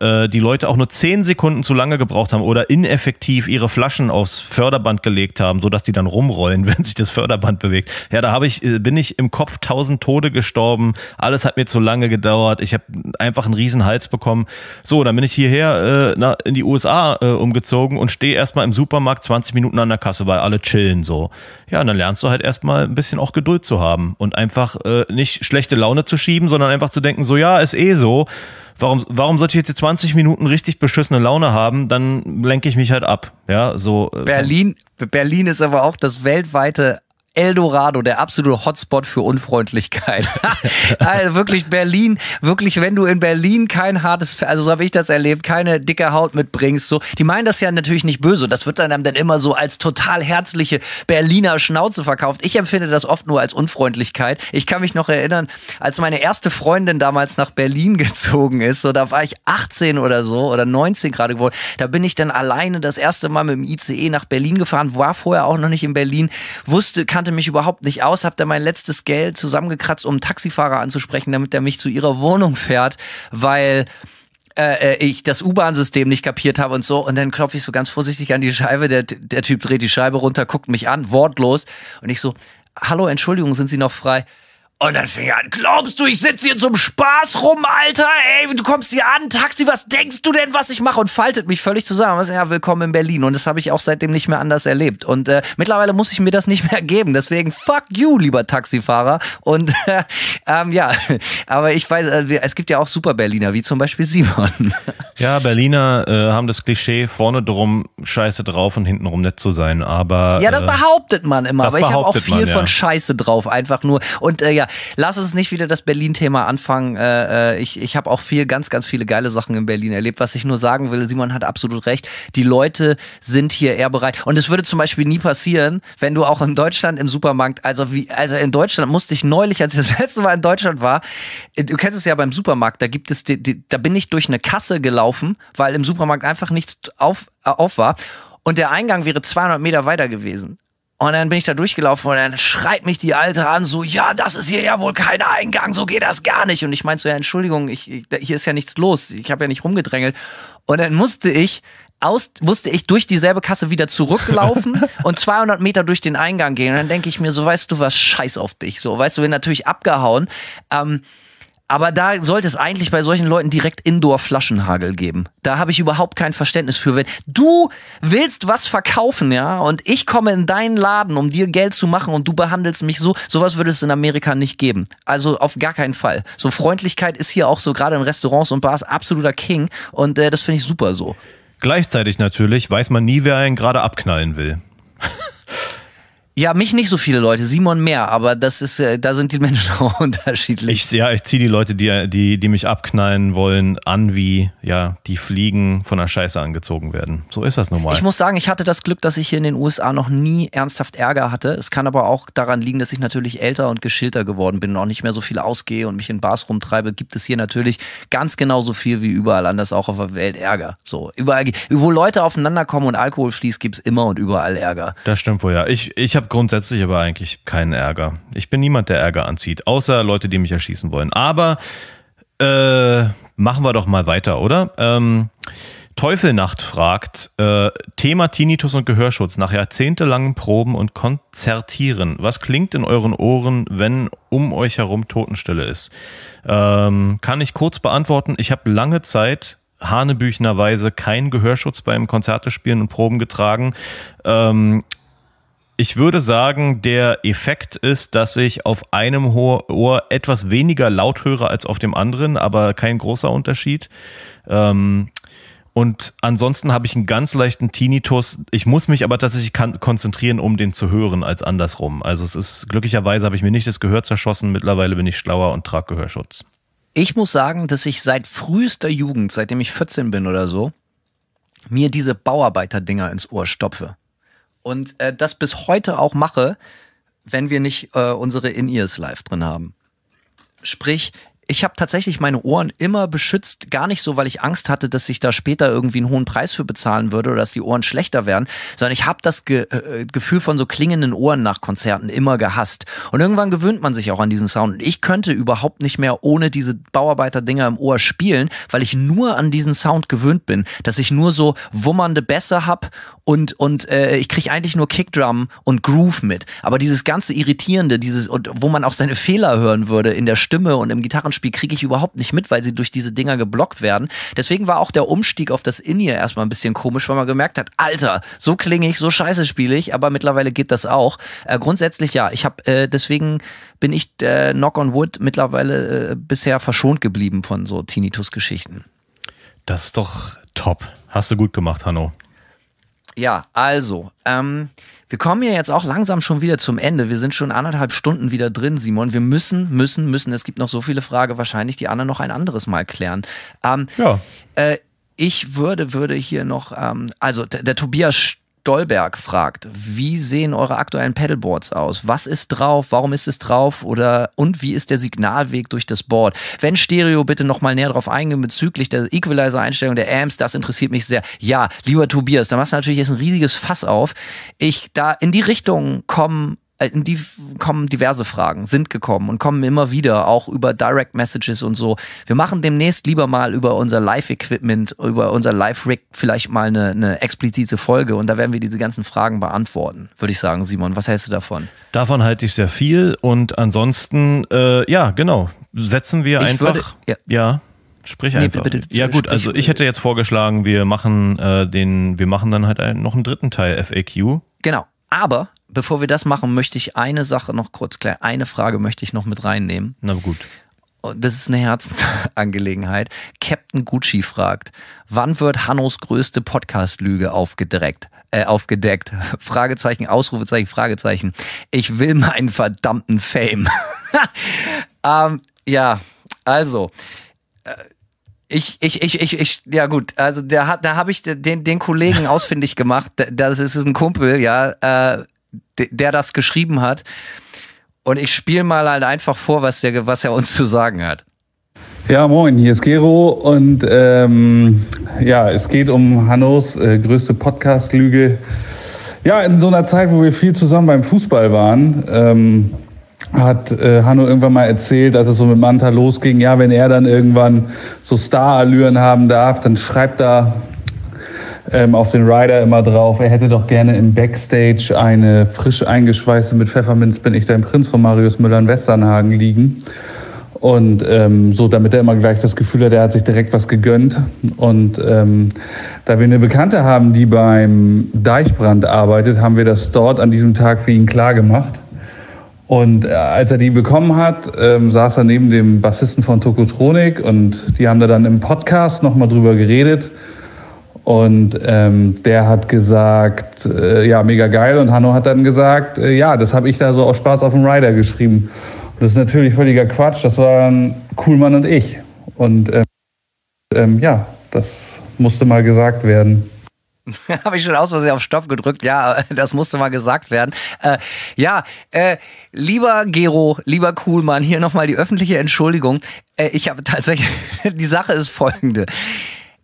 äh, die Leute auch nur zehn Sekunden zu lange gebraucht haben oder ineffektiv ihre Flaschen aufs Förderband gelegt haben, sodass die dann rumrollen, wenn sich das Förderband bewegt. Ja, da habe ich, äh, bin ich im Kopf tausend Tode gestorben, alles hat mir zu lange gedauert, ich habe einfach einen riesen Hals bekommen. So, dann bin ich hierher äh, in die USA äh, umgezogen und stehe erstmal im Supermarkt 20 Minuten an der Kasse, weil alle chillen so. Ja, und dann lernst du halt erstmal ein bisschen auch Geduld zu haben und einfach äh, nicht schlechte Laune zu schieben, sondern einfach zu denken, so ja, ist eh so warum, warum sollte ich jetzt 20 Minuten richtig beschissene Laune haben? Dann lenke ich mich halt ab. Ja, so. Äh, Berlin, Berlin ist aber auch das weltweite Eldorado, der absolute Hotspot für Unfreundlichkeit. also wirklich Berlin, wirklich, wenn du in Berlin kein hartes, also so habe ich das erlebt, keine dicke Haut mitbringst, so. Die meinen das ja natürlich nicht böse. Das wird dann einem dann immer so als total herzliche Berliner Schnauze verkauft. Ich empfinde das oft nur als Unfreundlichkeit. Ich kann mich noch erinnern, als meine erste Freundin damals nach Berlin gezogen ist, so, da war ich 18 oder so oder 19 gerade geworden. Da bin ich dann alleine das erste Mal mit dem ICE nach Berlin gefahren, war vorher auch noch nicht in Berlin, wusste, kann kannte mich überhaupt nicht aus, habe da mein letztes Geld zusammengekratzt, um einen Taxifahrer anzusprechen, damit er mich zu ihrer Wohnung fährt, weil äh, äh, ich das U-Bahn-System nicht kapiert habe und so. Und dann klopfe ich so ganz vorsichtig an die Scheibe. Der, der Typ dreht die Scheibe runter, guckt mich an, wortlos. Und ich so, hallo, Entschuldigung, sind Sie noch frei? Und dann fing er an, glaubst du, ich sitze hier zum Spaß rum, Alter? Ey, du kommst hier an, Taxi, was denkst du denn, was ich mache? Und faltet mich völlig zusammen. Ja, willkommen in Berlin. Und das habe ich auch seitdem nicht mehr anders erlebt. Und äh, mittlerweile muss ich mir das nicht mehr geben. Deswegen fuck you, lieber Taxifahrer. Und äh, ähm, ja, aber ich weiß, äh, es gibt ja auch super Berliner, wie zum Beispiel Simon. Ja, Berliner äh, haben das Klischee, vorne drum scheiße drauf und hinten rum nett zu sein. Aber. Ja, das äh, behauptet man immer. aber ich habe auch viel man, ja. von scheiße drauf, einfach nur. Und äh, ja, lass uns nicht wieder das Berlin-Thema anfangen. Äh, äh ich ich habe auch viel, ganz, ganz viele geile Sachen in Berlin erlebt. Was ich nur sagen will, Simon hat absolut recht. Die Leute sind hier eher bereit. Und es würde zum Beispiel nie passieren, wenn du auch in Deutschland im Supermarkt, also wie, also in Deutschland musste ich neulich, als ich das letzte Mal in Deutschland war, äh, du kennst es ja beim Supermarkt, da gibt es, die, die, da bin ich durch eine Kasse gelaufen, weil im Supermarkt einfach nichts auf, äh, auf war. Und der Eingang wäre 200 Meter weiter gewesen. Und dann bin ich da durchgelaufen und dann schreit mich die Alte an, so, ja, das ist hier ja wohl kein Eingang, so geht das gar nicht. Und ich meinte so, ja, Entschuldigung, ich, hier ist ja nichts los, ich habe ja nicht rumgedrängelt. Und dann musste ich aus, musste ich durch dieselbe Kasse wieder zurücklaufen und 200 Meter durch den Eingang gehen. Und dann denke ich mir so, weißt du was, scheiß auf dich. So, weißt du, bin natürlich abgehauen. Ähm, aber da sollte es eigentlich bei solchen Leuten direkt Indoor-Flaschenhagel geben. Da habe ich überhaupt kein Verständnis für. Wenn du willst was verkaufen, ja, und ich komme in deinen Laden, um dir Geld zu machen und du behandelst mich so, sowas würde es in Amerika nicht geben. Also auf gar keinen Fall. So Freundlichkeit ist hier auch so gerade in Restaurants und Bars absoluter King und äh, das finde ich super so. Gleichzeitig natürlich weiß man nie, wer einen gerade abknallen will. Ja, mich nicht so viele Leute, Simon mehr, aber das ist, äh, da sind die Menschen auch unterschiedlich. Ich, ja, ich ziehe die Leute, die, die, die mich abknallen wollen, an wie ja, die Fliegen von der Scheiße angezogen werden. So ist das nun mal. Ich muss sagen, ich hatte das Glück, dass ich hier in den USA noch nie ernsthaft Ärger hatte. Es kann aber auch daran liegen, dass ich natürlich älter und geschillter geworden bin und auch nicht mehr so viel ausgehe und mich in Bars rumtreibe. Gibt es hier natürlich ganz genauso viel wie überall anders auch auf der Welt Ärger. So, überall, wo Leute aufeinander kommen und Alkohol fließt, gibt es immer und überall Ärger. Das stimmt wohl, ja. Ich, ich habe grundsätzlich aber eigentlich keinen Ärger. Ich bin niemand, der Ärger anzieht, außer Leute, die mich erschießen wollen. Aber äh, machen wir doch mal weiter, oder? Ähm, Teufelnacht fragt, äh, Thema Tinnitus und Gehörschutz nach jahrzehntelangen Proben und Konzertieren. Was klingt in euren Ohren, wenn um euch herum Totenstille ist? Ähm, kann ich kurz beantworten. Ich habe lange Zeit hanebüchnerweise keinen Gehörschutz beim Konzerte spielen und Proben getragen. Ähm, ich würde sagen, der Effekt ist, dass ich auf einem Ohr etwas weniger laut höre als auf dem anderen, aber kein großer Unterschied. Ähm, und ansonsten habe ich einen ganz leichten Tinnitus. Ich muss mich aber tatsächlich konzentrieren, um den zu hören, als andersrum. Also es ist glücklicherweise habe ich mir nicht das Gehör zerschossen. Mittlerweile bin ich schlauer und trage Gehörschutz. Ich muss sagen, dass ich seit frühester Jugend, seitdem ich 14 bin oder so, mir diese Bauarbeiter-Dinger ins Ohr stopfe und äh, das bis heute auch mache, wenn wir nicht äh, unsere In-Ears live drin haben. Sprich, ich habe tatsächlich meine Ohren immer beschützt, gar nicht so, weil ich Angst hatte, dass ich da später irgendwie einen hohen Preis für bezahlen würde oder dass die Ohren schlechter werden, sondern ich habe das Ge äh, äh, Gefühl von so klingenden Ohren nach Konzerten immer gehasst. Und irgendwann gewöhnt man sich auch an diesen Sound. Und ich könnte überhaupt nicht mehr ohne diese Bauarbeiter-Dinger im Ohr spielen, weil ich nur an diesen Sound gewöhnt bin, dass ich nur so wummernde Bässe hab und und äh, ich kriege eigentlich nur Kickdrum und Groove mit. Aber dieses ganze irritierende, dieses und wo man auch seine Fehler hören würde in der Stimme und im Gitarrenspiel Spiel kriege ich überhaupt nicht mit, weil sie durch diese Dinger geblockt werden. Deswegen war auch der Umstieg auf das In-Ear erstmal ein bisschen komisch, weil man gemerkt hat, Alter, so klinge ich, so scheiße spiele ich, aber mittlerweile geht das auch. Äh, grundsätzlich ja, ich habe äh, deswegen bin ich äh, Knock on Wood mittlerweile äh, bisher verschont geblieben von so Tinnitus-Geschichten. Das ist doch top. Hast du gut gemacht, Hanno. Ja, also, ähm, wir kommen ja jetzt auch langsam schon wieder zum Ende. Wir sind schon anderthalb Stunden wieder drin, Simon. Wir müssen, müssen, müssen. Es gibt noch so viele Fragen, wahrscheinlich die Anna noch ein anderes Mal klären. Ähm, ja. Äh, ich würde, würde hier noch, ähm, also der, der Tobias Dolberg fragt, wie sehen eure aktuellen Pedalboards aus? Was ist drauf? Warum ist es drauf? Oder und wie ist der Signalweg durch das Board? Wenn Stereo bitte nochmal näher drauf eingehen bezüglich der Equalizer-Einstellung der Amps, das interessiert mich sehr. Ja, lieber Tobias, da machst du natürlich jetzt ein riesiges Fass auf. Ich da in die Richtung kommen in äh, die kommen diverse Fragen, sind gekommen und kommen immer wieder, auch über Direct Messages und so. Wir machen demnächst lieber mal über unser Live-Equipment, über unser Live-Rig vielleicht mal eine, eine explizite Folge und da werden wir diese ganzen Fragen beantworten, würde ich sagen, Simon. Was hältst du davon? Davon halte ich sehr viel und ansonsten, äh, ja, genau, setzen wir ich einfach. Würde, ja. ja. Sprich einfach. Nee, bitte, bitte, ja gut, sprich, also ich hätte jetzt vorgeschlagen, wir machen äh, den, wir machen dann halt einen, noch einen dritten Teil FAQ. Genau. Aber bevor wir das machen, möchte ich eine Sache noch kurz klären. Eine Frage möchte ich noch mit reinnehmen. Na gut. Das ist eine Herzensangelegenheit. Captain Gucci fragt, wann wird Hannos größte Podcast-Lüge aufgedreckt? Äh, aufgedeckt. Fragezeichen, Ausrufezeichen, Fragezeichen. Ich will meinen verdammten Fame. ähm, ja, also. Äh, ich, ich, ich, ich, ich, ja gut, also der hat, da habe ich den, den Kollegen ausfindig gemacht. Das ist ein Kumpel, ja. Äh, der das geschrieben hat. Und ich spiele mal halt einfach vor, was, der, was er uns zu sagen hat. Ja, moin, hier ist Gero und ähm, ja, es geht um Hannos äh, größte Podcast-Lüge. Ja, in so einer Zeit, wo wir viel zusammen beim Fußball waren, ähm, hat äh, Hanno irgendwann mal erzählt, dass es so mit Manta losging. Ja, wenn er dann irgendwann so Star-Allüren haben darf, dann schreibt er ähm, auf den Rider immer drauf, er hätte doch gerne im Backstage eine frisch eingeschweißte mit Pfefferminz bin ich dein Prinz von Marius Müller in Westernhagen liegen. Und ähm, so, damit er immer gleich das Gefühl hat, er hat sich direkt was gegönnt. Und ähm, da wir eine Bekannte haben, die beim Deichbrand arbeitet, haben wir das dort an diesem Tag für ihn klar gemacht. Und äh, als er die bekommen hat, ähm, saß er neben dem Bassisten von Tokotronik und die haben da dann im Podcast nochmal drüber geredet. Und ähm, der hat gesagt, äh, ja, mega geil. Und Hanno hat dann gesagt, äh, ja, das habe ich da so aus Spaß auf dem Rider geschrieben. Und das ist natürlich völliger Quatsch. Das waren Kuhlmann und ich. Und ähm, ähm, ja, das musste mal gesagt werden. Habe ich schon aus Versehen auf Stopp gedrückt. Ja, das musste mal gesagt werden. Äh, ja, äh, lieber Gero, lieber Kuhlmann, hier nochmal die öffentliche Entschuldigung. Äh, ich habe tatsächlich, die Sache ist folgende.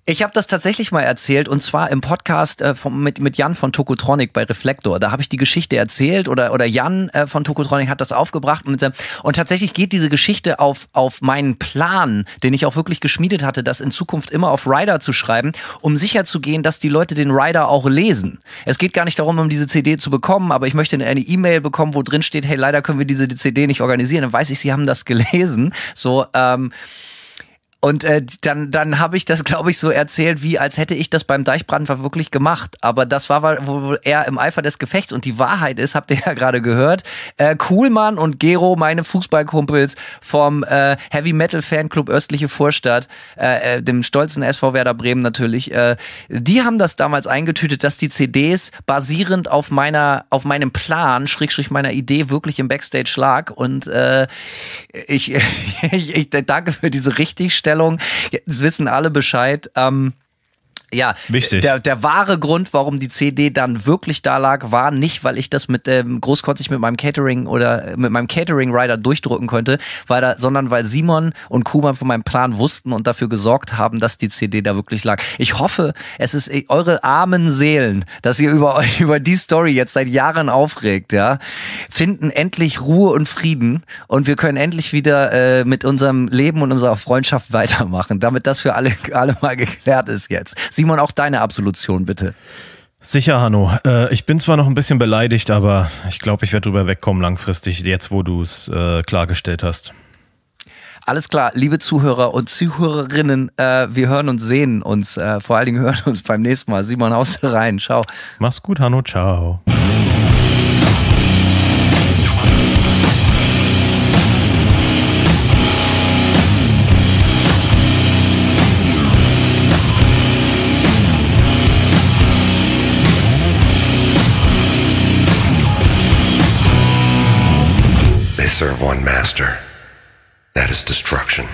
Ich habe das tatsächlich mal erzählt und zwar im Podcast äh, von, mit, mit Jan von Tokotronic bei Reflektor. Da habe ich die Geschichte erzählt oder, oder Jan äh, von Tokotronic hat das aufgebracht. Und, äh, und tatsächlich geht diese Geschichte auf, auf meinen Plan, den ich auch wirklich geschmiedet hatte, das in Zukunft immer auf Rider zu schreiben, um sicherzugehen, dass die Leute den Rider auch lesen. Es geht gar nicht darum, um diese CD zu bekommen, aber ich möchte eine E-Mail bekommen, wo drin steht, hey, leider können wir diese CD nicht organisieren. Dann weiß ich, sie haben das gelesen. So, ähm, und äh, dann, dann habe ich das, glaube ich, so erzählt, wie als hätte ich das beim Deichbrand wirklich gemacht. Aber das war wohl eher im Eifer des Gefechts. Und die Wahrheit ist, habt ihr ja gerade gehört, äh, Kuhlmann und Gero, meine Fußballkumpels vom äh, Heavy Metal Fanclub Östliche Vorstadt, äh, äh dem stolzen SV Werder Bremen natürlich, äh, die haben das damals eingetütet, dass die CDs basierend auf meiner, auf meinem Plan, schräg, schräg meiner Idee, wirklich im Backstage lag. Und äh, ich, ich, ich danke für diese richtig Einstellung. Jetzt wissen alle Bescheid. Ähm, ja, Wichtig. Der, der wahre Grund, warum die CD dann wirklich da lag, war nicht, weil ich das mit ähm, großkotzig mit meinem Catering oder äh, mit meinem Catering-Rider durchdrücken konnte, weil da, sondern weil Simon und Kuman von meinem Plan wussten und dafür gesorgt haben, dass die CD da wirklich lag. Ich hoffe, es ist äh, eure armen Seelen, dass ihr über, über die Story jetzt seit Jahren aufregt, ja, finden endlich Ruhe und Frieden und wir können endlich wieder äh, mit unserem Leben und unserer Freundschaft weitermachen, damit das für alle, alle mal geklärt ist jetzt. Simon Simon, auch deine Absolution, bitte. Sicher, Hanno. Äh, ich bin zwar noch ein bisschen beleidigt, aber ich glaube, ich werde drüber wegkommen langfristig, jetzt wo du es äh, klargestellt hast. Alles klar, liebe Zuhörer und Zuhörerinnen, äh, wir hören und sehen uns. Äh, vor allen Dingen hören uns beim nächsten Mal. Simon, haust rein. Ciao. Mach's gut, Hanno. Ciao. master. That is destruction.